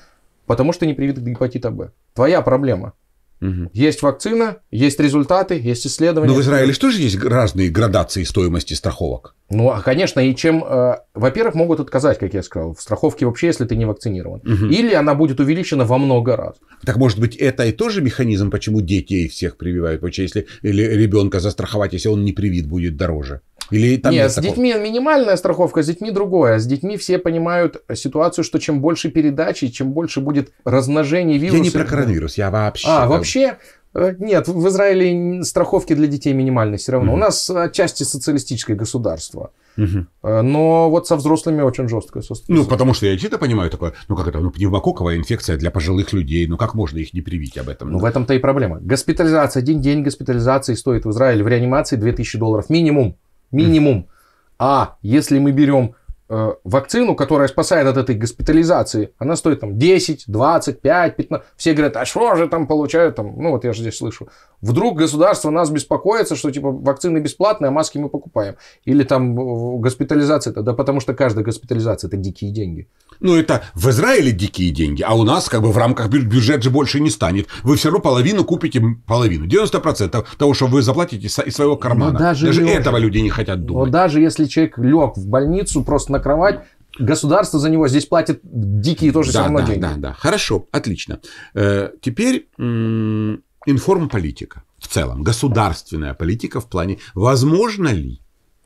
потому что не привит к гепатиту Б. Твоя проблема. Угу. Есть вакцина, есть результаты, есть исследования. Но в Израиле что же есть разные градации стоимости страховок? Ну, а, конечно, и чем... Э, во-первых, могут отказать, как я сказал, в страховке вообще, если ты не вакцинирован. Угу. Или она будет увеличена во много раз. Так, может быть, это и тоже механизм, почему детей всех прививают? Потому если или ребенка застраховать, если он не привит, будет дороже. Или там нет, нет с такого? детьми минимальная страховка, с детьми другое. С детьми все понимают ситуацию, что чем больше передачи, чем больше будет размножение вируса. Я не про коронавирус, я вообще. А, вообще? Э, нет, в Израиле страховки для детей минимальны все равно. mm У нас отчасти социалистическое государство. Угу. Но вот со взрослыми очень жесткое состояние. Ну, потому что я действительно понимаю такое, ну как это, ну пневмококковая инфекция для пожилых людей, ну как можно их не привить об этом? Ну, ну в этом-то и проблема. Госпитализация, один день госпитализации стоит в Израиле в реанимации 2000 долларов минимум. Минимум. Угу. А если мы берем Э, вакцину, которая спасает от этой госпитализации, она стоит там 10, 20, 5, 15. Все говорят, а что же там получают? Там, ну вот я же здесь слышу. Вдруг государство нас беспокоится, что типа вакцины бесплатные, а маски мы покупаем. Или там госпитализация, да потому что каждая госпитализация это дикие деньги. Ну это в Израиле дикие деньги, а у нас как бы в рамках бюджет же больше не станет. Вы все равно половину купите, половину, 90% того, что вы заплатите из своего кармана. Но даже даже этого люди не хотят думать. Но даже если человек лег в больницу просто на кровать, Государство за него здесь платит дикие тоже да, все равно да, деньги. Да, да, хорошо, отлично. Э, теперь информполитика в целом, государственная политика в плане, возможно ли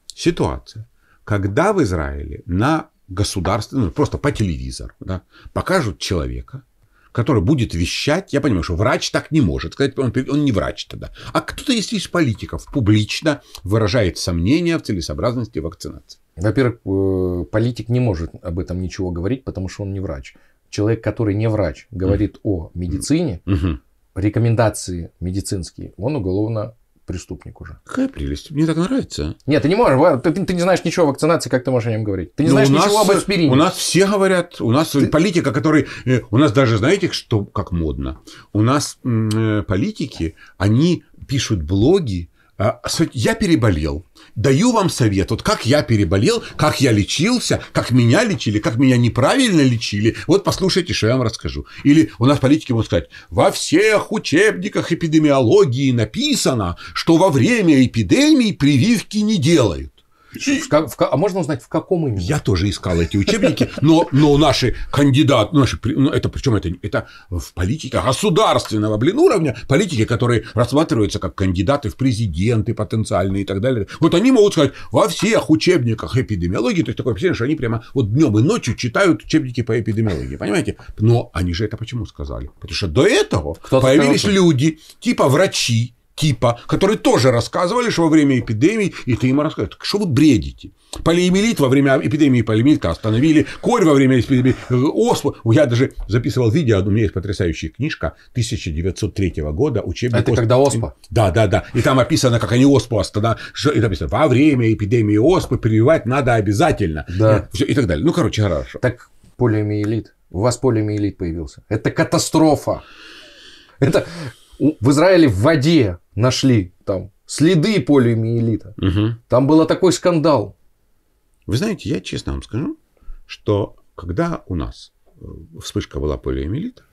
ситуация, когда в Израиле на государственную, просто по телевизору, да, покажут человека, который будет вещать, я понимаю, что врач так не может сказать, он, он не врач тогда, а кто-то из политиков публично выражает сомнения в целесообразности вакцинации. Во-первых, э, политик не может об этом ничего говорить, потому что он не врач. Человек, который не врач, говорит mm. о медицине, mm-hmm. рекомендации медицинские, он уголовно преступник уже. Какая прелесть. Мне так нравится. Нет, ты не можешь. Ты, ты не знаешь ничего о вакцинации, как ты можешь о нем говорить? Ты не Но ну, знаешь нас, ничего об аспирине. У нас все говорят, у нас ты... политика, который... Э, у нас даже, знаете, что как модно? У нас э, политики, они пишут блоги, а, я переболел. Даю вам совет, вот как я переболел, как я лечился, как меня лечили, как меня неправильно лечили. Вот послушайте, что я вам расскажу. Или у нас политики могут сказать, во всех учебниках эпидемиологии написано, что во время эпидемии прививки не делают. В, в, а можно узнать, в каком именно? Я тоже искал эти учебники, но, но наши кандидаты, наши, ну, это причем это, это в политике государственного, блин, уровня, политики, которые рассматриваются как кандидаты в президенты потенциальные и так далее. Вот они могут сказать, во всех учебниках эпидемиологии, то есть такое впечатление, что они прямо вот днем и ночью читают учебники по эпидемиологии, понимаете? Но они же это почему сказали? Потому что до этого Кто появились люди, типа врачи, типа, которые тоже рассказывали, что во время эпидемии, и ты им рассказываешь, что вы бредите? Полиэмилит во время эпидемии полиэмилита остановили, корь во время эпидемии, э, оспу. Я даже записывал видео, у меня есть потрясающая книжка 1903 года, учебник. Это оспа. когда оспа? Да, да, да. И там описано, как они оспу остановили. И там написано, во время эпидемии оспы прививать надо обязательно. Да. И, и так далее. Ну, короче, хорошо. Так полиэмилит. У вас полиэмилит появился. Это катастрофа. Это в Израиле в воде нашли там следы полиомиелита. Угу. Там был такой скандал. Вы знаете, я честно вам скажу, что когда у нас э, вспышка была полиомиелита,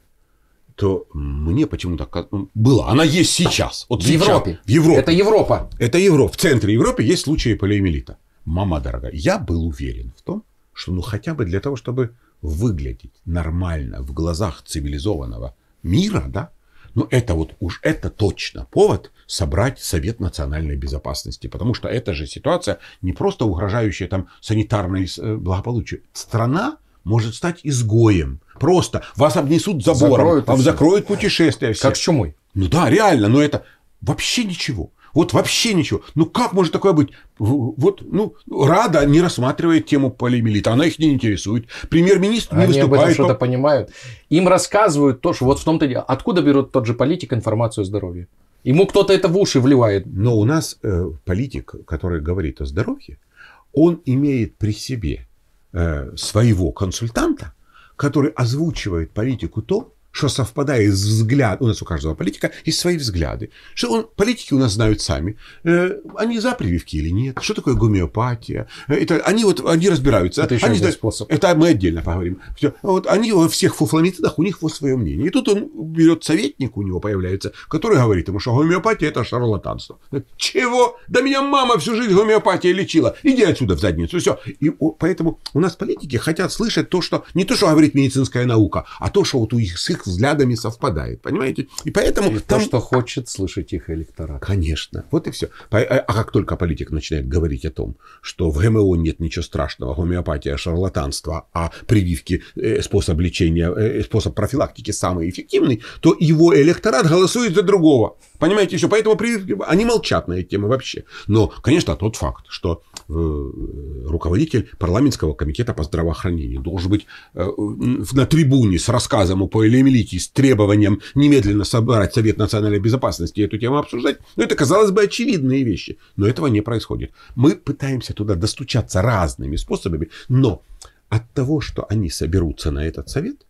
то мне почему-то ну, было. Она есть сейчас. Вот в сейчас, Европе. В Европе. Это Европа. Это Европа. В центре Европы есть случаи полиомиелита. Мама дорогая, я был уверен в том, что ну хотя бы для того, чтобы выглядеть нормально в глазах цивилизованного мира, да, но ну, это вот уж это точно повод собрать Совет национальной безопасности, потому что эта же ситуация не просто угрожающая там санитарное э, благополучие, Страна может стать изгоем. Просто вас обнесут забором, закроют вам все. закроют путешествия все. Как с чумой. Ну да, реально, но это вообще ничего. Вот вообще ничего. Ну как может такое быть? Вот, ну, Рада не рассматривает тему полимелита, она их не интересует. Премьер-министр не выступает. Они об этом что-то понимают. Им рассказывают то, что вот в том-то дело. Откуда берут тот же политик информацию о здоровье? Ему кто-то это в уши вливает. Но у нас э, политик, который говорит о здоровье, он имеет при себе э, своего консультанта, который озвучивает политику то, что совпадает с взглядом, у нас у каждого политика есть свои взгляды, что он, политики у нас знают сами, э, они за прививки или нет, что такое гомеопатия, э, это, они вот, они разбираются. Это еще они, один знают, способ. Это мы отдельно поговорим. Все. Вот они во всех фуфломицидах, у них вот свое мнение. И тут он берет советник, у него появляется, который говорит ему, что гомеопатия – это шарлатанство. Чего? Да меня мама всю жизнь гомеопатия лечила. Иди отсюда в задницу. Все. И поэтому у нас политики хотят слышать то, что не то, что говорит медицинская наука, а то, что вот у их с их их взглядами совпадает, понимаете? И поэтому... И там... то, что хочет слышать их электорат. Конечно, вот и все. Э, а как только политик начинает говорить о том, что в ГМО нет ничего страшного, гомеопатия, шарлатанство, а прививки, э, способ лечения, э, способ профилактики самый эффективный, то его электорат голосует за другого. Понимаете, все. Поэтому прививки, они молчат на эти темы вообще. Но, конечно, тот факт, что Э, руководитель парламентского комитета по здравоохранению должен быть э, на трибуне с рассказом о Пуэлемелите, с требованием немедленно собрать Совет национальной безопасности и эту тему обсуждать. Ну, это, казалось бы, очевидные вещи. Но этого не происходит. Мы пытаемся туда достучаться разными способами, но от того, что они соберутся на этот совет,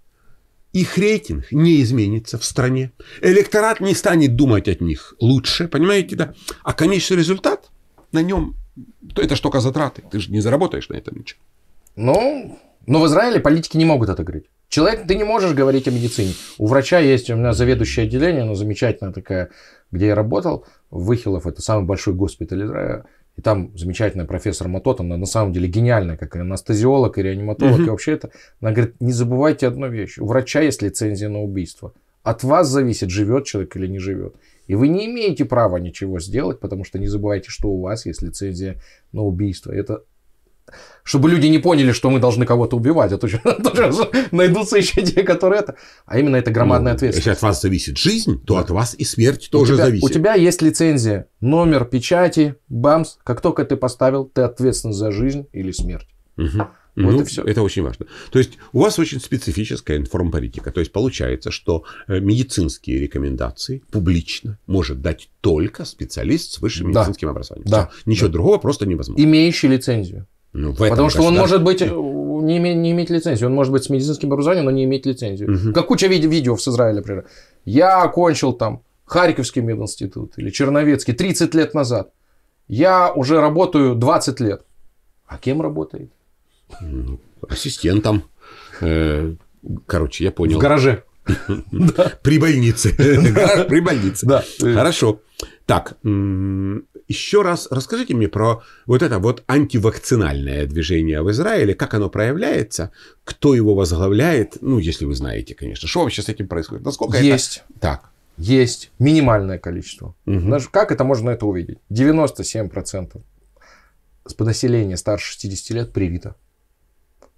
их рейтинг не изменится в стране. Электорат не станет думать от них лучше, понимаете, да? А конечный результат на нем то это ж только затраты. Ты же не заработаешь на этом ничего. Ну, но ну, в Израиле политики не могут это говорить. Человек, ты не можешь говорить о медицине. У врача есть, у меня заведующее отделение, оно замечательное такое, где я работал, Выхилов, это самый большой госпиталь Израиля. И там замечательная профессор Матот, она на самом деле гениальная, как анестезиолог и реаниматолог, угу. и вообще это. Она говорит, не забывайте одну вещь. У врача есть лицензия на убийство. От вас зависит, живет человек или не живет. И вы не имеете права ничего сделать, потому что не забывайте, что у вас есть лицензия на убийство. Это чтобы люди не поняли, что мы должны кого-то убивать, а то (laughs) найдутся еще те, которые это. А именно это громадная ну, ответственность. Если от вас зависит жизнь, то да. от вас и смерть у тоже тебя, зависит. У тебя есть лицензия, номер печати, бамс. Как только ты поставил, ты ответственен за жизнь или смерть. Угу. Вот ну, и все. Это очень важно. То есть у вас очень специфическая информполитика. То есть получается, что э, медицинские рекомендации публично может дать только специалист с высшим да. медицинским образованием. Да. Все. Ничего да. другого просто невозможно. Имеющий лицензию. Ну, в этом Потому что он может быть э, не, име, не иметь лицензию. Он может быть с медицинским образованием, но не иметь лицензию. Угу. Как куча виде- видео с Израиля, например. Я окончил там Харьковский мединститут или Черновецкий 30 лет назад. Я уже работаю 20 лет. А кем работает? ассистентом. Э, короче, я понял. В гараже. При больнице. (laughs) При больнице. Да. Хорошо. Так, еще раз расскажите мне про вот это вот антивакцинальное движение в Израиле, как оно проявляется, кто его возглавляет, ну, если вы знаете, конечно, что вообще с этим происходит, насколько Есть. это... Так. Есть минимальное количество. Угу. как это можно это увидеть? 97% населения старше 60 лет привито.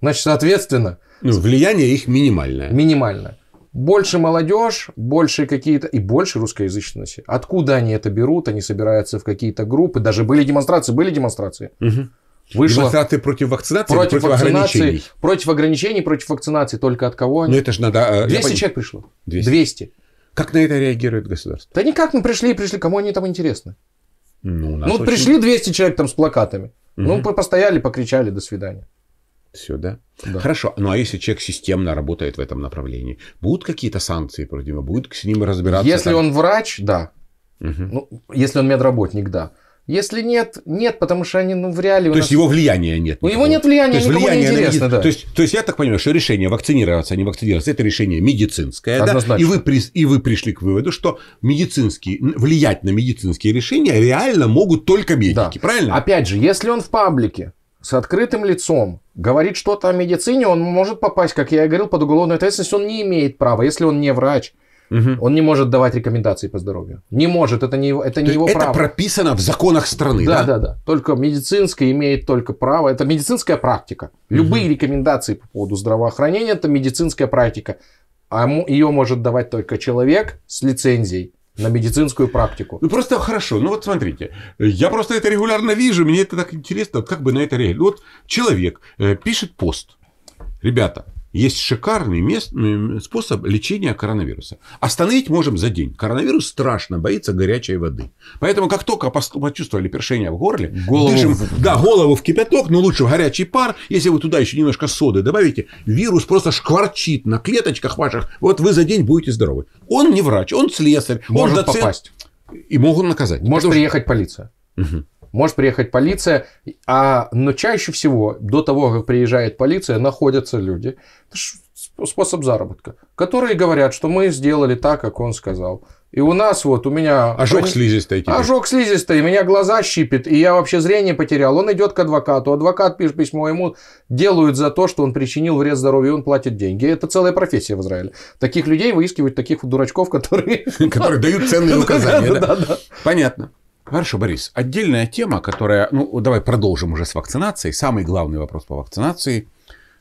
Значит, соответственно... Ну, влияние их минимальное. Минимальное. Больше молодежь, больше какие-то... И больше русскоязычности. Откуда они это берут? Они собираются в какие-то группы. Даже были демонстрации. Были демонстрации. Угу. Вышло... Демонстраты против вакцинации против, против вакцинации, ограничений? Против ограничений, против вакцинации. Только от кого они? Ну, это же надо... 200 э, пон... человек пришло. 200. 200. Как на это реагирует государство? Да никак мы ну, пришли и пришли. Кому они там интересны? Ну, ну очень... пришли 200 человек там с плакатами. Угу. Ну, постояли, покричали, до свидания. Все, да? да? Хорошо. Ну а если человек системно работает в этом направлении, будут какие-то санкции против него? Будут с ним разбираться? Если там? он врач, да. Угу. Ну, если он медработник, да. Если нет, нет, потому что они ну, в реале... То нас... есть его влияния нет. У ну, никакого. него нет влияния, то есть, никому влияние не интересно, меди... да. То есть, то есть я так понимаю, что решение вакцинироваться, а не вакцинироваться, это решение медицинское. Однозначно. Да? И, вы, и вы пришли к выводу, что медицинские, влиять на медицинские решения реально могут только медики, да. правильно? Опять же, если он в паблике, с открытым лицом говорит что-то о медицине, он может попасть, как я и говорил, под уголовную ответственность. Он не имеет права, если он не врач. Угу. Он не может давать рекомендации по здоровью. Не может, это не, это не его это право. Это прописано в законах страны, да? Да, да, да. Только медицинское имеет только право. Это медицинская практика. Любые угу. рекомендации по поводу здравоохранения – это медицинская практика. А ее может давать только человек с лицензией на медицинскую практику. Ну просто хорошо. Ну вот смотрите, я просто это регулярно вижу, мне это так интересно, как бы на это реагировать. Вот человек э, пишет пост. Ребята, есть шикарный мест, способ лечения коронавируса. Остановить можем за день. Коронавирус страшно боится горячей воды. Поэтому, как только почувствовали першение в горле, голову... дышим да, голову в кипяток, но лучше в горячий пар. Если вы туда еще немножко соды добавите, вирус просто шкварчит на клеточках ваших. Вот вы за день будете здоровы. Он не врач, он слесарь. Может он доцент... попасть. И могут наказать. Может приехать полиция. Угу. Может приехать полиция, а, но чаще всего до того, как приезжает полиция, находятся люди, Это способ заработка, которые говорят, что мы сделали так, как он сказал. И у нас вот у меня... Ожог слизистой. Тебе. Ожог слизистой, меня глаза щипит, и я вообще зрение потерял. Он идет к адвокату, адвокат пишет письмо ему, делают за то, что он причинил вред здоровью, и он платит деньги. Это целая профессия в Израиле. Таких людей выискивают, таких дурачков, (laughs) которые... Которые дают ценные (laughs) указания. Понятно. Хорошо, Борис, отдельная тема, которая, ну, давай продолжим уже с вакцинацией. Самый главный вопрос по вакцинации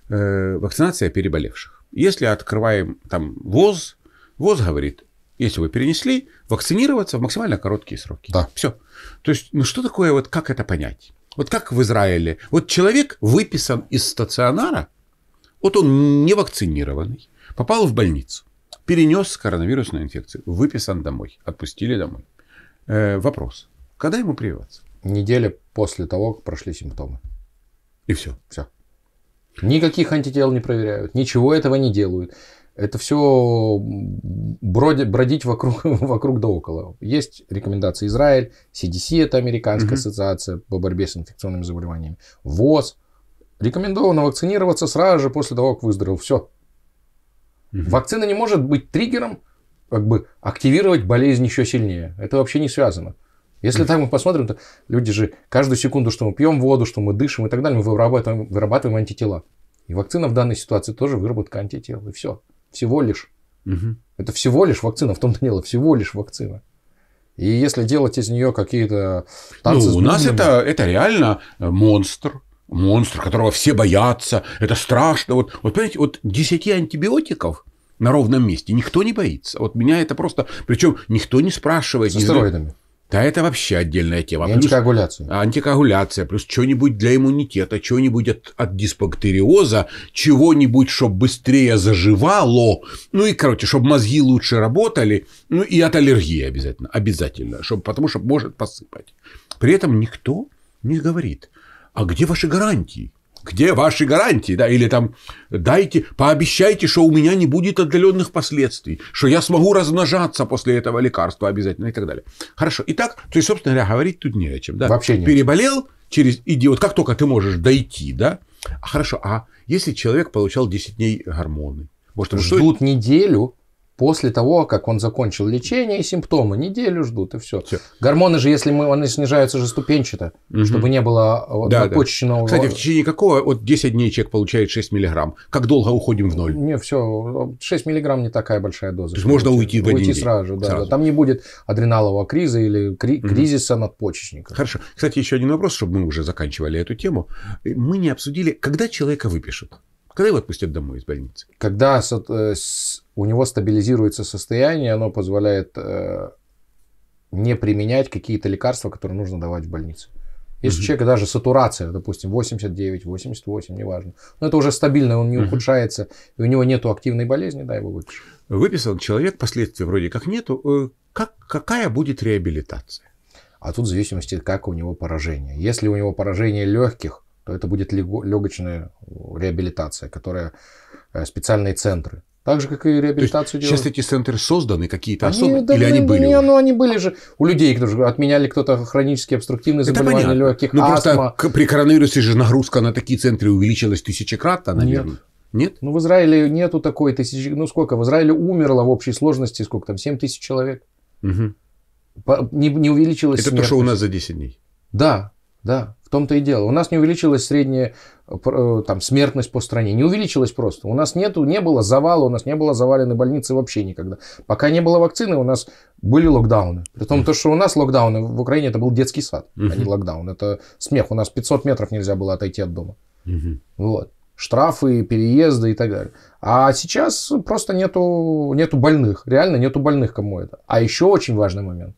э, – вакцинация переболевших. Если открываем там ВОЗ, ВОЗ говорит, если вы перенесли, вакцинироваться в максимально короткие сроки. Да. Все. То есть, ну что такое, вот как это понять? Вот как в Израиле. Вот человек выписан из стационара, вот он не вакцинированный, попал в больницу, перенес коронавирусную инфекцию, выписан домой, отпустили домой. Э, вопрос. Когда ему прививаться? Неделя после того, как прошли симптомы. И все. Все. Никаких антител не проверяют, ничего этого не делают. Это все бродить, бродить вокруг, (laughs) вокруг да около. Есть рекомендации Израиль, CDC, это американская угу. ассоциация по борьбе с инфекционными заболеваниями, ВОЗ. Рекомендовано вакцинироваться сразу же после того, как выздоровел. Все. Угу. Вакцина не может быть триггером, как бы активировать болезнь еще сильнее. Это вообще не связано. Если так мы посмотрим, то люди же каждую секунду, что мы пьем воду, что мы дышим и так далее, мы вырабатываем, вырабатываем антитела. И вакцина в данной ситуации тоже выработка антител. И все. Всего лишь. Угу. Это всего лишь вакцина, в том-то дело, всего лишь вакцина. И если делать из нее какие-то танцы ну, у нас это, это реально э, монстр, монстр, которого все боятся, это страшно. Вот, вот понимаете, вот 10 антибиотиков на ровном месте никто не боится. Вот меня это просто... Причем никто не спрашивает. С стероидами. Да это вообще отдельная тема. И плюс антикоагуляция. плюс что-нибудь для иммунитета, что-нибудь от, от диспактериоза, чего-нибудь, чтобы быстрее заживало. Ну и, короче, чтобы мозги лучше работали. Ну и от аллергии обязательно. Обязательно. чтобы, потому что может посыпать. При этом никто не говорит, а где ваши гарантии? где ваши гарантии, да, или там дайте, пообещайте, что у меня не будет отдаленных последствий, что я смогу размножаться после этого лекарства обязательно и так далее. Хорошо. Итак, то есть, собственно говоря, говорить тут не о чем, да. Вообще не Переболел через идиот, как только ты можешь дойти, да. А хорошо. А если человек получал 10 дней гормоны? Может, Ждут что... неделю, После того, как он закончил лечение, симптомы неделю ждут и все. Гормоны же, если мы, они снижаются же ступенчато, угу. чтобы не было э, да, накочечного. Да. Кстати, в течение какого Вот 10 дней человек получает 6 миллиграмм? Как долго уходим в ноль? Не, все, 6 миллиграмм не такая большая доза. То есть можно уйти в один Уйти день. сразу да, сразу. да. Там не будет адреналового криза или кри- угу. кризиса надпочечника. Хорошо. Кстати, еще один вопрос, чтобы мы уже заканчивали эту тему. Э, мы не обсудили, когда человека выпишут. Когда его отпустят домой из больницы? Когда э, у него стабилизируется состояние, оно позволяет э, не применять какие-то лекарства, которые нужно давать в больнице. Если угу. у человека даже сатурация, допустим, 89, 88, неважно. Но это уже стабильно, он не угу. ухудшается, и у него нет активной болезни, да, его выпишут. Выписал человек, последствий вроде как нету. Э, как, какая будет реабилитация? А тут в зависимости, как у него поражение. Если у него поражение легких, то это будет легочная реабилитация, которая э, специальные центры. Так же, как и реабилитацию делают. Сейчас эти центры созданы какие-то особые? Да, или да, они были? Не, ну, они были же у людей, которые отменяли кто-то хронические обструктивные заболевания легких, ну, астма. Просто при коронавирусе же нагрузка на такие центры увеличилась тысячекратно, наверное. Нет. Нет? Ну, в Израиле нету такой тысячи... Ну, сколько? В Израиле умерло в общей сложности сколько там? 7 тысяч человек. Угу. По... Не, не увеличилось Это смертность. то, что у нас за 10 дней. Да. Да, в том-то и дело. У нас не увеличилась средняя э, э, там, смертность по стране. Не увеличилась просто. У нас нету, не было завала, у нас не было заваленной больницы вообще никогда. Пока не было вакцины, у нас были локдауны. При том, то, что у нас локдауны в Украине это был детский сад, uh-huh. а не локдаун. Это смех. У нас 500 метров нельзя было отойти от дома. Uh-huh. Вот. Штрафы, переезды и так далее. А сейчас просто нету, нету больных. Реально нету больных, кому это. А еще очень важный момент.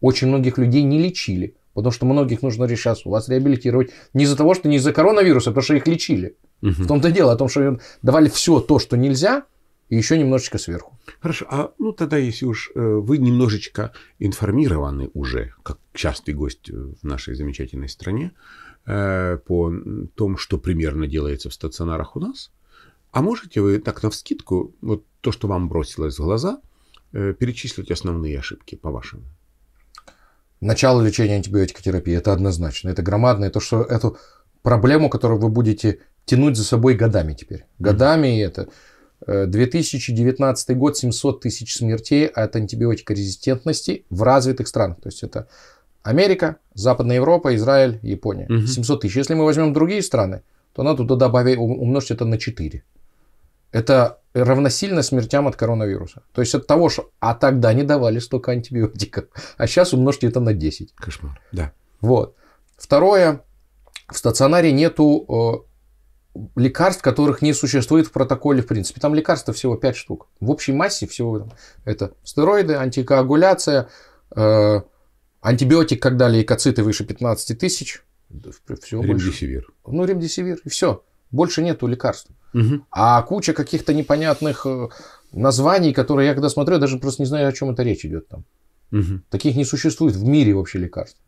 Очень многих людей не лечили. Потому что многих нужно сейчас у вас реабилитировать не из-за того, что не из-за коронавируса, а потому что их лечили. Угу. В том-то и дело, о том, что давали все то, что нельзя, и еще немножечко сверху. Хорошо, а ну тогда, если уж э, вы немножечко информированы уже, как частый гость э, в нашей замечательной стране, э, по тому, что примерно делается в стационарах у нас, а можете вы так навскидку, вот то, что вам бросилось в глаза, перечислить основные ошибки, по-вашему? начало лечения антибиотикотерапии. Это однозначно. Это громадное. То, что эту проблему, которую вы будете тянуть за собой годами теперь. Годами это. 2019 э, год 700 тысяч смертей от антибиотикорезистентности в развитых странах. То есть это Америка, Западная Европа, Израиль, Япония. Угу. 700 тысяч. Если мы возьмем другие страны, то надо туда добавить, умножить это на 4. Это равносильно смертям от коронавируса. То есть от того, что... А тогда не давали столько антибиотиков. А сейчас умножьте это на 10. Кошмар, да. Вот. Второе. В стационаре нету э, лекарств, которых не существует в протоколе в принципе. Там лекарства всего 5 штук. В общей массе всего это стероиды, антикоагуляция, э, антибиотик, когда лейкоциты выше 15 тысяч. Все ремдесивир. Больше. Ну, ремдесивир, и все. Больше нету лекарств. Угу. А куча каких-то непонятных э, названий, которые я когда смотрю, даже просто не знаю, о чем это речь идет там. Угу. Таких не существует в мире вообще лекарств.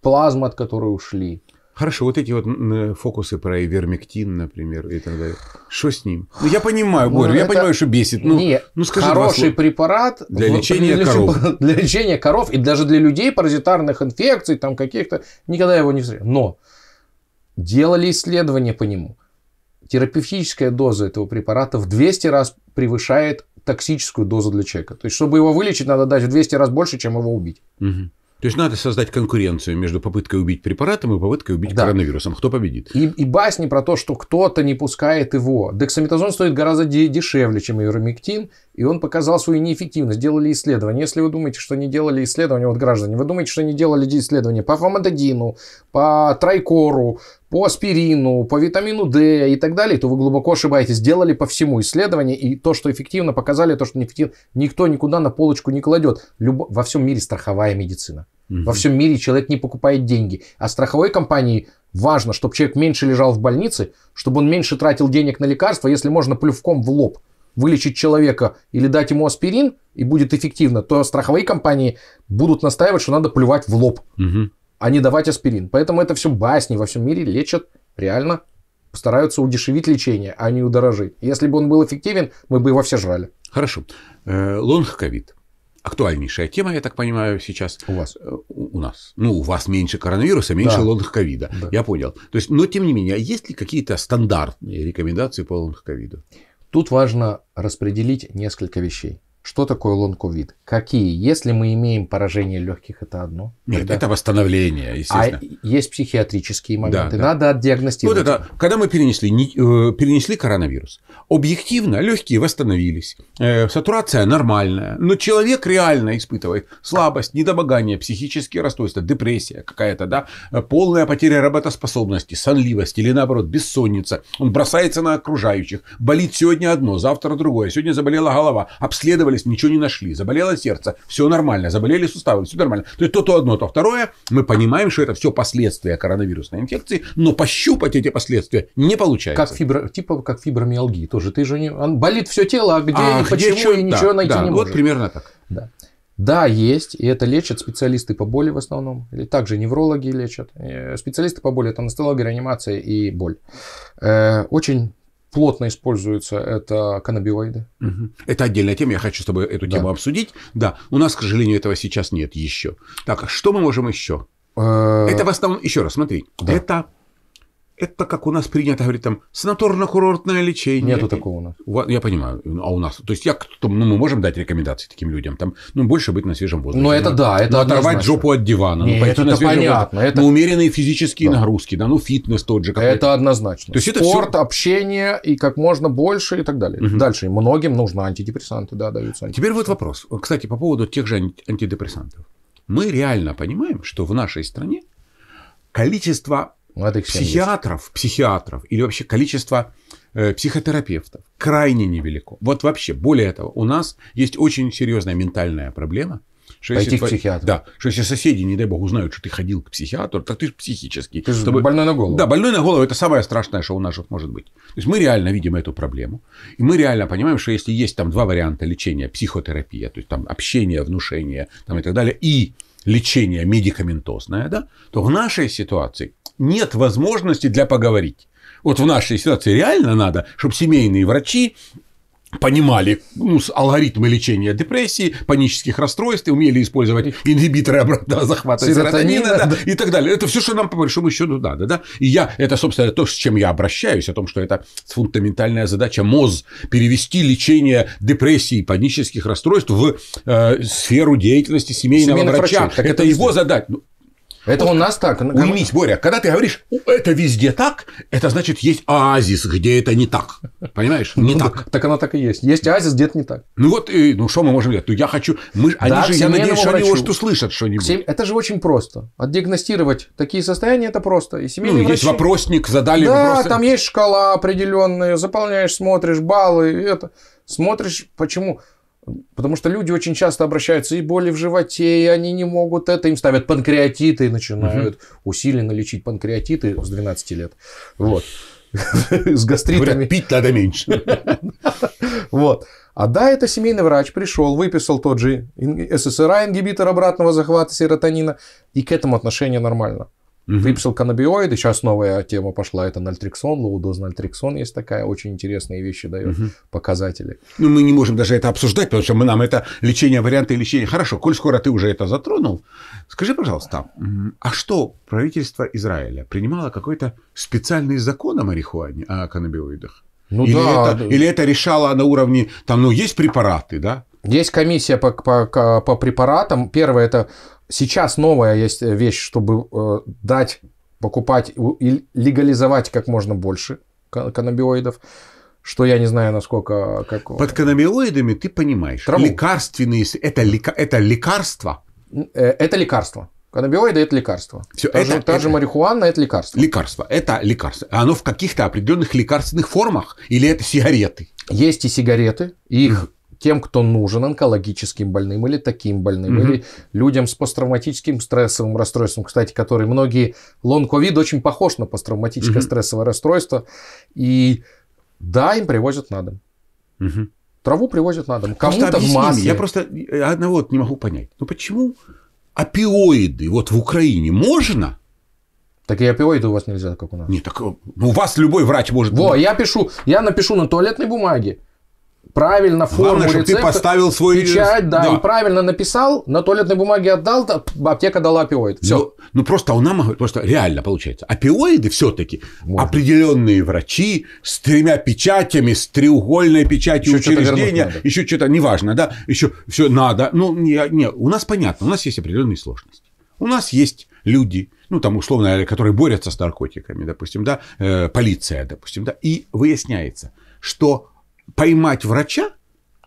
Плазма, от которой ушли. Хорошо, вот эти вот э, фокусы про ивермектин, например, и так далее. Что с ним? Ну, я понимаю, Боря, ну, я это... понимаю, что бесит. Ну, Нет, ну скажи хороший вас, препарат для лечения для, коров. (laughs) Для лечения коров и даже для людей паразитарных инфекций, там каких-то, никогда его не встретил. Но делали исследования по нему. Терапевтическая доза этого препарата в 200 раз превышает токсическую дозу для человека. То есть, чтобы его вылечить, надо дать в 200 раз больше, чем его убить. Угу. То есть надо создать конкуренцию между попыткой убить препаратом и попыткой убить да. коронавирусом. Кто победит? И, и басни про то, что кто-то не пускает его. Дексаметазон стоит гораздо дешевле, чем ивермектин, и он показал свою неэффективность. Делали исследования. Если вы думаете, что не делали исследования, вот граждане, вы думаете, что не делали исследования по фамададину, по трайкору, по аспирину, по витамину D и так далее, то вы глубоко ошибаетесь. Сделали по всему исследование, и то, что эффективно, показали, то, что неэффективно, никто никуда на полочку не кладет. Любо... Во всем мире страховая медицина. Угу. Во всем мире человек не покупает деньги. А страховой компании важно, чтобы человек меньше лежал в больнице, чтобы он меньше тратил денег на лекарства, если можно плювком в лоб вылечить человека или дать ему аспирин, и будет эффективно, то страховые компании будут настаивать, что надо плевать в лоб. Угу а не давать аспирин. Поэтому это все басни во всем мире лечат реально стараются удешевить лечение, а не удорожить. Если бы он был эффективен, мы бы его все жрали. Хорошо. Э, лонг ковид. Актуальнейшая тема, я так понимаю, сейчас. У вас. Э, у нас. Ну, у вас меньше коронавируса, меньше да. лонг ковида. Да. Я понял. То есть, но тем не менее, есть ли какие-то стандартные рекомендации по лонг ковиду? Тут важно распределить несколько вещей. Что такое лонг-ковид? Какие? Если мы имеем поражение легких, это одно. Нет, когда... это восстановление, а естественно. А есть психиатрические моменты. Да, да. Надо отдиагностировать. Вот это, когда мы перенесли, э, перенесли коронавирус, объективно легкие восстановились, э, сатурация нормальная, но человек реально испытывает слабость, недомогание, психические расстройства, депрессия какая-то, да, э, полная потеря работоспособности, сонливость или наоборот бессонница. Он бросается на окружающих, болит сегодня одно, завтра другое, сегодня заболела голова, обследовали обследовались, ничего не нашли. Заболело сердце, все нормально. Заболели суставы, все нормально. То есть то, то одно, то второе. Мы понимаем, что это все последствия коронавирусной инфекции, но пощупать эти последствия не получается. Как фибро, типа как фибромиалгии тоже. Ты же не, он болит все тело, а где а и где почему что? и ничего да, найти да, не можешь. Вот примерно так. Да. Да, есть, и это лечат специалисты по боли в основном, или также неврологи лечат. Э, специалисты по боли – это анестезиология, реанимация и боль. Э, очень плотно используются, это каннабиоиды. Угу. Это отдельная тема, я хочу с тобой эту да. тему обсудить. Да, у нас, к сожалению, этого сейчас нет еще. Так, что мы можем еще? Э, это в основном, еще раз, смотри, да. это это как у нас принято, говорит, там, санаторно-курортное лечение. Нету такого у нас. я понимаю, а у нас, то есть я, ну, мы можем дать рекомендации таким людям, там, ну, больше быть на свежем воздухе. Но ну, это ну, да, это ну, оторвать жопу от дивана, ну, Нет, ну, пойти это на понятно, это... ну, умеренные физические да. нагрузки, да, ну, фитнес тот же. Какой-то. Это однозначно. То есть это Спорт, все... общение и как можно больше и так далее. Угу. Дальше, многим нужно антидепрессанты, да, даются. Антидепрессанты. Теперь вот вопрос, кстати, по поводу тех же антидепрессантов. Мы реально понимаем, что в нашей стране количество Молодых психиатров, психиатров или вообще количество э, психотерапевтов крайне невелико. Вот вообще, более того, у нас есть очень серьезная ментальная проблема. Что Пойти если к психиатру. Да, что если соседи, не дай бог, узнают, что ты ходил к психиатру, так ты же психический. Ты же тобой... больной на голову. Да, больной на голову – это самое страшное, что у нас может быть. То есть мы реально видим эту проблему, и мы реально понимаем, что если есть там два варианта лечения – психотерапия, то есть там общение, внушение там, и так далее, и лечение медикаментозное, да, то в нашей ситуации нет возможности для поговорить. Вот в нашей ситуации реально надо, чтобы семейные врачи понимали ну, алгоритмы лечения депрессии, панических расстройств, и умели использовать ингибиторы обратного захвата серотонина, серотонина да, да. и так далее. Это все, что нам по большому счету надо. Да? И я, это, собственно, то, с чем я обращаюсь, о том, что это фундаментальная задача МОЗ – перевести лечение депрессии и панических расстройств в э, сферу деятельности семейного, семейного врача. врача. Это его задача. Ну, это вот, у нас так. Уймись, Боря, когда ты говоришь, это везде так, это значит, есть оазис, где это не так. Понимаешь? (laughs) Не так. Так оно так и есть. Есть оазис, где-то не так. Ну вот, э, ну что мы можем делать? Ну я хочу... Мы, да, они же, я надеюсь, они его что слышат, что-нибудь. Это же очень просто. Отдиагностировать такие состояния – это просто. И ну, врачи... есть вопросник, задали да, вопросы. Да, там есть шкала определенная, заполняешь, смотришь, баллы, это. Смотришь, почему... Потому что люди очень часто обращаются и боли в животе, и они не могут это, им ставят панкреатиты и начинают угу. усиленно лечить панкреатиты с 12 лет. Вот. (laughs) С гастритами. пить надо меньше. (laughs) Вот. А да, это семейный врач пришел, выписал тот же ССРА, ингибитор обратного захвата серотонина, и к этому отношение нормально. Угу. Выписал каннабиоиды, сейчас новая тема пошла, это нальтриксон, лоудозный нальтриксон есть такая, очень интересные вещи дает, угу. показатели. Ну, мы не можем даже это обсуждать, потому что мы нам это лечение, варианты лечения. Хорошо, коль скоро ты уже это затронул, скажи, пожалуйста, а что правительство Израиля принимало какой-то специальный закон о марихуане, о каннабиоидах? Ну, или, да. это, или это решало на уровне, там, ну, есть препараты, да? Есть комиссия по, по, по препаратам. Первое это Сейчас новая есть э, вещь, чтобы э, дать, покупать и легализовать как можно больше каннабиоидов что я не знаю, насколько... Как... Под каннабиоидами ты понимаешь. Траву. Лекарственные... Это, лека... это лекарство? Э, это лекарство. Каннабиоиды – это лекарство. Все, та, это, же, та же марихуана – это лекарство. Лекарство. Это лекарство. Оно в каких-то определенных лекарственных формах? Или это сигареты? Есть и сигареты. Их тем, кто нужен онкологическим больным или таким больным, mm-hmm. или людям с посттравматическим стрессовым расстройством, кстати, который многие... Лонг-ковид очень похож на посттравматическое mm-hmm. стрессовое расстройство. И да, им привозят на дом. Mm-hmm. Траву привозят на дом. Кому-то в масле. Я просто одного не могу понять. Ну почему опиоиды вот в Украине можно, так и опиоиды у вас нельзя, как у нас. Нет, так э, ну, у вас любой врач может... Во, я пишу, я напишу на туалетной бумаге правильно форму Главное, рецепта, ты поставил свой печать, да, да, и правильно написал, на туалетной бумаге отдал, то аптека дала опиоид. Все. Ну, ну просто у нам просто реально получается. Опиоиды все-таки определенные врачи с тремя печатями, с треугольной печатью, еще учреждения, что еще что-то неважно, да, еще все надо. Ну не, не, у нас понятно, у нас есть определенные сложности. У нас есть люди, ну, там, условно, которые борются с наркотиками, допустим, да, э, полиция, допустим, да, и выясняется, что поймать врача,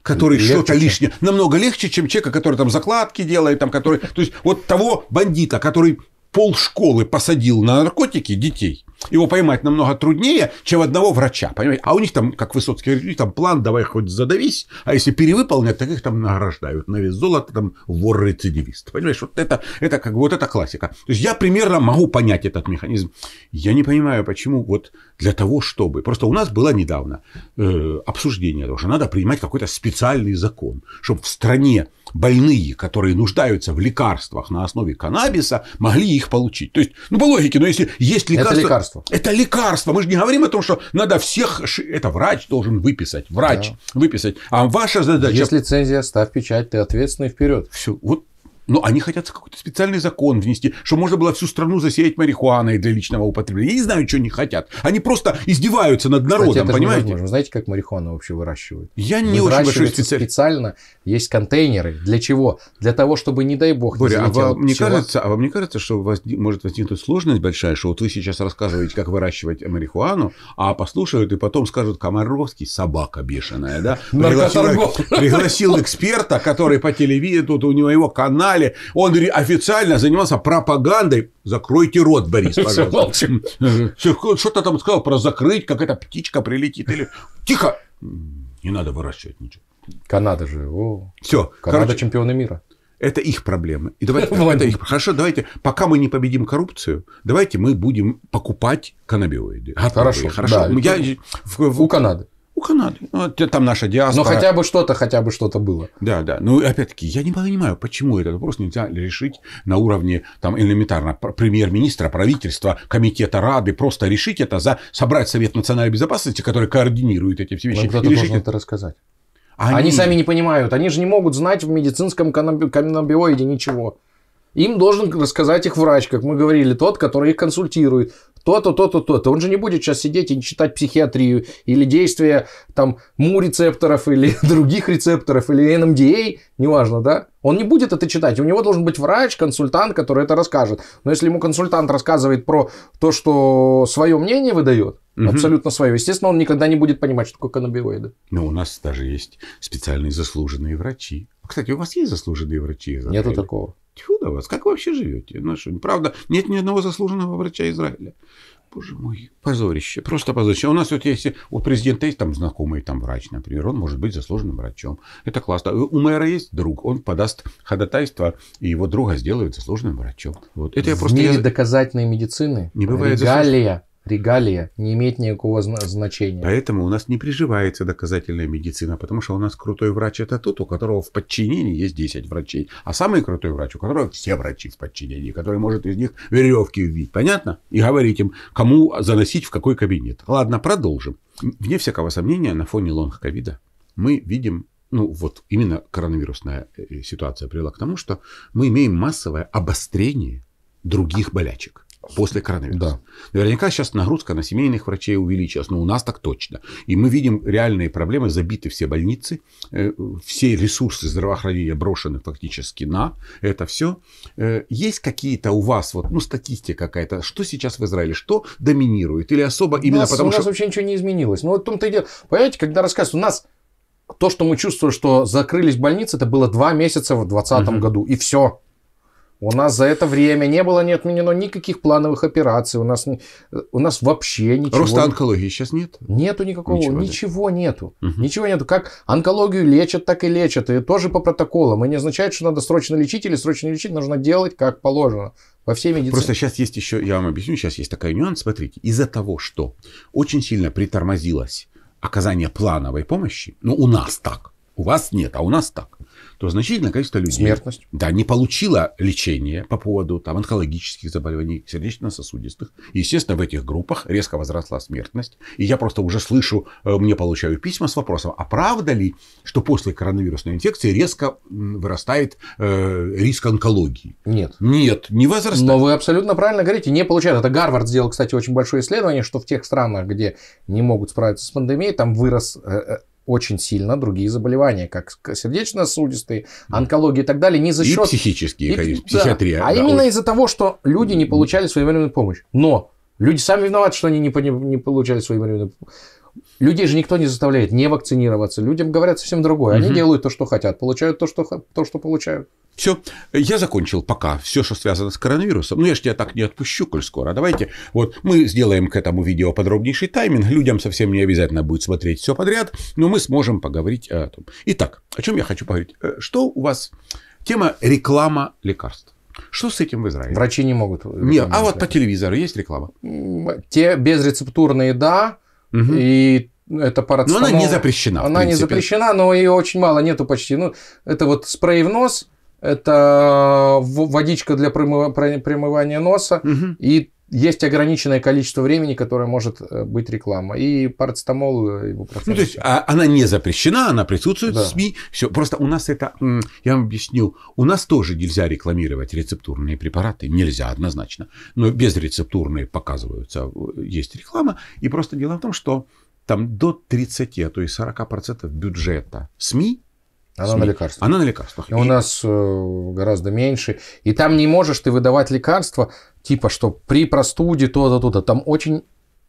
который что-то лишнее, намного легче, чем человека, который там закладки делает, там, который, то есть вот того бандита, который пол школы посадил на наркотики детей, его поймать намного труднее, чем одного врача, понимаете? А у них там, как Высоцкий говорит, у них там план «давай хоть задавись», а если перевыполнят, так их там награждают на вес золота, там вор-рецидивист, понимаешь? Вот это, это как вот это классика. То есть я примерно могу понять этот механизм. Я не понимаю, почему вот для того, чтобы... Просто у нас было недавно э, обсуждение того, что надо принимать какой-то специальный закон, чтобы в стране больные, которые нуждаются в лекарствах на основе каннабиса, могли их получить. То есть, ну, по логике, но если есть лекарство... Это лекарство лекарство. Это лекарство. Мы же не говорим о том, что надо всех... Это врач должен выписать. Врач да. выписать. А ваша задача... Есть лицензия, ставь печать, ты ответственный вперед. Все. Вот но ну, они хотят какой-то специальный закон внести, что можно было всю страну засеять марихуаной для личного употребления. Я не знаю, что они хотят. Они просто издеваются над народом, Кстати, это понимаете? Невозможно. знаете, как марихуану вообще выращивают? Я не очень большой специалист. специально. Есть контейнеры. Для чего? Для того, чтобы, не дай бог, Боря, не а вам не кажется, а вам не кажется, что воз... может возникнуть сложность большая, что вот вы сейчас рассказываете, как выращивать марихуану, а послушают и потом скажут, Комаровский собака бешеная, да? Пригласил, эксперта, который по телевидению тут у него его канал далее. Он официально занимался пропагандой. Закройте рот, Борис, (laughs) пожалуйста. Все Что-то там сказал про закрыть, как эта птичка прилетит. Или... Тихо! Не надо выращивать ничего. Канада же. Все. Канада короче, чемпионы мира. Это их проблемы. И давайте, (laughs) это их. Хорошо, давайте, пока мы не победим коррупцию, давайте мы будем покупать каннабиоиды. Хорошо. Хорошо. Да, я, в, в, у Канады. У Канады. Ну, там наша диаспора. Но ну, хотя бы что-то, хотя бы что-то было. Да, да. Ну, опять-таки, я не понимаю, почему этот вопрос нельзя решить на уровне там элементарно премьер-министра, правительства, комитета Рады. Просто решить это, за собрать Совет национальной безопасности, который координирует эти все вещи. Кто-то должен это... это рассказать. Они... они сами не понимают. Они же не могут знать в медицинском каннабиоиде ничего. Им должен рассказать их врач, как мы говорили, тот, который их консультирует. То-то, то-то, то-то. Он же не будет сейчас сидеть и читать психиатрию или действия там МУ-рецепторов или (laughs) других рецепторов или NMDA, эм неважно, да? Он не будет это читать. У него должен быть врач, консультант, который это расскажет. Но если ему консультант рассказывает про то, что свое мнение выдает, угу. абсолютно свое, естественно, он никогда не будет понимать, что такое каннабиоиды. Ну, у нас даже есть специальные заслуженные врачи. Кстати, у вас есть заслуженные врачи? Нету такого. Тьфу на вас, как вы вообще живете? Ну, что, правда, нет ни одного заслуженного врача Израиля. Боже мой, позорище, просто позорище. У нас вот есть, у президента есть там знакомый там врач, например, он может быть заслуженным врачом. Это классно. У мэра есть друг, он подаст ходатайство, и его друга сделают заслуженным врачом. Вот. Это в я просто... мире я... доказательной медицины не бывает регалия регалия не имеет никакого значения. Поэтому у нас не приживается доказательная медицина, потому что у нас крутой врач это тот, у которого в подчинении есть 10 врачей. А самый крутой врач, у которого все врачи в подчинении, который может из них веревки вбить. Понятно? И говорить им, кому заносить в какой кабинет. Ладно, продолжим. Вне всякого сомнения, на фоне лонг-ковида мы видим ну вот именно коронавирусная э, ситуация привела к тому, что мы имеем массовое обострение других болячек после коронавируса. Да. Наверняка сейчас нагрузка на семейных врачей увеличилась, но у нас так точно. И мы видим реальные проблемы, забиты все больницы, э, все ресурсы здравоохранения брошены фактически на это все. Э, есть какие-то у вас, вот, ну, статистика какая-то, что сейчас в Израиле, что доминирует? Или особо именно у нас, потому, у нас вообще ничего не изменилось. Ну, вот в том-то и дело. Понимаете, когда рассказывают, у нас то, что мы чувствовали, что закрылись больницы, это было два месяца в 2020 угу. году, и все. У нас за это время не было, не отменено никаких плановых операций. У нас, не, у нас вообще ничего... Роста онкологии сейчас нет? Нету никакого. Ничего, ничего нет. нету. Угу. Ничего нету. Как онкологию лечат, так и лечат. И тоже по протоколам. И не означает, что надо срочно лечить или срочно лечить. Нужно делать как положено. Во всей медицине. Просто сейчас есть еще, я вам объясню, сейчас есть такой нюанс. Смотрите, из-за того, что очень сильно притормозилось оказание плановой помощи, ну у нас так, у вас нет, а у нас так – то значительное количество людей Смертность. Да, не получило лечение по поводу там, онкологических заболеваний, сердечно-сосудистых. Естественно, в этих группах резко возросла смертность. И я просто уже слышу, э, мне получаю письма с вопросом, а правда ли, что после коронавирусной инфекции резко вырастает э, риск онкологии? Нет. Нет, не возрастает. Но вы абсолютно правильно говорите, не получают. Это Гарвард сделал, кстати, очень большое исследование, что в тех странах, где не могут справиться с пандемией, там вырос э, э, очень сильно другие заболевания, как сердечно-сосудистые, онкология и так далее, не за счет... И психические, и... конечно, психиатрия. Да. А да, именно очень... из-за того, что люди не получали своевременную помощь. Но люди сами виноваты, что они не, не, не получали своевременную помощь. Людей же никто не заставляет не вакцинироваться. Людям говорят совсем другое. Они угу. делают то, что хотят, получают то, что, то, что получают. Все, я закончил пока все, что связано с коронавирусом. Ну, я же тебя так не отпущу, коль скоро. Давайте, вот мы сделаем к этому видео подробнейший тайминг. Людям совсем не обязательно будет смотреть все подряд, но мы сможем поговорить о том. Итак, о чем я хочу поговорить? Э, что у вас? Тема реклама лекарств. Что с этим в Израиле? Врачи не могут. Нет, а вот по телевизору есть реклама? Те безрецептурные, да. Угу. И это парацетамол. Но она не запрещена. Она принципе. не запрещена, но ее очень мало, нету почти. Ну, это вот спрей в нос, это водичка для промывания носа угу. и есть ограниченное количество времени, которое может э, быть реклама. И парацетамол, и э, бупрофен. Ну, то есть, а, она не запрещена, она присутствует да. в СМИ. Все. Просто у нас это, я вам объясню, у нас тоже нельзя рекламировать рецептурные препараты. Нельзя однозначно. Но безрецептурные показываются, э, есть реклама. И просто дело в том, что там до 30, а то есть 40% бюджета СМИ она СМИ. на лекарствах. Она на лекарствах. И, у нас гораздо меньше. И там не можешь ты выдавать лекарства типа, что при простуде то-то, то-то. Там очень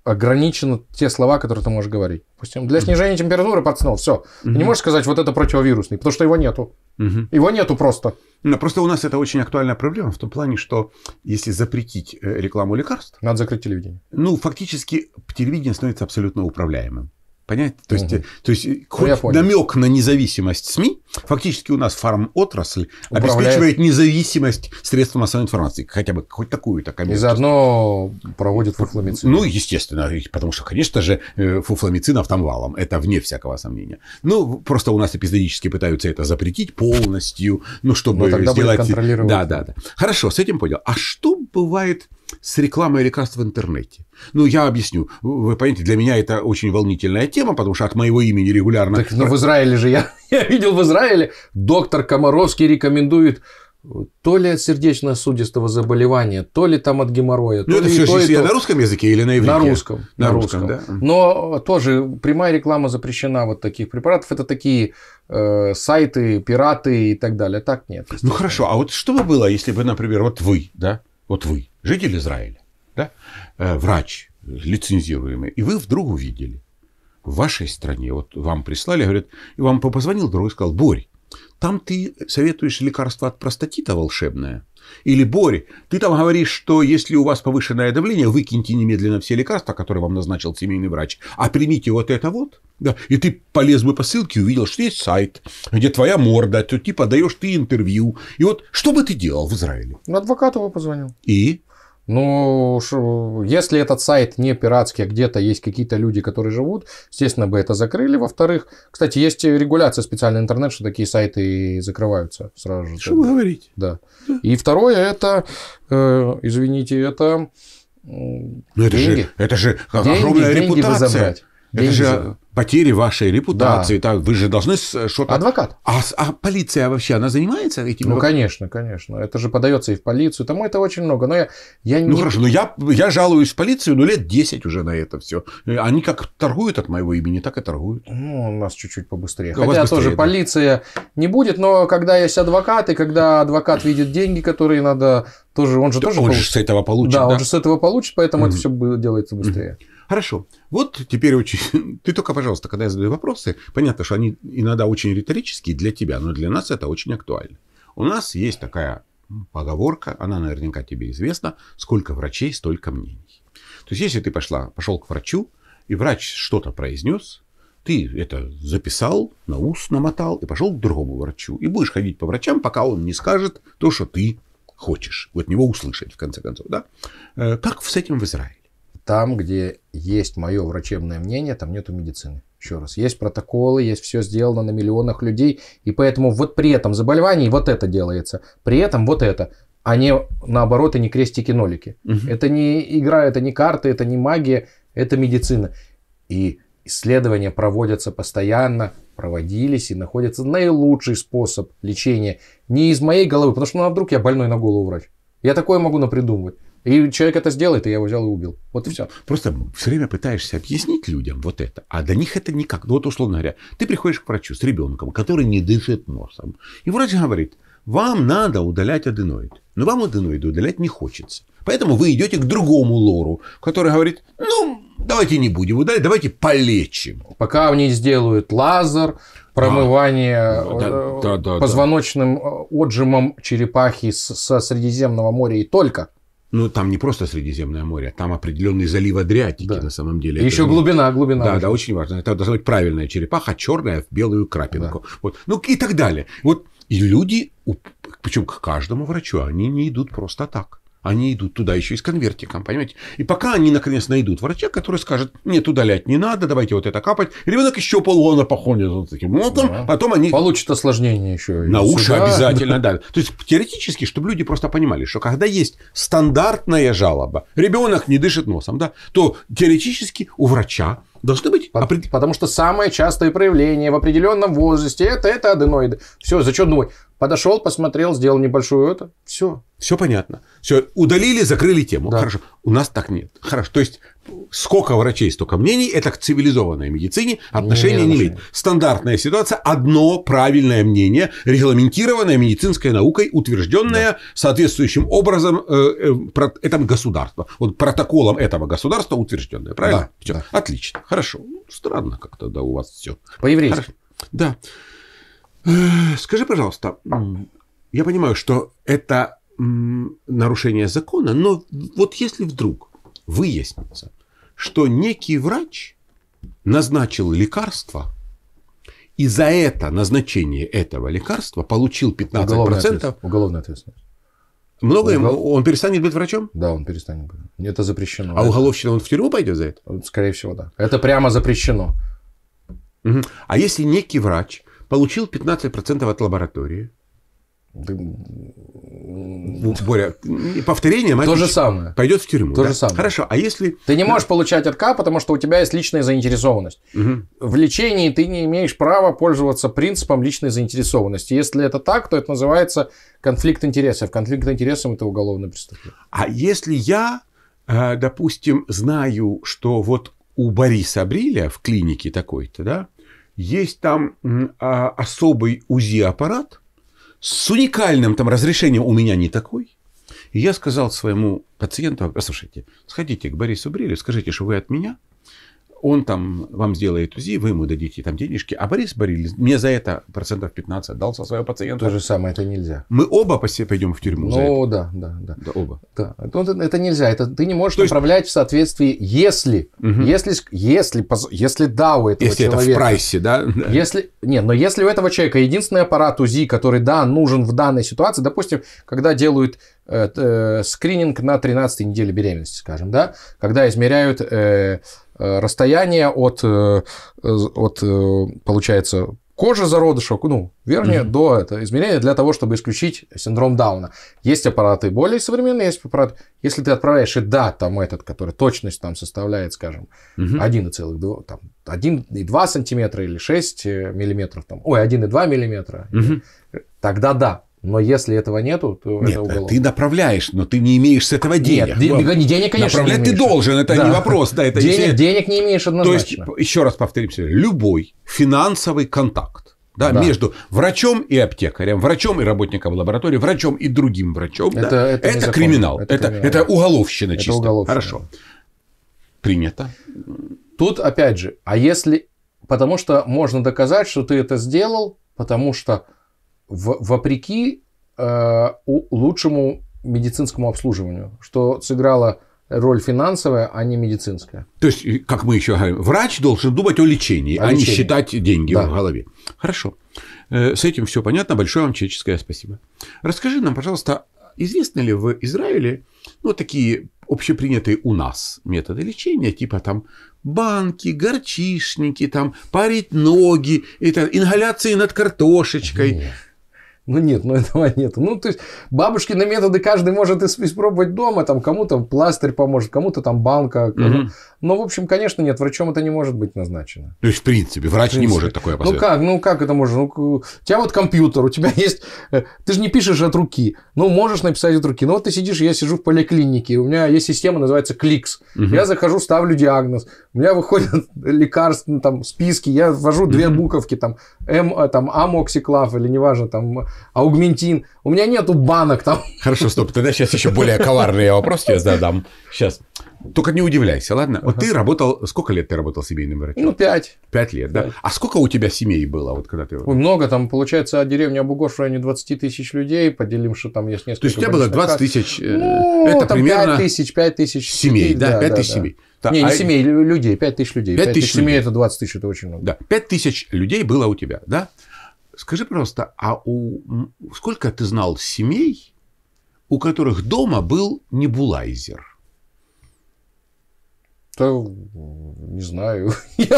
ограничены те слова, которые ты можешь говорить. Допустим, для снижения mm-hmm. температуры под все. Mm-hmm. Ты не можешь сказать, вот это противовирусный, потому что его нету. Mm-hmm. Его нету просто. Ну, просто у нас это очень актуальная проблема в том плане, что если запретить э, рекламу лекарств... Надо закрыть телевидение. Ну, фактически телевидение становится абсолютно управляемым. Понять? То есть, то есть ну, хоть намек на независимость СМИ, фактически у нас фарм Управляет... обеспечивает независимость средств массовой информации, хотя бы хоть такую-то коммерцию. И заодно проводит фуфломицин. Ну, естественно, потому что, конечно же, э, фуфломицинов там это вне всякого сомнения. Ну, просто у нас эпизодически пытаются это запретить полностью, ну, чтобы Но ну, тогда сделать... Будет контролировать. Да, да, да. Хорошо, с этим понял. А что бывает с рекламой лекарств в интернете. Ну, я объясню. Вы понимаете, для меня это очень волнительная тема, потому что от моего имени регулярно... Так, ну, в Израиле же я, (laughs) я видел в Израиле, доктор Комаровский рекомендует то ли от сердечно-сосудистого заболевания, то ли там от геморроя. Ну, это все то, то. на русском языке или на иврите? На русском. На, на русском, русском, да. Но тоже прямая реклама запрещена вот таких препаратов. Это такие э, сайты, пираты и так далее. Так нет. Ну, хорошо. А вот что бы было, если бы, например, вот вы, да, вот вы, житель Израиля, да, э, врач лицензируемый, и вы вдруг увидели в вашей стране, вот вам прислали, говорят, и вам позвонил другой, сказал, Борь, там ты советуешь лекарство от простатита волшебное. Или, Борь, ты там говоришь, что если у вас повышенное давление, выкиньте немедленно все лекарства, которые вам назначил семейный врач, а примите вот это вот. Да. И ты полез бы по ссылке, увидел, что есть сайт, где твоя морда, то типа даешь ты интервью. И вот что бы ты делал в Израиле? Ну, Адвокату его позвонил. И? Ну, если этот сайт не пиратский, а где-то есть какие-то люди, которые живут, естественно, бы это закрыли. Во-вторых, кстати, есть регуляция специальная интернет, что такие сайты закрываются сразу же. Что вы говорите? Да. да. И второе, это, э, извините, это... Ну, это деньги. же, это же деньги, огромная деньги репутация. Бы забрать. Это я же потери вашей репутации. Да. вы же должны э, что-то... Адвокат. А, а полиция вообще, она занимается этим? Ну, конечно, конечно. Это же подается и в полицию. Там это очень много. Но я, я ну, не... Ну, хорошо. Но я, я жалуюсь в полицию, но ну, лет 10 уже на это все. Э, они как торгуют от моего имени, так и торгуют. Ну, у нас чуть-чуть побыстрее. Ну, Хотя быстрее, тоже да. полиция не будет, но когда есть адвокат, и когда адвокат видит деньги, которые надо тоже... Он же тоже... Он получит. же с этого получит. Да, да, он же с этого получит, поэтому mm-hmm. это все делается быстрее. Mm-hmm. Хорошо. Вот теперь очень... (laughs) Ты только, пожалуйста, когда я задаю вопросы, понятно, что они иногда очень риторические для тебя, но для нас это очень актуально. У нас есть такая поговорка, она наверняка тебе известна, сколько врачей, столько мнений. То есть, если ты пошла, пошел к врачу, и врач что-то произнес, ты это записал, на ус намотал и пошел к другому врачу. И будешь ходить по врачам, пока он не скажет то, что ты хочешь вот него услышать, в конце концов. Да? Э, как с этим в Израиле? Там, где есть мое врачебное мнение, там нету медицины. Еще раз, есть протоколы, есть все сделано на миллионах людей, и поэтому вот при этом заболевании вот это делается, при этом вот это, а не наоборот и не крестики-нолики. Угу. Это не игра, это не карты, это не магия, это медицина. И исследования проводятся постоянно, проводились и находятся наилучший способ лечения. Не из моей головы, потому что ну, а вдруг я больной на голову врач. Я такое могу напридумывать. И человек это сделает, и я его взял и убил. Вот и все. Просто все время пытаешься объяснить людям вот это, а до них это никак. Ну, вот условно говоря, ты приходишь к врачу с ребенком, который не дышит носом. И врач говорит, вам надо удалять аденоид. Но вам аденоид удалять не хочется. Поэтому вы идете к другому лору, который говорит, ну, давайте не будем удалять, давайте полечим. Пока они сделают лазер, промывание а, э, да, да, да, позвоночным да. Э, отжимом черепахи со Средиземного моря и только – ну, там не просто Средиземное море, а там определенный залив Адриатики да. на самом деле. И это еще же... глубина, глубина. Да, очень. да, очень важно. Это должна быть правильная черепаха, черная в белую крапинку. Да. Вот. Ну и так далее. Вот. И люди, причем к каждому врачу, они не идут просто так они идут туда еще и с конвертиком, понимаете? И пока они, наконец, найдут врача, который скажет, нет, удалять не надо, давайте вот это капать. Ребенок еще полгода походит вот таким молотом, да. потом они... получат осложнение еще. На уши сюда. обязательно, да. (laughs) То есть, теоретически, чтобы люди просто понимали, что когда есть стандартная жалоба, ребенок не дышит носом, да, то теоретически у врача Должны быть. По- опред... Потому что самое частое проявление в определенном возрасте это, это аденоиды. Все, зачем думать? Подошел, посмотрел, сделал небольшую это. Все. Все понятно. Все, удалили, закрыли тему. Да. Хорошо. У нас так нет. Хорошо. То есть, сколько врачей, столько мнений, это к цивилизованной медицине отношения не, имеет. Стандартная ситуация, одно правильное мнение, регламентированное медицинской наукой, утвержденное да. соответствующим образом э, э этому государству. Вот протоколом этого государства утвержденное, правильно? Да, все. да. Отлично. Хорошо. Ну, странно как-то, да, у вас все. По-еврейски. Да. Э, скажи, пожалуйста, я понимаю, что это нарушение закона, но вот если вдруг выяснится, что некий врач назначил лекарство, и за это назначение этого лекарства получил 15%. Уголовная ответственность. Уголовная ответственность. Много ему? Он перестанет быть врачом? Да, он перестанет быть. Это запрещено. А это... уголовщина он в тюрьму пойдет за это? Скорее всего, да. Это прямо запрещено. Угу. А если некий врач получил 15% от лаборатории. Боря, повторение, мать, То же самое. Пойдет в тюрьму. То да? же самое. Хорошо, а если... Ты не можешь да. получать от К, потому что у тебя есть личная заинтересованность. Угу. В лечении ты не имеешь права пользоваться принципом личной заинтересованности. Если это так, то это называется конфликт интересов. Конфликт интересов – это уголовное преступление. А если я, э, допустим, знаю, что вот у Бориса Бриля в клинике такой-то, да, есть там а, особый УЗИ-аппарат с уникальным там разрешением, у меня не такой. И я сказал своему пациенту, послушайте, сходите к Борису Брилю, скажите, что вы от меня, он там вам сделает УЗИ, вы ему дадите там денежки. А Борис Борис мне за это процентов 15 отдал со своего пациента. То же самое, это нельзя. Мы оба по себе пойдем в тюрьму Ну да, да, да. Да, оба. Да. Ну, это, это нельзя, это ты не можешь То есть... в соответствии, если, угу. если, если, если да, у этого если человека. Если это в прайсе, да? (laughs) Если, нет, но если у этого человека единственный аппарат УЗИ, который, да, нужен в данной ситуации, допустим, когда делают э, э, скрининг на 13 неделе беременности, скажем, да, когда измеряют э, Э, расстояние от, э, э, от получается, кожи зародыша, ну, вернее, угу. до этого измерения для того, чтобы исключить синдром Дауна. Есть аппараты более современные, есть аппараты. Если ты отправляешь и да, там этот, который точность там составляет, скажем, угу. 1,2, там, 1,2 сантиметра или 6 миллиметров, там, ой, 1,2 миллиметра, угу. тогда да. Но если этого нету, то Нет, это а уголовно. ты направляешь, но ты не имеешь с этого денег. Нет, денег, конечно, Направлять не имеешь. ты должен, это да. не вопрос. Да, это денег, все... денег не имеешь однозначно. То есть, еще раз повторимся, любой финансовый контакт, да, да. между врачом и аптекарем, врачом и работником лаборатории, врачом и другим врачом. Это, да, это, это, криминал, это, это криминал. Это уголовщина это чисто. Уголовщина. Хорошо. Принято. Тут опять же, а если... Потому что можно доказать, что ты это сделал, потому что в, вопреки э, лучшему медицинскому обслуживанию, что сыграло роль финансовая, а не медицинская. То есть, как мы еще говорим, врач должен думать о лечении, о а лечении. не считать деньги да. в голове. Хорошо. Э, с этим все понятно. Большое вам чеческое спасибо. Расскажи нам, пожалуйста, известны ли в Израиле ну, такие общепринятые у нас методы лечения, типа там банки, горчишники, там парить ноги, это, ингаляции над картошечкой. Нет. Ну нет, ну (laughs) этого нет. Ну, то есть бабушкины методы каждый может испробовать дома, там кому-то пластырь поможет, кому-то там банка. Угу. Но, в общем, конечно, нет, врачом это не может быть назначено. То есть, в принципе, врач в принципе. не может такое посоветовать. Ну как, ну как это можно? Ну, у тебя вот компьютер, у тебя (laughs) есть. Э, ты же не пишешь от руки. Ну, можешь написать от руки. Ну, вот ты сидишь, я сижу в поликлинике, у меня есть система, называется Кликс. Угу. Я захожу, ставлю диагноз. У меня выходят (laughs) лекарства, там, списки, я ввожу угу. две буковки, там, М, эм, э, там, амоксиклав или неважно, там, аугментин. У меня нету банок там. (laughs) Хорошо, стоп. Тогда сейчас еще более коварный вопрос тебе задам. Сейчас. Только не удивляйся, ладно? Вот ты работал... Сколько лет ты работал семейным врачом? Ну, пять. Пять лет, да? А сколько у тебя семей было, вот когда ты... много. Там, получается, деревня Бугош в районе 20 тысяч людей. Поделим, что там есть несколько... То есть, у тебя было 20 тысяч... Э, ну, это примерно... 5 тысяч, 5 тысяч семей. Да, 5 тысяч семей. Да, не, не а... семей, людей, 5 тысяч людей. 5, 5 тысяч, тысяч людей. семей – это 20 тысяч, это очень много. Да, 5 тысяч людей было у тебя, да? Скажи, пожалуйста, а у сколько ты знал семей, у которых дома был небулайзер? Да, не знаю. (laughs)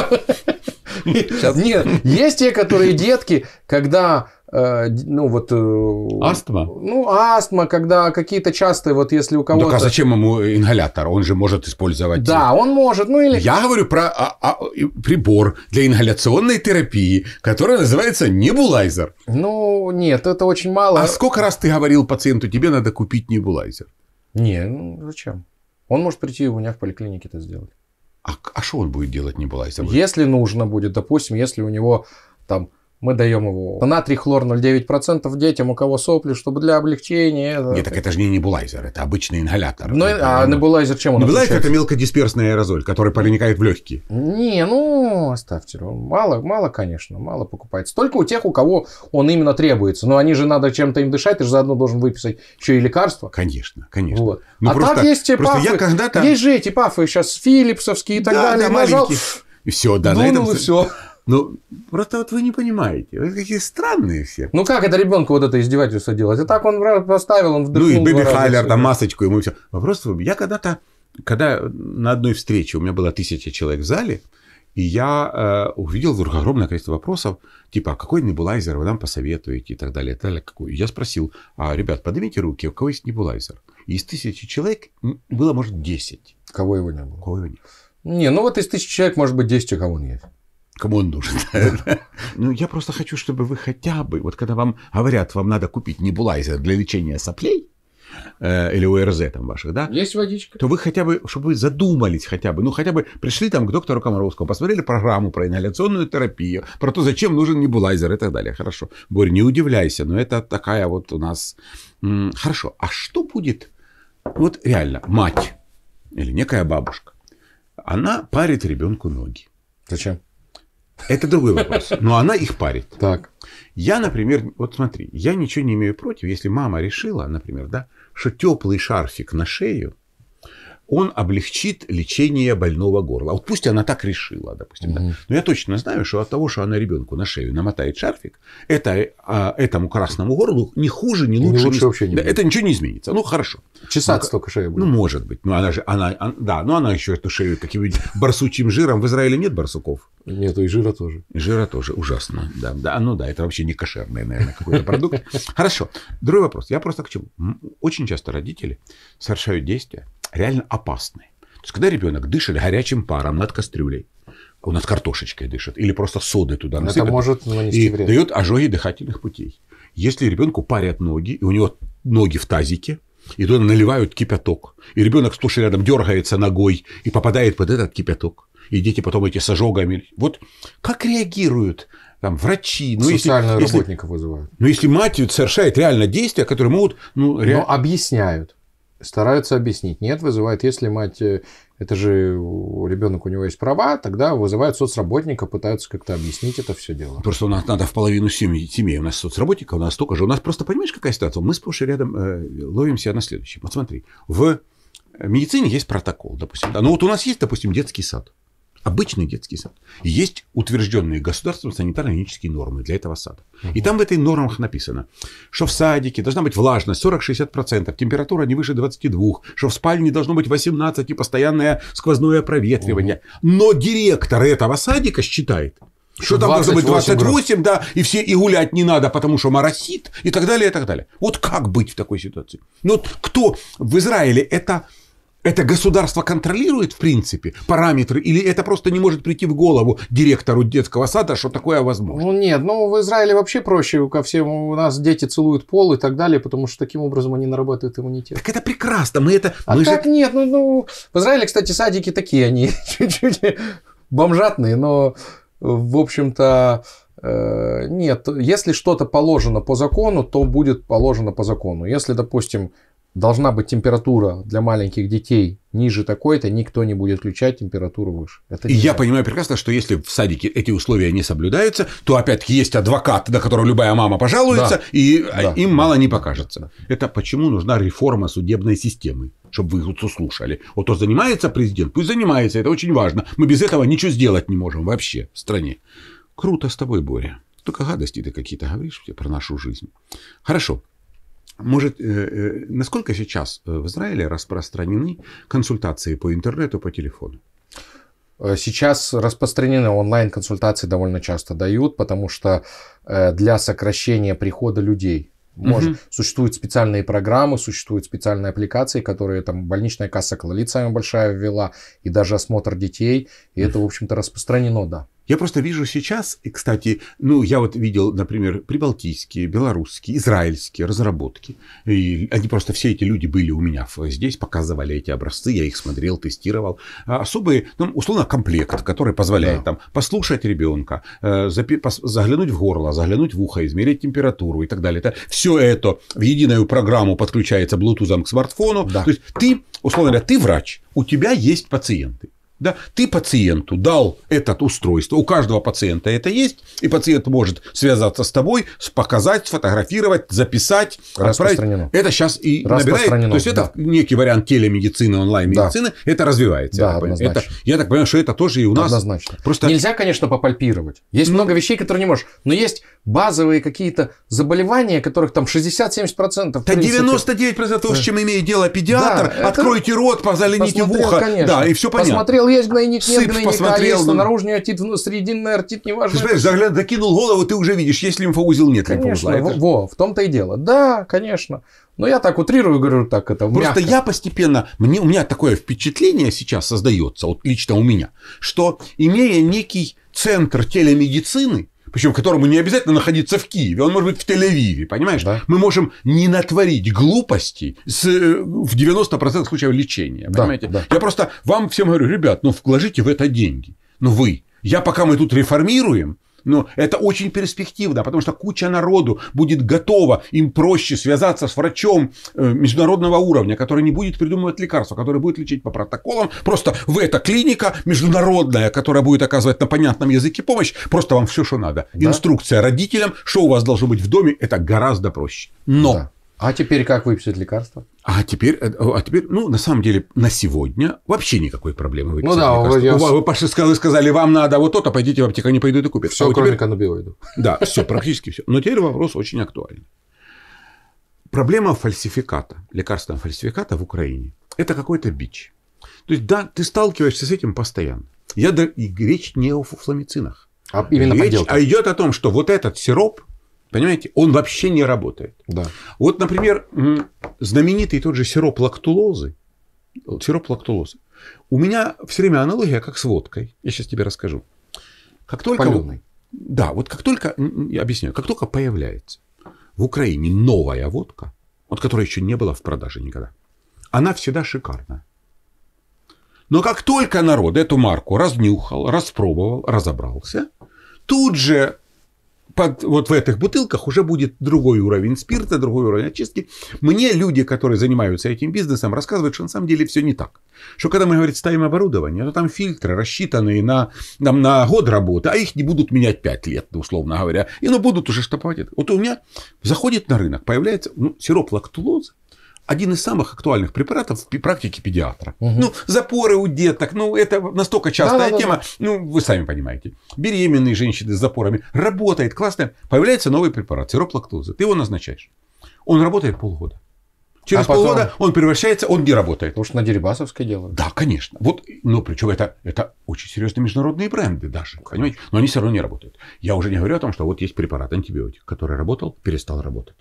Нет, есть те, которые детки, когда Э, ну вот... Э, астма? Ну, астма, когда какие-то частые, вот если у кого-то... а зачем ему ингалятор? Он же может использовать... Да, э, он может, ну или... Я говорю про а, а, прибор для ингаляционной терапии, который называется небулайзер. Ну, нет, это очень мало... А сколько раз ты говорил пациенту, тебе надо купить небулайзер? Не, ну зачем? Он может прийти у меня в поликлинике это сделать. А, а что а он будет делать небулайзер? Если нужно будет, допустим, если у него там мы даем его натрий хлор 0,9% детям, у кого сопли, чтобы для облегчения. Нет, так это же не небулайзер, это обычный ингалятор. Но, ну, это, а небулайзер чем он Небулайзер это мелкодисперсный аэрозоль, который проникает в легкие. Не, ну оставьте. Ну, мало, мало, конечно, мало покупается. Только у тех, у кого он именно требуется. Но они же надо чем-то им дышать, ты же заодно должен выписать еще и лекарства. Конечно, конечно. Вот. Ну, а просто, так есть те пафы. Я когда-то... Есть же эти пафы сейчас филипсовские и так да, далее. Да, маленькие. Нажал... И все, да, Дунул, на ну, этом... и все. Ну, просто вот вы не понимаете. Вы какие странные все. Ну, как это ребенку вот это издевательство делать? А так он поставил, он вдруг. Ну, и Биби Хайлер, там, масочку ему все. Вопрос, я когда-то, когда на одной встрече у меня было тысяча человек в зале, и я э, увидел вдруг огромное количество вопросов, типа, а какой небулайзер вы нам посоветуете и так далее. И так далее. И я спросил, а, ребят, поднимите руки, у кого есть небулайзер? И из тысячи человек было, может, 10. Кого его не было? Кого его было? Не, ну вот из тысячи человек, может быть, 10 у кого он есть. Кому он нужен? (laughs) Да. Ну, я просто хочу, чтобы вы хотя бы, вот когда вам говорят, вам надо купить небулайзер для лечения соплей, э, или ОРЗ там ваших, да? Есть водичка. То вы хотя бы, чтобы вы задумались хотя бы, ну хотя бы пришли там к доктору Комаровскому, посмотрели программу про ингаляционную терапию, про то, зачем нужен небулайзер и так далее. Хорошо. Борь, не удивляйся, но это такая вот у нас... Хорошо, а что будет, вот реально, мать или некая бабушка, она парит ребенку ноги. Зачем? Это другой вопрос. (laughs) Но она их парит. Так. Я, например, вот смотри, я ничего не имею против, если мама решила, например, да, что теплый шарфик на шею он облегчит лечение больного горла. А вот пусть она так решила, допустим. Угу. Да. Но я точно знаю, что от того, что она ребенку на шею намотает шарфик, это, а, этому красному горлу не хуже, не лучше. Не лучше не... вообще не да, будет. Это ничего не изменится. Ну, хорошо. Чесаться ну, только шея ну, будет. Ну, может быть. Ну, она же, она, она, да, но она еще эту шею каким-нибудь (laughs) барсучим жиром. В Израиле нет барсуков? Нет, и жира тоже. И жира тоже. Ужасно. Да, да, ну да, это вообще не кошерный, наверное, какой-то продукт. Хорошо. Другой вопрос. Я просто к чему. Очень часто родители совершают действия, реально опасны. То есть, когда ребенок дышит горячим паром над кастрюлей, у нас картошечкой дышит, или просто соды туда насыпят. Это может нанести и вред. дает ожоги дыхательных путей. Если ребенку парят ноги, и у него ноги в тазике, и туда наливают кипяток, и ребенок сплошь рядом дергается ногой и попадает под этот кипяток, и дети потом эти с ожогами. Вот как реагируют там врачи, ну, социального если, вызывают. Но ну, если мать совершает реально действия, которые могут, ну, ре... но ну, объясняют стараются объяснить. Нет, вызывает, если мать, э, это же ребенок, у него есть права, тогда вызывают соцработника, пытаются как-то объяснить это все дело. Просто у нас надо в половину семьи, семьи у нас соцработника, у нас столько же. У нас просто, понимаешь, какая ситуация? Мы сплошь и рядом э, ловимся на следующем. Вот смотри, в медицине есть протокол, допустим. Да? Ну вот у нас есть, допустим, детский сад обычный детский сад. есть утвержденные государством санитарно-гигиенические нормы для этого сада. Угу. И там в этой нормах написано, что в садике должна быть влажность 40-60%, температура не выше 22, что в спальне должно быть 18 и постоянное сквозное проветривание. Угу. Но директор этого садика считает, что там должно быть 28, да, и все и гулять не надо, потому что моросит, и так далее, и так далее. Вот как быть в такой ситуации? Ну, вот кто в Израиле это это государство контролирует, в принципе, параметры? Или это просто не может прийти в голову директору детского сада, что такое возможно? Ну, нет. Ну, в Израиле вообще проще. Ко всем у нас дети целуют пол и так далее, потому что таким образом они нарабатывают иммунитет. Так это прекрасно. Мы это... А мы так же... нет. Ну, ну, в Израиле, кстати, садики такие. Они (laughs) чуть-чуть бомжатные, но, в общем-то, э, нет, если что-то положено по закону, то будет положено по закону. Если, допустим, должна быть температура для маленьких детей ниже такой-то, никто не будет включать температуру выше. Это и я понимаю прекрасно, что если в садике эти условия не соблюдаются, то опять-таки есть адвокат, на которого любая мама пожалуется, да. и да. им да. мало не покажется. Да. Это почему нужна реформа судебной системы, чтобы вы их слушали? Вот то занимается президент, пусть занимается, это очень важно. Мы без этого ничего сделать не можем вообще в стране. Круто с тобой, Боря. Только гадости ты какие-то говоришь про нашу жизнь. Хорошо, может, э, э, насколько сейчас э, в Израиле распространены консультации по интернету, по телефону? Сейчас распространены онлайн-консультации довольно часто дают, потому что для сокращения прихода людей можно. Угу. Существуют специальные программы, существуют специальные аппликации, которые там больничная касса Клалит самая большая ввела, и даже осмотр детей. И это, в общем-то, распространено, да. Я просто вижу сейчас, и, кстати, ну, я вот видел, например, прибалтийские, белорусские, израильские разработки. И они просто все эти люди были у меня здесь, показывали эти образцы, я их смотрел, тестировал. А особый, ну, условно, комплект, который позволяет да. там послушать ребенка, э, заглянуть в горло, заглянуть в ухо, измерить температуру и так далее. Это, все это в единую программу подключается Bluetooth к смартфону. Да. То есть ты, условно говоря, ты врач, у тебя есть пациенты. Да? Ты пациенту дал это устройство, у каждого пациента это есть, и пациент может связаться с тобой, показать, сфотографировать, записать, отправить. Это сейчас и набирает. То есть, это да. некий вариант телемедицины, онлайн-медицины, да. это развивается. Да, я, однозначно. это, я так понимаю, что это тоже и у нас. Однозначно. Просто... Нельзя, конечно, попальпировать. Есть ну... много вещей, которые не можешь, но есть базовые какие-то заболевания, которых там 60-70%. Да 99% того, с чем имеет дело педиатр, да, откройте это... рот, позалените в ухо. Конечно. Да, и все понятно. Посмотрел посмотрел, есть гнойник, нет Сыпь гнойника, а посмотрел, есть ну... наружный отит, срединный артит, неважно. Ты понимаешь, загляд, докинул голову, ты уже видишь, есть лимфоузел, нет конечно, лимфоузла. Это... Во, в том-то и дело. Да, конечно. Но я так утрирую, говорю, так это Просто я постепенно, мне, у меня такое впечатление сейчас создается, вот лично у меня, что имея некий центр телемедицины, причем которому не обязательно находиться в Киеве, он может быть в Тель-Авиве, понимаешь? Да. Мы можем не натворить глупостей с, э, в 90% случаев лечения, да, понимаете? Да. Я просто вам всем говорю, ребят, ну вложите в это деньги, ну вы. Я пока мы тут реформируем, но это очень перспективно, потому что куча народу будет готова, им проще связаться с врачом э, международного уровня, который не будет придумывать лекарства, который будет лечить по протоколам. Просто в эта клиника международная, которая будет оказывать на понятном языке помощь, просто вам все, что надо. Да? Инструкция родителям, что у вас должно быть в доме, это гораздо проще. Но да. А теперь как выписать лекарства? А теперь, э, а теперь, ну, на самом деле, на сегодня вообще никакой проблемы выписать Ну да, лекарства. Вы, вы, сказали, сказали, вам надо вот то-то, пойдите в аптеку, они пойдут и купят. Все, а кроме теперь... каннабиоидов. Да, все, практически все. Но теперь вопрос очень актуальный. Проблема фальсификата, лекарственного фальсификата в Украине – это какой-то бич. То есть, да, ты сталкиваешься с этим постоянно. Я, и речь не о фуфламицинах. А именно речь, а идет о том, что вот этот сироп Понимаете, он вообще не работает. Да. Вот, например, знаменитый тот же сироп лактулозы. Сироп лактулозы. У меня все время аналогия как с водкой. Я сейчас тебе расскажу. Как только... Паленый. Да, вот как только, я объясняю, как только появляется в Украине новая водка, вот которая еще не была в продаже никогда, она всегда шикарная. Но как только народ эту марку разнюхал, распробовал, разобрался, тут же под, вот в этих бутылках уже будет другой уровень спирта, другой уровень очистки. Мне люди, которые занимаются этим бизнесом, рассказывают, что на самом деле все не так. Что когда мы, говорит, ставим оборудование, то там фильтры, рассчитанные на, там, на год работы, а их не будут менять 5 лет, условно говоря. И ну будут уже штамповать. Вот у меня заходит на рынок, появляется ну, сироп лактулозы, один из самых актуальных препаратов в практике педиатра. Угу. Ну, запоры у деток, ну, это настолько частая да, да, тема, да, да. ну, вы сами понимаете. Беременные женщины с запорами. Работает, классно. Появляется новый препарат, сироп лактозы. Ты его назначаешь. Он работает полгода. Через а потом... полгода он превращается, он не работает. Потому что на Дерибасовской делают. Да, конечно. Вот, но ну, причем это, это очень серьезные международные бренды даже, конечно. понимаете? Но они все равно не работают. Я уже не говорю о том, что вот есть препарат антибиотик, который работал, перестал работать.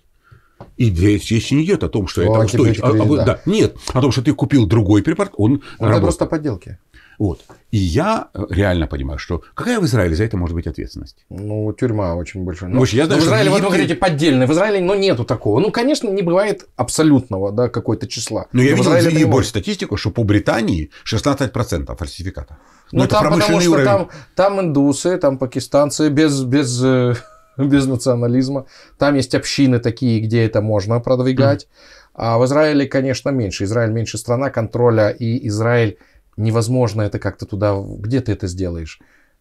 И здесь не идет о том, что это стоит. А, а, да. Нет, о том, что ты купил другой препарат, он вот Это просто подделки. Вот. И я э, реально понимаю, что какая в Израиле за это может быть ответственность? Ну, тюрьма очень большая. Ну, я знаю, ну, в Израиле, вот вы говорите, поддельная. В Израиле, но ну, нету такого. Ну, конечно, не бывает абсолютного, да, какое-то числа. Но, но я видел и больше статистику, что по Британии 16% фальсификата. Но ну, ну там, потому что там, там индусы, там пакистанцы без, без э, (laughs) (laughs) без национализма. Там есть общины такие, где это можно продвигать. А в Израиле, конечно, меньше. Израиль меньше страна контроля, и Израиль невозможно это как-то туда, где ты это сделаешь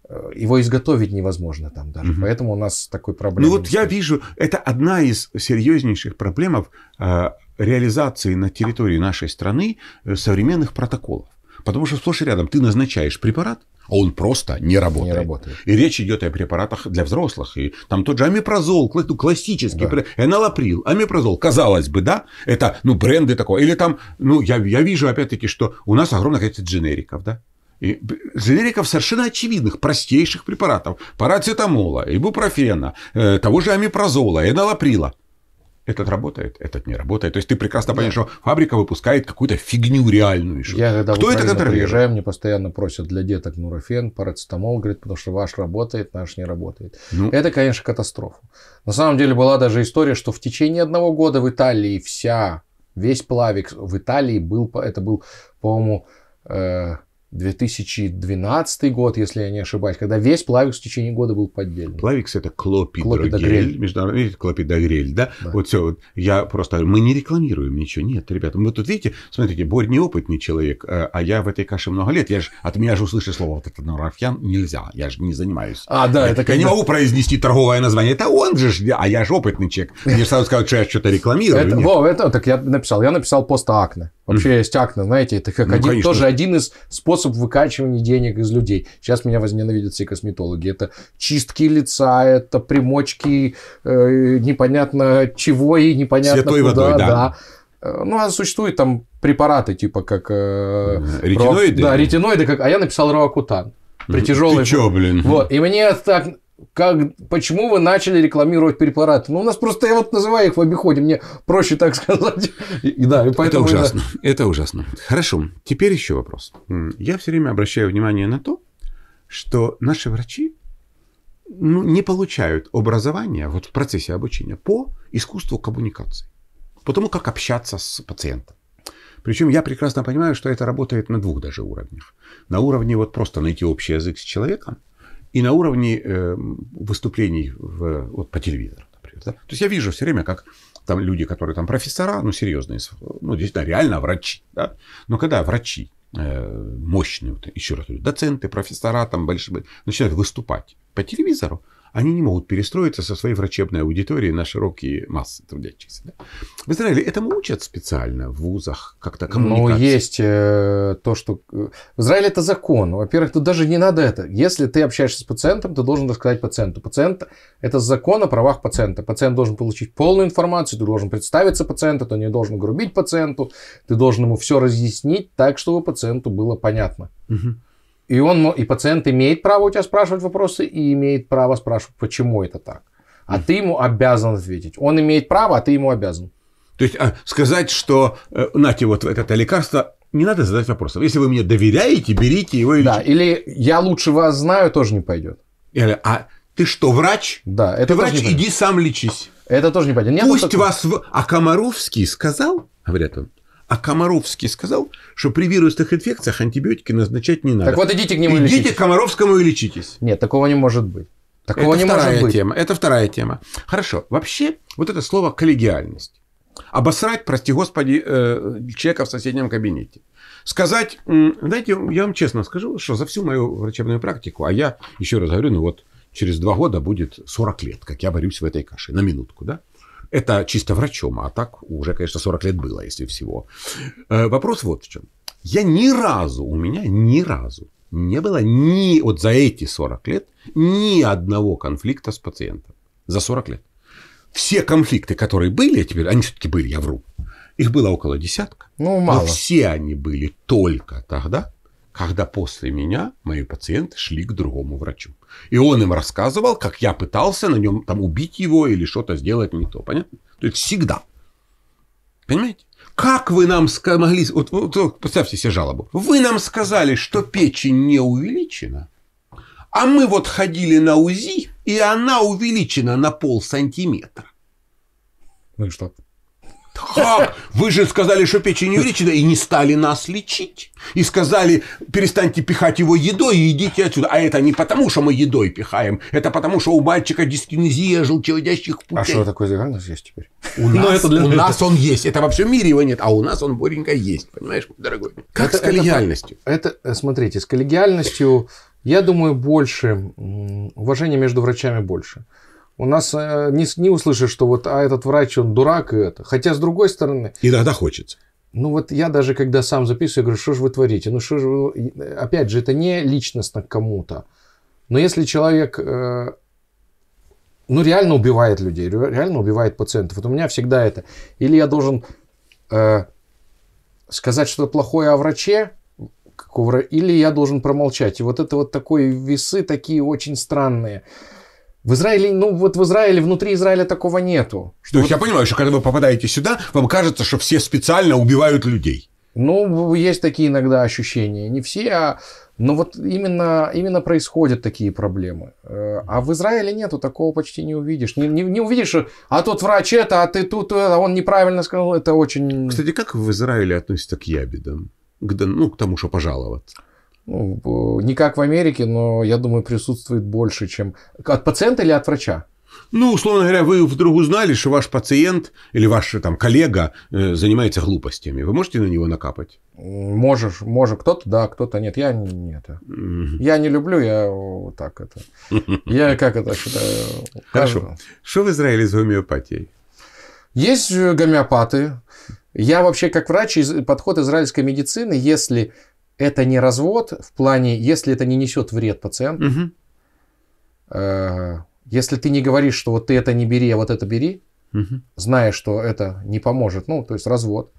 э, его изготовить невозможно там даже. Угу. Поэтому у нас такой проблема. Ну вот я вижу, это одна из серьезнейших проблем э, реализации на территории нашей страны э, современных протоколов. Потому что сплошь и рядом ты назначаешь препарат, а он просто не работает. Не работает. И речь идет о препаратах для взрослых. И там тот же амипрозол, ну, классический, да. эналаприл, амипрозол. Казалось бы, да, это ну, бренды такого. Или там, ну, я, я вижу опять-таки, что у нас огромное количество дженериков, да. И дженериков совершенно очевидных, простейших препаратов. Парацетамола, ибупрофена, э, того же амипрозола, эналаприла – этот работает, этот не работает. То есть ты прекрасно понимаешь, что фабрика выпускает какую-то фигню реальную. Еще. Я когда Кто в это приезжаю, мне постоянно просят для деток нурофен, парацетамол, говорит, потому что ваш работает, наш не работает. Ну. Это, конечно, катастрофа. На самом деле была даже история, что в течение одного года в Италии вся, весь плавик в Италии был, это был, по-моему, э, 2012 год, если я не ошибаюсь, когда весь Плавикс в течение года был поддельный. Плавикс это клопидрогель, клопидогрель. международный клопидогрель, да? да? Вот все, вот я просто, мы не рекламируем ничего, нет, ребята, мы тут видите, смотрите, Борь неопытный человек, э, а я в этой каше много лет, я же, от меня же услышать слово вот это Рафьян нельзя, я же не занимаюсь. А, да, я, это я когда... не могу произнести торговое название, это он же, а я же опытный человек, мне сразу сказать, что я что-то рекламирую. Это, во, это, так я написал, я написал пост Акне. Вообще mm. есть акна, знаете, это как ну, один, тоже один из способов выкачивания денег из людей. Сейчас меня возненавидят все косметологи. Это чистки лица, это примочки э, непонятно чего и непонятно Святой куда. Водой, да. да. Э, ну, а существуют там препараты, типа как... Э, ретиноиды? Рок, да, ретиноиды. Как, а я написал Роакутан. При тяжелой... Ты чё, блин? Вот, и мне так как, почему вы начали рекламировать препараты? Ну, у нас просто, я вот называю их в обиходе, мне проще так (laughs) сказать. И, да, и поэтому это ужасно. Это... это ужасно. Хорошо. Теперь еще вопрос. Я все время обращаю внимание на то, что наши врачи ну, не получают образования вот в процессе обучения по искусству коммуникации, по тому, как общаться с пациентом. Причем я прекрасно понимаю, что это работает на двух даже уровнях. На уровне вот просто найти общий язык с человеком, и на уровне э, выступлений в, вот, по телевизору, например. Да? То есть я вижу все время, как там люди, которые там профессора, ну, серьезные, ну, действительно, реально врачи, да? Но когда врачи э, мощные, вот, еще раз говорю, доценты, профессора там большие, ну, начинают выступать по телевизору, они не могут перестроиться со своей врачебной аудиторией на широкие массы трудящихся. Да? В Израиле этому учат специально в вузах, как-то ну, коммуникации. Но есть э, то, что... В Израиле это закон. Во-первых, тут даже не надо это. Если ты общаешься с пациентом, ты должен рассказать пациенту. Пациент – это закон о правах пациента. Пациент должен получить полную информацию, ты должен представиться пациенту, ты не должен грубить пациенту, ты должен ему все разъяснить так, чтобы пациенту было понятно. Угу. И, он, и пациент имеет право у тебя спрашивать вопросы и имеет право спрашивать, почему это так. А mm. ты ему обязан ответить. Он имеет право, а ты ему обязан. То есть а, сказать, что э, нате вот это лекарство, не надо задать вопросов. Если вы мне доверяете, берите его. Или... Да, или я лучше вас знаю, тоже не пойдет. Или, а ты что, врач? Да, это Ты врач, иди сам лечись. Это тоже не понятно. Ну Пусть такого. вас... В... А Комаровский сказал, говорят он, а Комаровский сказал, что при вирусных инфекциях антибиотики назначать не надо. Так вот идите к нему идите и лечитесь. Идите к Комаровскому и лечитесь. Нет, такого не может быть. Такого это не вторая может быть. тема. Это вторая тема. Хорошо. Вообще, вот это слово коллегиальность. Обосрать, прости господи, э, человека в соседнем кабинете. Сказать, знаете, я вам честно скажу, что за всю мою врачебную практику, а я еще раз говорю, ну вот через два года будет 40 лет, как я борюсь в этой каше, на минутку, да? Это чисто врачом, а так уже, конечно, 40 лет было, если всего. Э, вопрос вот в чем. Я ни разу, у меня ни разу не было ни, вот за эти 40 лет, ни одного конфликта с пациентом. За 40 лет. Все конфликты, которые были, теперь, они все-таки были, я вру. Их было около десятка. Ну, мало. Но все они были только тогда, когда после меня мои пациенты шли к другому врачу. И он им рассказывал, как я пытался на нем там убить его или что-то сделать не то. Понятно? То есть всегда. Понимаете? Как вы нам могли... Вот, вот, представьте себе жалобу. Вы нам сказали, что печень не увеличена, а мы вот ходили на УЗИ, и она увеличена на пол сантиметра. Ну и что? Как? Вы же сказали, что печень увеличена, и не стали нас лечить. И сказали, перестаньте пихать его едой и идите отсюда. А это не потому, что мы едой пихаем. Это потому, что у мальчика дискинезия желчеводящих а путей. А что такое загранец есть теперь? У, ну, нас, это для... у нас он есть. Это во всем мире его нет. А у нас он, Боренька, есть. Понимаешь, дорогой? Как это, с коллегиальностью? Это, это, смотрите, с коллегиальностью, я думаю, больше. Уважение между врачами больше у нас э, не, не услышишь, что вот а этот врач, он дурак и это. Хотя, с другой стороны... Иногда хочется. Ну вот я даже, когда сам записываю, говорю, что же вы творите? Ну что же вы... Опять же, это не личностно кому-то. Но если человек... Э, ну, реально убивает людей, реально убивает пациентов. Вот у меня всегда это. Или я должен э, сказать что-то плохое о враче, или я должен промолчать. И вот это вот такой весы такие очень странные. В Израиле, ну вот в Израиле, внутри Израиля такого нету. Что, вот... я понимаю, что когда вы попадаете сюда, вам кажется, что все специально убивают людей. Ну, есть такие иногда ощущения. Не все, а... Но вот именно, именно происходят такие проблемы. Э, а в Израиле нету, такого почти не увидишь. Не, не, не увидишь, а тут врач это, а ты тут, э, а он неправильно сказал, это очень... Кстати, как в Израиле относятся к ябедам? К, ну, к тому, что пожаловаться? ну, не как в Америке, но, я думаю, присутствует больше, чем... От пациента или от врача? Ну, условно говоря, вы вдруг узнали, что ваш пациент или ваш там коллега э, занимается глупостями. Вы можете на него накапать? Можешь, может, кто-то да, кто-то нет. Я не это. Я не люблю, я вот так это. Я как это считаю. Хорошо. Что в Израиле с гомеопатией? Есть гомеопаты. Я вообще как врач, подход израильской медицины, если это не развод в плане, если это не несет вред пациенту, угу. э, если ты не говоришь, что вот ты это не бери, а вот это бери, угу. зная, что это не поможет, ну, то есть развод,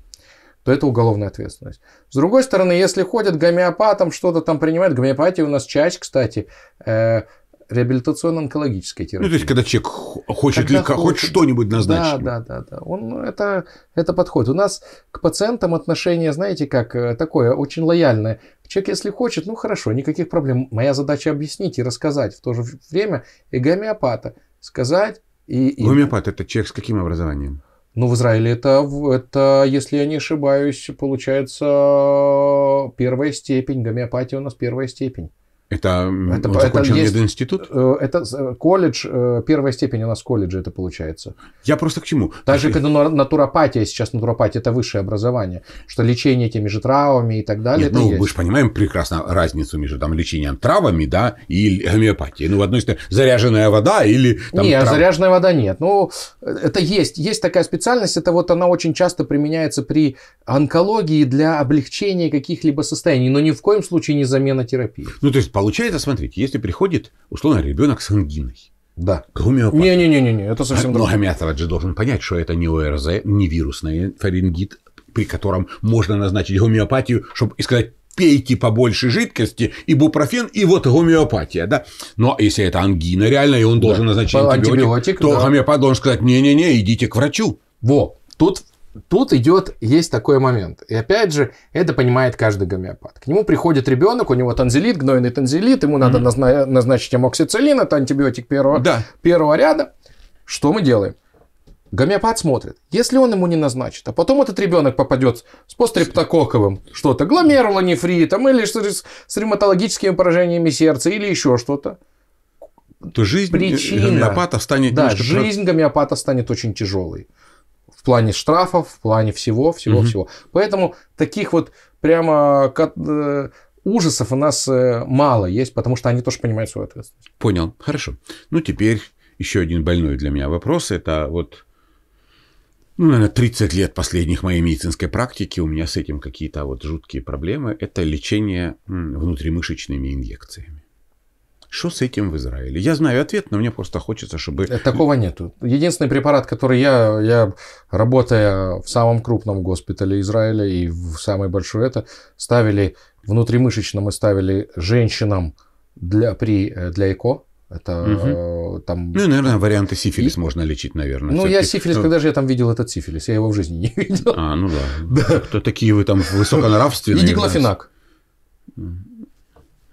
то это уголовная ответственность. С другой стороны, если ходят гомеопатом, что-то там принимают, гомеопатия у нас часть, кстати, э, реабилитационно-онкологической терапии. Ну, то есть, когда человек хочет, когда ли, хочет, что-нибудь назначить. Да, да, да. да. Он, ну, это, это подходит. У нас к пациентам отношение, знаете, как э, такое, очень лояльное. Человек, если хочет, ну хорошо, никаких проблем. Моя задача объяснить и рассказать в то же время и гомеопата. Сказать и... и... Гомеопат – это человек с каким образованием? Ну, в Израиле это, это, если я не ошибаюсь, получается первая степень. Гомеопатия у нас первая степень. Это, это он закончил это есть, мединститут? Э, это колледж, э, первая степень у нас колледж, это получается. Я просто к чему? Даже э, когда как натуропатия, сейчас натуропатия это высшее образование, что лечение теми же травами и так далее. Нет, ну, есть. мы же понимаем прекрасно разницу между там, лечением травами да, и гомеопатией. Ну, в одной стороне заряженная вода или там, Нет, трав... заряженная вода нет. Ну, это есть. Есть такая специальность, это вот она очень часто применяется при онкологии для облегчения каких-либо состояний, но ни в коем случае не замена терапии. Ну, то есть Получается, смотрите, если приходит, условно, ребенок с ангиной. Да. Гомеопатия. Не-не-не, это а совсем другое. Но гомеопат же должен понять, что это не ОРЗ, не вирусный фарингит, при котором можно назначить гомеопатию, чтобы и сказать, пейте побольше жидкости, и бупрофен и вот гомеопатия, да. Но если это ангина реально, и он должен да. назначить антибиотик, антибиотик то да. гомеопат должен сказать, не-не-не, идите к врачу. Во, тут Тут идет, есть такой момент. И опять же, это понимает каждый гомеопат. К нему приходит ребенок, у него танзелит, гнойный танзелит, ему mm-hmm. надо назначить амоксициллин, это антибиотик первого, да. первого ряда. Что мы делаем? Гомеопат смотрит. Если он ему не назначит, а потом этот ребенок попадет с пострептококковым что-то, гломерулонефритом или с, с ревматологическими поражениями сердца или еще что-то, то жизнь Причина, гомеопата станет да, жизнь гомеопата станет очень тяжелой в плане штрафов, в плане всего-всего-всего. Поэтому таких вот прямо э, ужасов у нас э, мало есть, потому что они тоже понимают свою ответственность. Понял, хорошо. Ну, теперь еще один больной для меня вопрос. Это вот, ну, наверное, 30 лет последних моей медицинской практики у меня с этим какие-то вот жуткие проблемы. Это лечение внутримышечными инъекциями. Что с этим в Израиле? Я знаю ответ, но мне просто хочется, чтобы... Э, такого нету. Единственный препарат, который я, я работая в самом крупном госпитале Израиля и в самой большой это, ставили внутримышечно мы ставили женщинам для, при, э, для ЭКО, это угу. там... Ну, и, наверное, варианты сифилис и... можно лечить, наверное. Ну, я сифилис, ну... когда же я там видел этот сифилис? Я его в жизни не (laughs) видел. А, ну да. (laughs) да. Кто такие вы там высоконравственные? И диклофенак.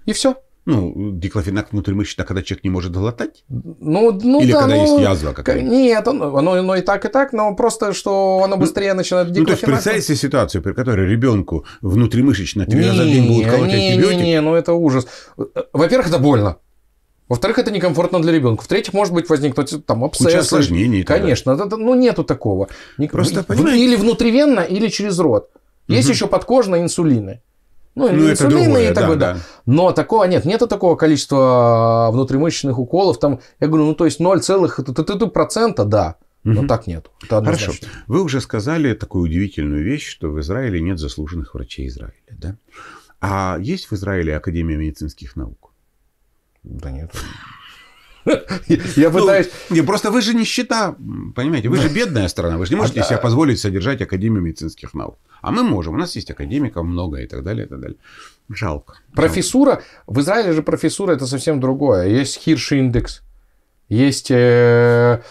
И все. Ну, диклофенак внутримышечно, когда человек не может глотать? Ну, ну Или да, когда ну, есть язва какая-то? Нет, оно, оно, оно и так, и так, но просто, что оно ну, быстрее ну, начинает диклофенак. Ну, то есть, представьте себе ситуацию, при которой ребенку внутримышечно три раза в день будут колоть не, антибиотик? Не, не, ну это ужас. Во-первых, это больно. Во-вторых, это некомфортно для ребенка. В-третьих, может быть, возникнуть там абсцесс. Куча осложнений. Конечно, это, ну нету такого. Просто, Ник... Просто, Или внутривенно, или через рот. Есть угу. еще подкожные инсулины. Ну, ну инсулины и такое, далее. Да. да. Но такого нет. Нету такого количества а, внутримышечных уколов. Там, я говорю, ну, то есть процента, да. Но угу. так нет. Это Хорошо. Вы уже сказали такую удивительную вещь, что в Израиле нет заслуженных врачей Израиля. Да? А есть в Израиле Академия медицинских наук? Да нет. (laughs) Я ну, пытаюсь... Не, просто вы же не счета, понимаете, вы же бедная страна, вы же не а можете себе позволить содержать Академию медицинских наук. А мы можем, у нас есть академиков много и так далее, и так далее. Жалко. Профессура, в Израиле же профессура это совсем другое. Есть Хирш индекс, есть э,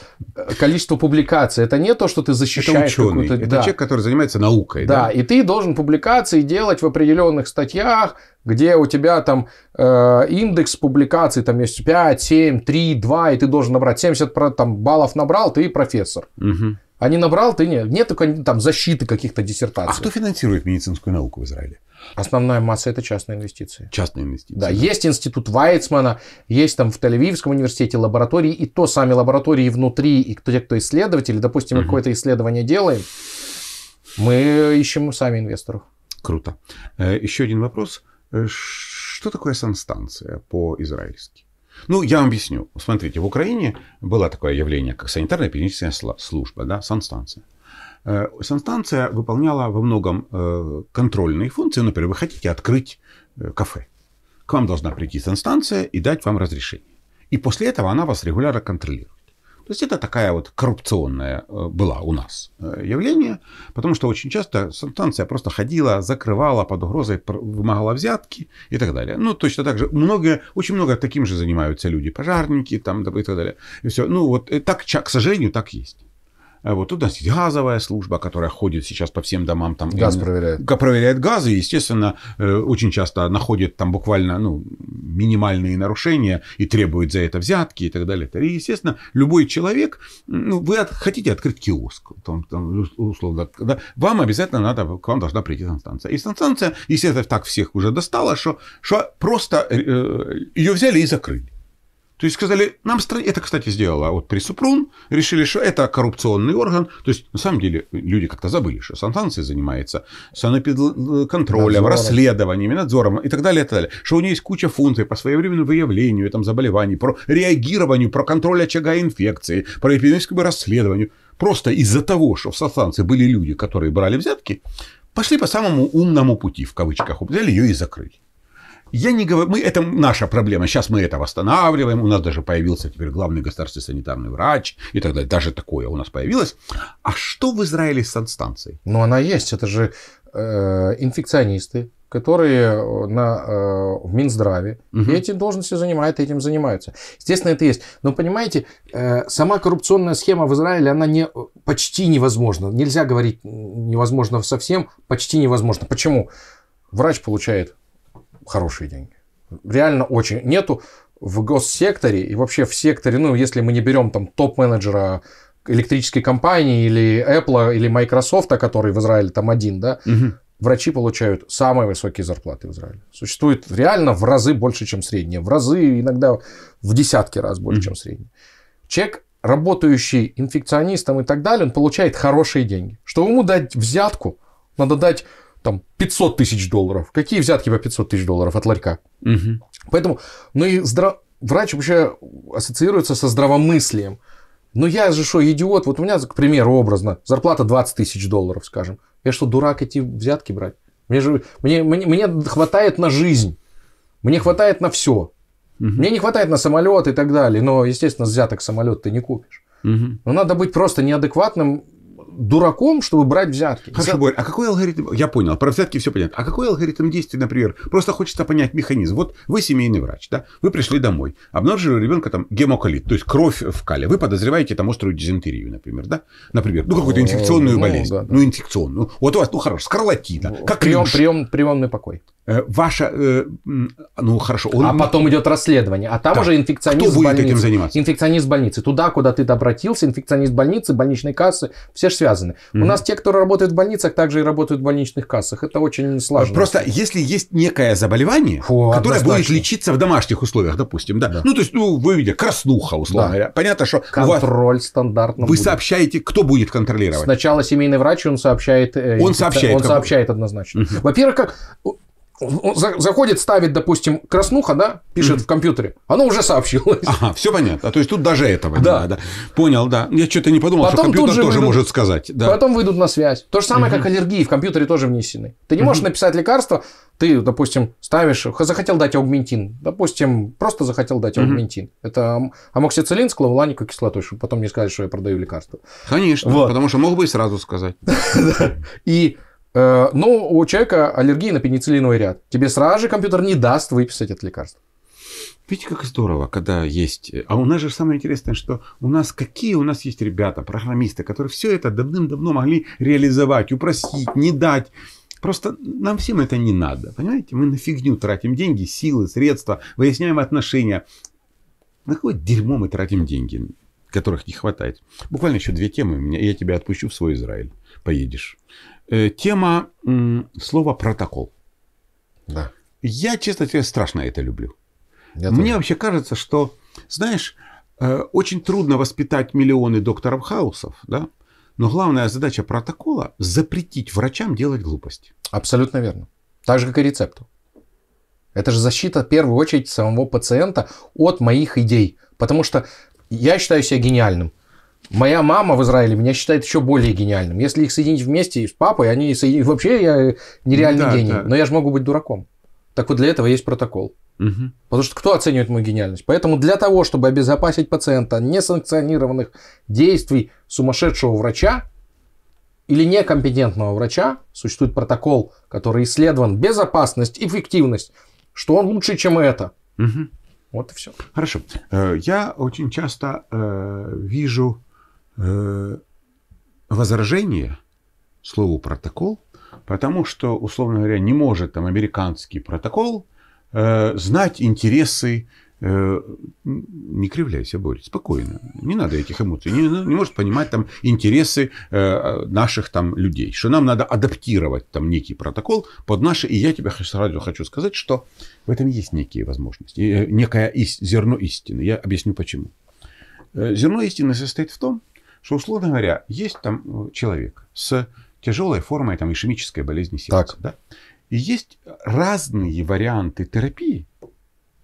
количество публикаций. Это не то, что ты защищаешь. Это ученый. Это да. человек, который занимается наукой. Да. да, и ты должен публикации делать в определенных статьях, где у тебя там э, индекс публикаций там есть 5, 7, 3, 2, и ты должен набрать 70 там, баллов набрал, ты профессор. Угу. А не набрал, ты нет. Нет там защиты каких-то а диссертаций. А кто финансирует медицинскую науку в Израиле? Основная масса это частные инвестиции. Частные инвестиции. Да, да. есть институт Вайцмана, есть там в Тель-Авивском университете лаборатории, и то сами лаборатории внутри, и кто те, кто исследователи, допустим, угу. какое-то исследование делаем, мы ищем сами инвесторов. Круто. Э, Еще один вопрос. Э, что такое санстанция по-израильски? Ну, я вам объясню. Смотрите, в Украине было такое явление, как санитарно-эпидемическая служба, да, санстанция. Э, санстанция выполняла во многом э, контрольные функции. Ну, например, вы хотите открыть э, кафе. К вам должна прийти санстанция и дать вам разрешение. И после этого она вас регулярно контролирует. То есть это такая вот коррупционная э, была у нас э, явление, потому что очень часто станция просто ходила, закрывала под угрозой, вымогала взятки и так далее. Ну, точно так же много, очень много таким же занимаются люди, пожарники там и так далее. И все. Ну, вот э, так, к сожалению, так есть. А вот тут у нас газовая служба, которая ходит сейчас по всем домам. Там, Газ и, проверяет. Проверяет газы, естественно, э, очень часто находит там буквально ну, минимальные нарушения и требует за это взятки и так далее. И, естественно, любой человек, ну, вы от, хотите открыть киоск, там, там, условно, да, вам обязательно надо, к вам должна прийти санстанция. И санстанция, если это так всех уже достала, что, что просто э, э ее взяли и закрыли. То есть сказали, нам страна, Это, кстати, сделала вот при Супрун Решили, что это коррупционный орган. То есть, на самом деле, люди как-то забыли, что санстанция занимается санэпидконтролем, Надзором. расследованиями, надзором и так далее, и так далее. Что у нее есть куча функций по своевременному выявлению там, заболеваний, про реагированию, про контроль очага инфекции, про эпидемическому расследование. Просто из-за того, что в санстанции были люди, которые брали взятки, пошли по самому умному пути, в кавычках, взяли ее и закрыли. Я не говорю, мы, это наша проблема. Сейчас мы это восстанавливаем. У нас даже появился теперь главный государственный санитарный врач и так далее. Даже такое у нас появилось. А что в Израиле с санстанцией? Ну, она есть. Это же э, инфекционисты, которые э, на, э, в Минздраве угу. эти должности занимают, этим занимаются. Естественно, это есть. Но понимаете, э, сама коррупционная схема в Израиле, она не, почти невозможна. Нельзя говорить невозможно совсем, почти невозможно. Почему? Врач получает хорошие деньги. Реально очень. Нету в госсекторе и вообще в секторе, ну, если мы не берем там топ-менеджера электрической компании или Apple или Microsoft, который в Израиле там один, да, угу. врачи получают самые высокие зарплаты в Израиле. Существует реально в разы больше, чем среднее. В разы, иногда в десятки раз больше, угу. чем среднее. Человек, работающий инфекционистом и так далее, он получает хорошие деньги. Чтобы ему дать взятку, надо дать там 500 тысяч долларов. Какие взятки по 500 тысяч долларов от ларька? Угу. Поэтому, ну и здра... врач вообще ассоциируется со здравомыслием. Ну я же что, идиот? Вот у меня, к примеру, образно, зарплата 20 тысяч долларов, скажем. Я что, дурак эти взятки брать? Мне, же, мне, мне, мне хватает на жизнь. Мне хватает на все. Угу. Мне не хватает на самолет и так далее. Но, естественно, взяток самолет ты не купишь. Угу. Ну Но надо быть просто неадекватным дураком, чтобы брать взятки. Хорошо, За... Борь, а какой алгоритм? Я понял, про взятки все понятно. А какой алгоритм действий, например? Просто хочется понять механизм. Вот вы семейный врач, да? Вы пришли домой, обнаружили у ребенка там гемоколит, то есть кровь в кале. Вы подозреваете там острую дизентерию, например, да? Например, ну какую-то инфекционную ну, болезнь. Ну, да, да. ну инфекционную. Вот у вас, ну хорошо, скарлатина. Как прием, прием, приемный покой. Э, ваша, э, ну хорошо. Он... А потом идет расследование, а там да. уже инфекционист Кто будет больницы, этим заниматься? Инфекционист больницы. Туда, куда ты обратился, инфекционист больницы, больничной кассы, все же связаны. Угу. У нас те, кто работает в больницах, также и работают в больничных кассах. Это очень сложно. Э, просто если есть некое заболевание, Фу, которое однозначно. будет лечиться в домашних условиях, допустим, да. да. Ну то есть, ну вы видите, краснуха, условно да. говоря. Понятно, что контроль вас... стандартно. Вы будет. сообщаете, кто будет контролировать? Сначала семейный врач, он сообщает. Он инфекци... сообщает. Он как... сообщает однозначно. Угу. Во-первых, как он заходит, ставит, допустим, краснуха, да, пишет mm в компьютере, оно уже сообщилось. Ага, все понятно. А то есть тут даже этого да. не надо. Понял, да. Я что-то не подумал, Потом что компьютер тоже выйдут, может сказать. Да. Потом выйдут на связь. То же самое, mm-hmm. как аллергии в компьютере тоже внесены. Ты не можешь mm-hmm. написать лекарство, ты, допустим, ставишь, захотел дать аугментин, допустим, просто захотел дать mm-hmm. аугментин. Это амоксициллин с клавуланиковой кислотой, чтобы потом не сказать, что я продаю лекарство. Конечно, вот. потому что мог бы и сразу сказать. (laughs) И Э, Но ну, у человека аллергия на пенициллиновый ряд. Тебе сразу же компьютер не даст выписать это лекарство. Видите, как здорово, когда есть... Э, а у нас же самое интересное, что у нас какие у нас есть ребята, программисты, которые все это давным-давно могли реализовать, упростить, не дать. Просто нам всем это не надо, понимаете? Мы на фигню тратим деньги, силы, средства, выясняем отношения. На какое дерьмо мы тратим деньги, которых не хватает? Буквально еще две темы, у меня, и я тебя отпущу в свой Израиль. Поедешь. Э, тема слова протокол. Да. Я, честно тебе, страшно это люблю. Я Мне тоже. вообще кажется, что, знаешь, э, очень трудно воспитать миллионы докторов хаусов, да? Но главная задача протокола – запретить врачам делать глупости. Абсолютно верно. Так же, как и рецепту. Это же защита, в первую очередь, самого пациента от моих идей. Потому что я считаю себя гениальным – Моя мама в Израиле меня считает еще более гениальным. Если их соединить вместе с папой, они соединят. Вообще я нереальный да, гений. Да. Но я же могу быть дураком. Так вот для этого есть протокол. Угу. Потому что кто оценивает мою гениальность? Поэтому для того, чтобы обезопасить пациента несанкционированных действий сумасшедшего врача или некомпетентного врача, существует протокол, который исследован безопасность, эффективность, что он лучше, чем это. Угу. Вот и все. Хорошо. Э, я очень часто э, вижу Э, возражение слову протокол, потому что, условно говоря, не может там американский протокол э, знать интересы э, не кривляйся, Борис, спокойно. Не надо этих эмоций. Не, ну, не может понимать там интересы э, наших там людей. Что нам надо адаптировать там некий протокол под наши. И я тебе сразу хочу сказать, что в этом есть некие возможности. Э, некое ист, зерно истины. Я объясню почему. Э, зерно истины состоит в том, что, условно говоря, есть там э, человек с тяжелой формой там, ишемической болезни сердца. Так. Да? И есть разные варианты терапии,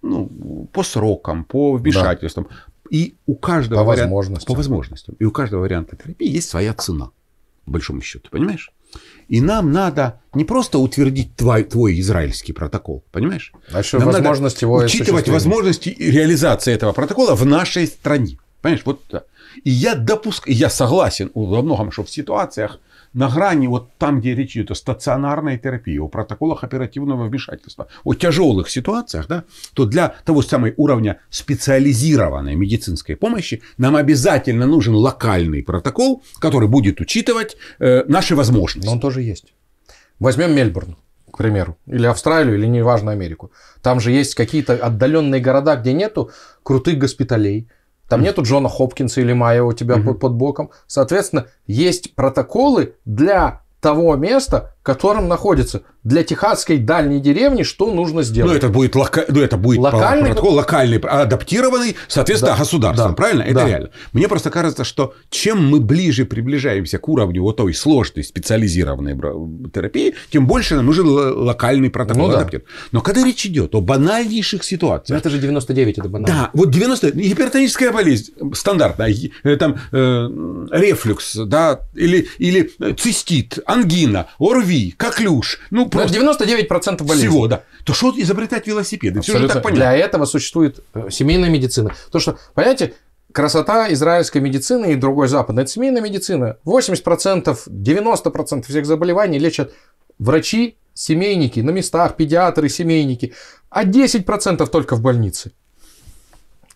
ну, по срокам, по вмешательствам. Да. И у каждого по, вариан... возможностям. по возможностям. И у каждого варианта терапии есть своя цена, в большом счету, понимаешь? И нам надо не просто утвердить твой, твой израильский протокол, понимаешь? А что, нам возможность надо его учитывать возможности реализации этого протокола в нашей стране. Понимаешь, вот да. И я допускаю, я согласен во многом, что в ситуациях на грани, вот там, где речь идет о стационарной терапии, о протоколах оперативного вмешательства, о тяжелых ситуациях, да, то для того самого уровня специализированной медицинской помощи нам обязательно нужен локальный протокол, который будет учитывать э, наши возможности. Но он тоже есть. Возьмем Мельбурн к примеру, или Австралию, или неважно Америку. Там же есть какие-то отдаленные города, где нету крутых госпиталей, там нету Джона Хопкинса или Майя у тебя угу. под боком. Соответственно, есть протоколы для того места, котором находится. Для техасской дальней деревни что нужно сделать? Ну, это будет, лока... ну, это будет локальный... протокол, локальный, адаптированный, соответственно, да. государством, да. правильно? Это да. реально. Мне просто кажется, что чем мы ближе приближаемся к уровню вот той сложной специализированной терапии, тем больше нам нужен локальный протокол ну, Да. Но когда речь идет о банальнейших ситуациях... Ну, это же 99, это банально. Да, вот 90... Гипертоническая болезнь стандартная, э, там э, рефлюкс, да, или, или э, цистит, ангина, ОРВИ, как люш, Ну, ну просто... 99% болезней. Всего, да. То что изобретать велосипеды? Все же так понятно. Для этого существует э, семейная медицина. То, что, понимаете, красота израильской медицины и другой западной. Это семейная медицина. 80%, 90% всех заболеваний лечат врачи, семейники, на местах, педиатры, семейники. А 10% только в больнице.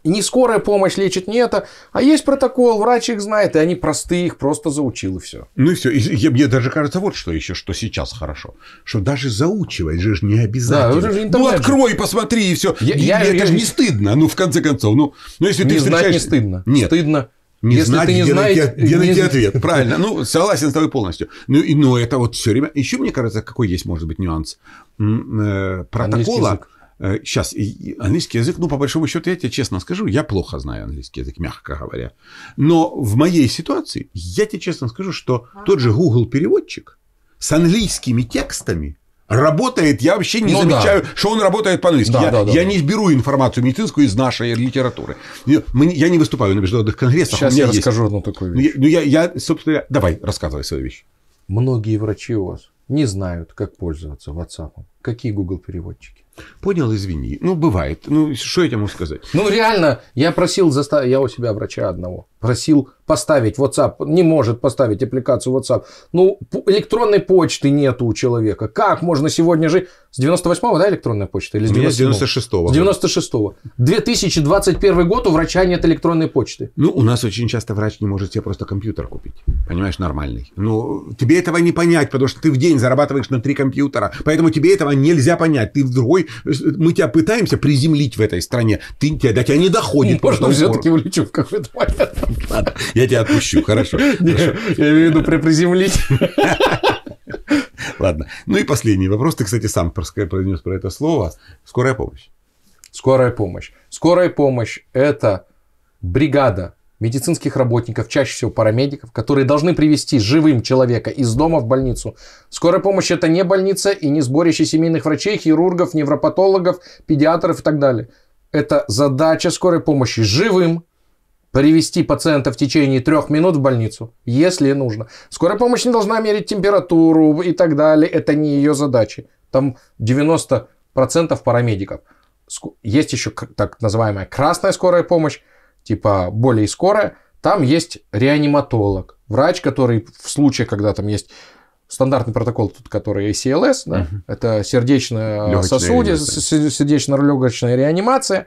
И не скорая помощь лечит не это, а есть протокол, врач их знает, и они простые, их просто заучил, и все. Ну и все. И, и, мне даже кажется, вот что еще, что сейчас хорошо. Что даже заучивать же не обязательно. Да, же ну, открой, же. посмотри, и все. Я, и, я, это я, же я... не стыдно, ну, в конце концов. Ну, ну если не ты встречаешь... не стыдно. Нет. Стыдно. Не Если знать, ты не где знаешь, найти, где найти не... ответ. Правильно. Ну, согласен с тобой полностью. Ну, и, но ну, это вот все время. Еще, мне кажется, какой есть, может быть, нюанс э, протокола Сейчас, э, английский язык, ну, по большому счету, я тебе честно скажу, я плохо знаю английский язык, мягко говоря. Но в моей ситуации, я тебе честно скажу, что тот же Google переводчик с английскими текстами работает, я вообще не ну, замечаю, да. что он работает по-английски. Да, я да, да, я да. не беру информацию медицинскую из нашей литературы. Я не выступаю на международных конгрессах. Сейчас я есть... расскажу одну такую ну, вещь. Ну, я, я, собственно, давай, рассказывай свою вещь. Многие врачи у вас не знают, как пользоваться WhatsApp. Какие Google переводчики? Понял, извини. Ну, бывает. Ну, что я тебе могу сказать? Ну, реально, я просил заставить, я у себя врача одного просил поставить WhatsApp, не может поставить аппликацию WhatsApp. Ну, электронной почты нету у человека. Как можно сегодня жить? С 98-го, да, электронная почта? Или с 97 96-го. С 96-го. 2021 год у врача нет электронной почты. Ну, у нас очень часто врач не может себе просто компьютер купить. Понимаешь, нормальный. Ну, тебе этого не понять, потому что ты в день зарабатываешь на три компьютера. Поэтому тебе этого нельзя понять. Ты в другой... Мы тебя пытаемся приземлить в этой стране. Ты, тебя, до тебя не доходит. Можно все-таки влечу в какой-то момент. Ладно, Я тебя отпущу, хорошо. (laughs) Я имею в виду приземлить. (laughs) Ладно. Ну и последний вопрос. Ты, кстати, сам произнес про это слово. Скорая помощь. Скорая помощь. Скорая помощь – это бригада медицинских работников, чаще всего парамедиков, которые должны привести живым человека из дома в больницу. Скорая помощь – это не больница и не сборище семейных врачей, хирургов, невропатологов, педиатров и так далее. Это задача скорой помощи живым привести пациента в течение трех минут в больницу, если нужно. Скорая помощь не должна мерить температуру и так далее. Это не ее задачи. Там 90% парамедиков. Есть еще так называемая красная скорая помощь, типа более скорая. Там есть реаниматолог, врач, который в случае, когда там есть стандартный протокол, тут, который ACLS, да, угу. это сердечно-сосудистая, сердечно-легочная реанимация.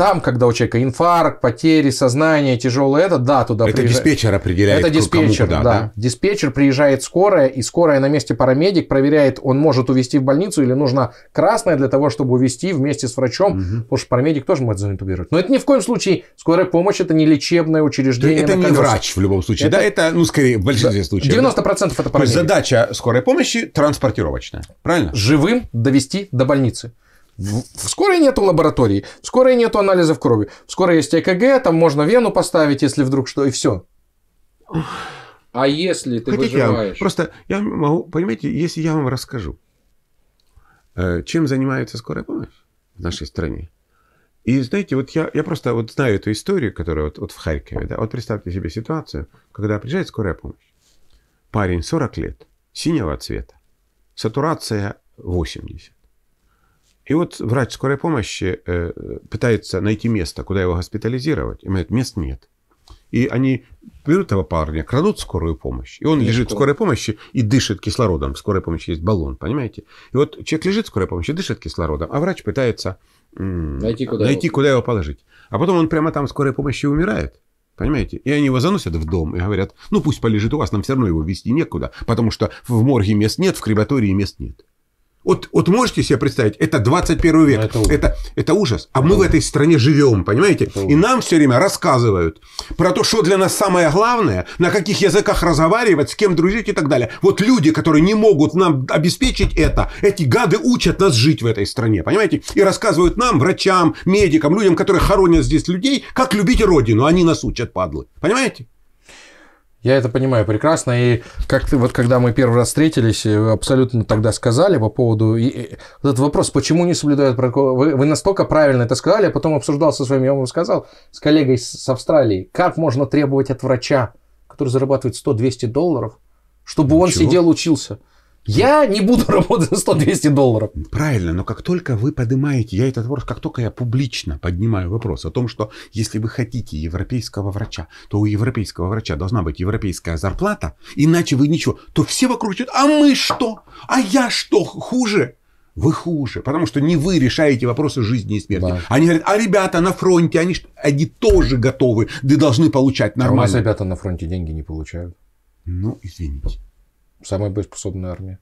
Там, когда у человека инфаркт, потери сознания, тяжелое это, да, туда Это приезжает. диспетчер определяет, Это диспетчер, кому куда, да. да. Диспетчер приезжает скорая, и скорая на месте парамедик проверяет, он может увезти в больницу или нужно красная для того, чтобы увезти вместе с врачом, угу. потому что парамедик тоже может заинтубировать. Но это ни в коем случае скорая помощь, это не лечебное учреждение. Это не врач в любом случае, это... да, это, ну, скорее, в большинстве да. случаев. 90% да? это парамедик. То есть задача скорой помощи транспортировочная, правильно? Живым довести до больницы. Ну, в скорой нету лаборатории, скорой нету анализов крови, вскоре есть ЭКГ, там можно вену поставить, если вдруг что, и все. А если ты Хотите, выживаешь? Я, просто я могу, понимаете, если я вам расскажу, э, чем занимается скорая помощь в нашей стране, и знаете, вот я, я просто вот знаю эту историю, которая вот, вот в Харькове, да, вот представьте себе ситуацию, когда приезжает скорая помощь, парень 40 лет, синего цвета, сатурация 80, и вот врач скорой помощи э, пытается найти место, куда его госпитализировать. И говорит, мест нет. И они берут этого парня, крадут скорую помощь. И он и лежит что? в скорой помощи и дышит кислородом. В скорой помощи есть баллон, понимаете? И вот человек лежит в скорой помощи, дышит кислородом, а врач пытается м- найти, куда, найти его. куда его положить. А потом он прямо там в скорой помощи умирает. Понимаете? И они его заносят в дом и говорят, ну пусть полежит у вас, нам все равно его вести некуда, потому что в морге мест нет, в крематории мест нет. Вот, вот можете себе представить, это 21 век, ну, это, это, это ужас. А мы ужас. в этой стране живем, понимаете? И нам все время рассказывают про то, что для нас самое главное, на каких языках разговаривать, с кем дружить и так далее. Вот люди, которые не могут нам обеспечить это, эти гады учат нас жить в этой стране, понимаете? И рассказывают нам, врачам, медикам, людям, которые хоронят здесь людей, как любить родину. Они нас учат, падлы. Понимаете? Я это понимаю прекрасно. И как ты, вот когда мы первый раз встретились, э, абсолютно тогда сказали по поводу... И, и, этот вопрос, почему не соблюдают протокол? Вы, вы настолько правильно это сказали, я а потом обсуждал со своим, я вам сказал, с коллегой с, с Австралии, как можно требовать от врача, который зарабатывает 100-200 долларов, чтобы Ничего. он сидел учился. Я не буду (laughs) работать за 100-200 долларов. Правильно, но как только вы поднимаете, я этот вопрос, как только я публично поднимаю вопрос о том, что если вы хотите европейского врача, то у европейского врача должна быть европейская зарплата, иначе вы ничего, то все вокруг говорят, а мы что? А я что, хуже? Вы хуже, потому что не вы решаете вопросы жизни и смерти. Да. Они говорят, а ребята на фронте, они, они тоже готовы, да должны получать нормально. А у нас ребята на фронте деньги не получают. Ну, извините. Самая боеспособная армия.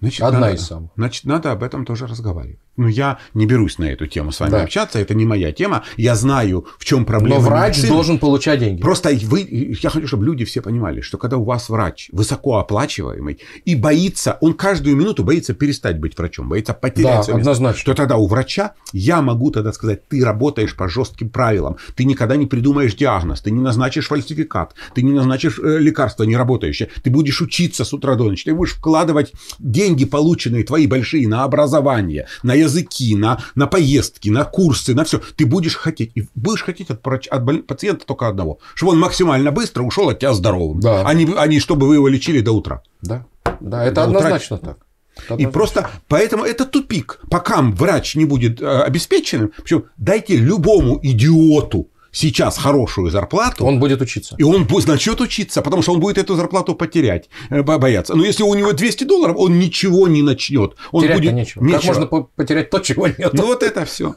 Значит, Одна надо, из самых. Значит, надо об этом тоже разговаривать. Ну, я не берусь на эту тему с вами да. общаться, это не моя тема. Я знаю, в чем проблема. Но врач медицины. должен получать деньги. Просто вы, я хочу, чтобы люди все понимали, что когда у вас врач высокооплачиваемый и боится, он каждую минуту боится перестать быть врачом, боится потерять да, свое однозначно. Место, то тогда у врача я могу тогда сказать, ты работаешь по жестким правилам, ты никогда не придумаешь диагноз, ты не назначишь фальсификат, ты не назначишь э, лекарство не неработающее, ты будешь учиться с утра до ночи, ты будешь вкладывать деньги, полученные твои большие, на образование, на языки, на, на поездки, на курсы, на все. Ты будешь хотеть. И будешь хотеть от, от боль... пациента только одного. Чтобы он максимально быстро ушел от тебя здоровым. Да. А, не, а не чтобы вы его лечили до утра. Да, да это до однозначно утра... так. однозначно. И просто поэтому это тупик. Пока врач не будет э, обеспеченным, причем дайте любому идиоту сейчас хорошую зарплату... Он будет учиться. И он начнет учиться, потому что он будет эту зарплату потерять, э, бояться. Но если у него 200 долларов, он ничего не начнет. Он терять будет... нечего. нечего. Как можно потерять то, чего нет? Ну, вот это все.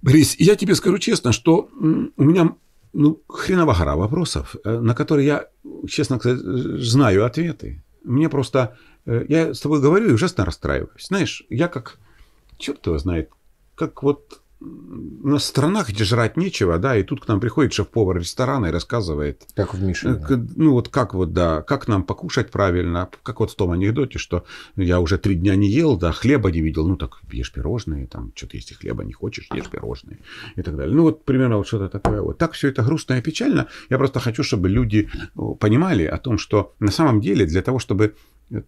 Борис, я тебе скажу честно, что у меня ну, хреново гора вопросов, э, на которые я, честно сказать, знаю ответы. Мне просто... Э, я с тобой говорю и ужасно расстраиваюсь. Знаешь, я как... Черт его знает. Как вот на странах, где жрать нечего, да, и тут к нам приходит шеф-повар ресторана и рассказывает. Как в Мишине. Э, ну, вот как вот, да, как нам покушать правильно, как вот в том анекдоте, что я уже три дня не ел, да, хлеба не видел, ну, так ешь пирожные, там, что-то если хлеба не хочешь, ешь пирожные и так далее. Ну, вот примерно вот что-то такое. Вот так все это грустно и печально. Я просто хочу, чтобы люди понимали о том, что на самом деле для того, чтобы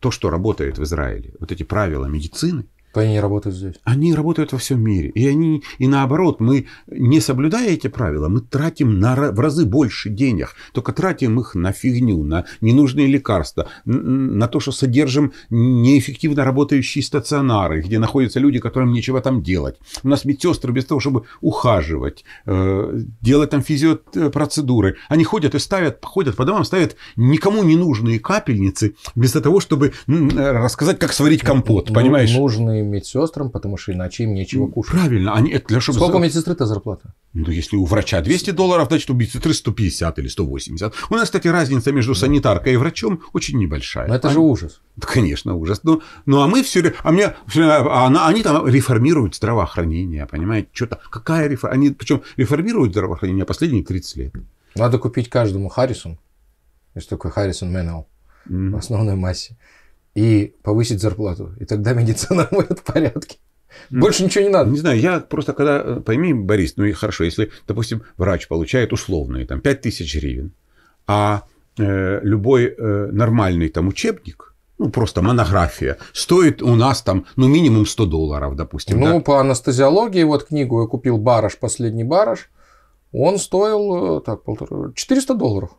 то, что работает в Израиле, вот эти правила медицины, они работают здесь. Они работают во всем мире. И, они, и наоборот, мы, не соблюдая эти правила, мы тратим на, в разы больше денег. Только тратим их на фигню, на ненужные лекарства, на то, что содержим неэффективно работающие стационары, где находятся люди, которым нечего там делать. У нас медсестры без того, чтобы ухаживать, э, делать там физиопроцедуры. Э, они ходят и ставят, ходят по домам, ставят никому не нужные капельницы, вместо того, чтобы рассказать, как сварить компот, понимаешь? Нужные моим медсестрам, потому что иначе им нечего кушать. Правильно. Они, это для, чтобы... Сколько у медсестры-то зарплата? Ну, если у врача 200 долларов, значит, у медсестры 150 или 180. У нас, кстати, разница между санитаркой и врачом очень небольшая. Но это а... же ужас. Да, конечно, ужас. Ну, ну а мы все... А мне... А она, они там реформируют здравоохранение, понимаете? Что-то... Какая реформа? Они причем реформируют здравоохранение последние 30 лет. Надо купить каждому Харрисон. Есть такой Харрисон Мэннелл mm-hmm. в основной массе и повысить зарплату. И тогда (laughs) медицина будет в порядке. Ну, Больше ну, ничего не надо. Не знаю, я просто когда, э, пойми, Борис, ну и хорошо, если, допустим, врач получает условные там 5 тысяч гривен, а э, любой э, нормальный там учебник, ну просто монография, стоит у нас там, ну минимум 100 долларов, допустим. Ну, да? по анестезиологии, вот книгу я купил Бараш, последний Бараш, он стоил э, так, полтора, 400 долларов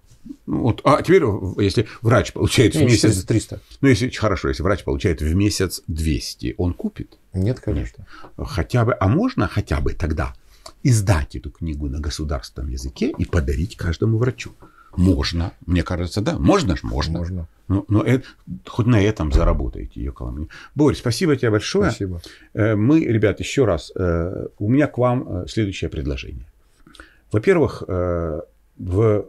вот, а теперь, если врач получает в месяц... 300. Ну, если хорошо, если врач получает в месяц 200, он купит? Нет, конечно. Нет. Хотя бы, а можно хотя бы тогда издать эту книгу на государственном языке и подарить каждому врачу? Можно, мне кажется, да. Можно ж, можно. Можно. Но, но это, хоть на этом заработаете ее коломни. Борь, спасибо тебе большое. Спасибо. Э, мы, ребят, еще раз, э, у меня к вам э, следующее предложение. Во-первых, в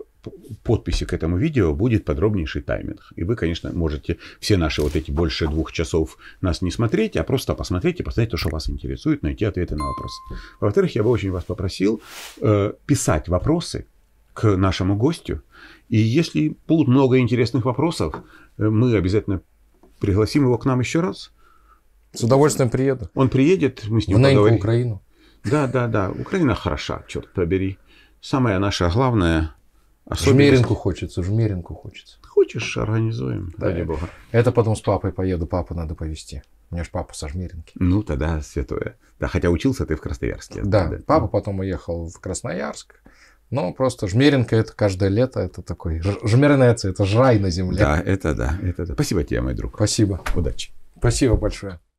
подписи к этому видео будет подробнейший тайминг. И вы, конечно, можете все наши вот эти больше двух часов нас не смотреть, а просто посмотреть и посмотреть то, что вас интересует, найти ответы на вопросы. Во-вторых, я бы очень вас попросил э, писать вопросы к нашему гостю. И если будут много интересных вопросов, э, мы обязательно пригласим его к нам еще раз. С удовольствием приеду. Он приедет, мы с ним В поговорим. Украину. Да, да, да. Украина хороша, черт побери. Самое наше главное Жмеринку хочется, жмеринку хочется. Хочешь, организуем. Да. Ради бога. Это потом с папой поеду, папу надо повезти. У меня же папа со Жмеринки. Ну, тогда святое. Да, хотя учился ты в Красноярске. Да, да. папа потом уехал в Красноярск. Но просто жмеринка это каждое лето, это такой жмернец, это жрай на земле. Да, это да, это да. Спасибо тебе, мой друг. Спасибо. Удачи. Спасибо большое.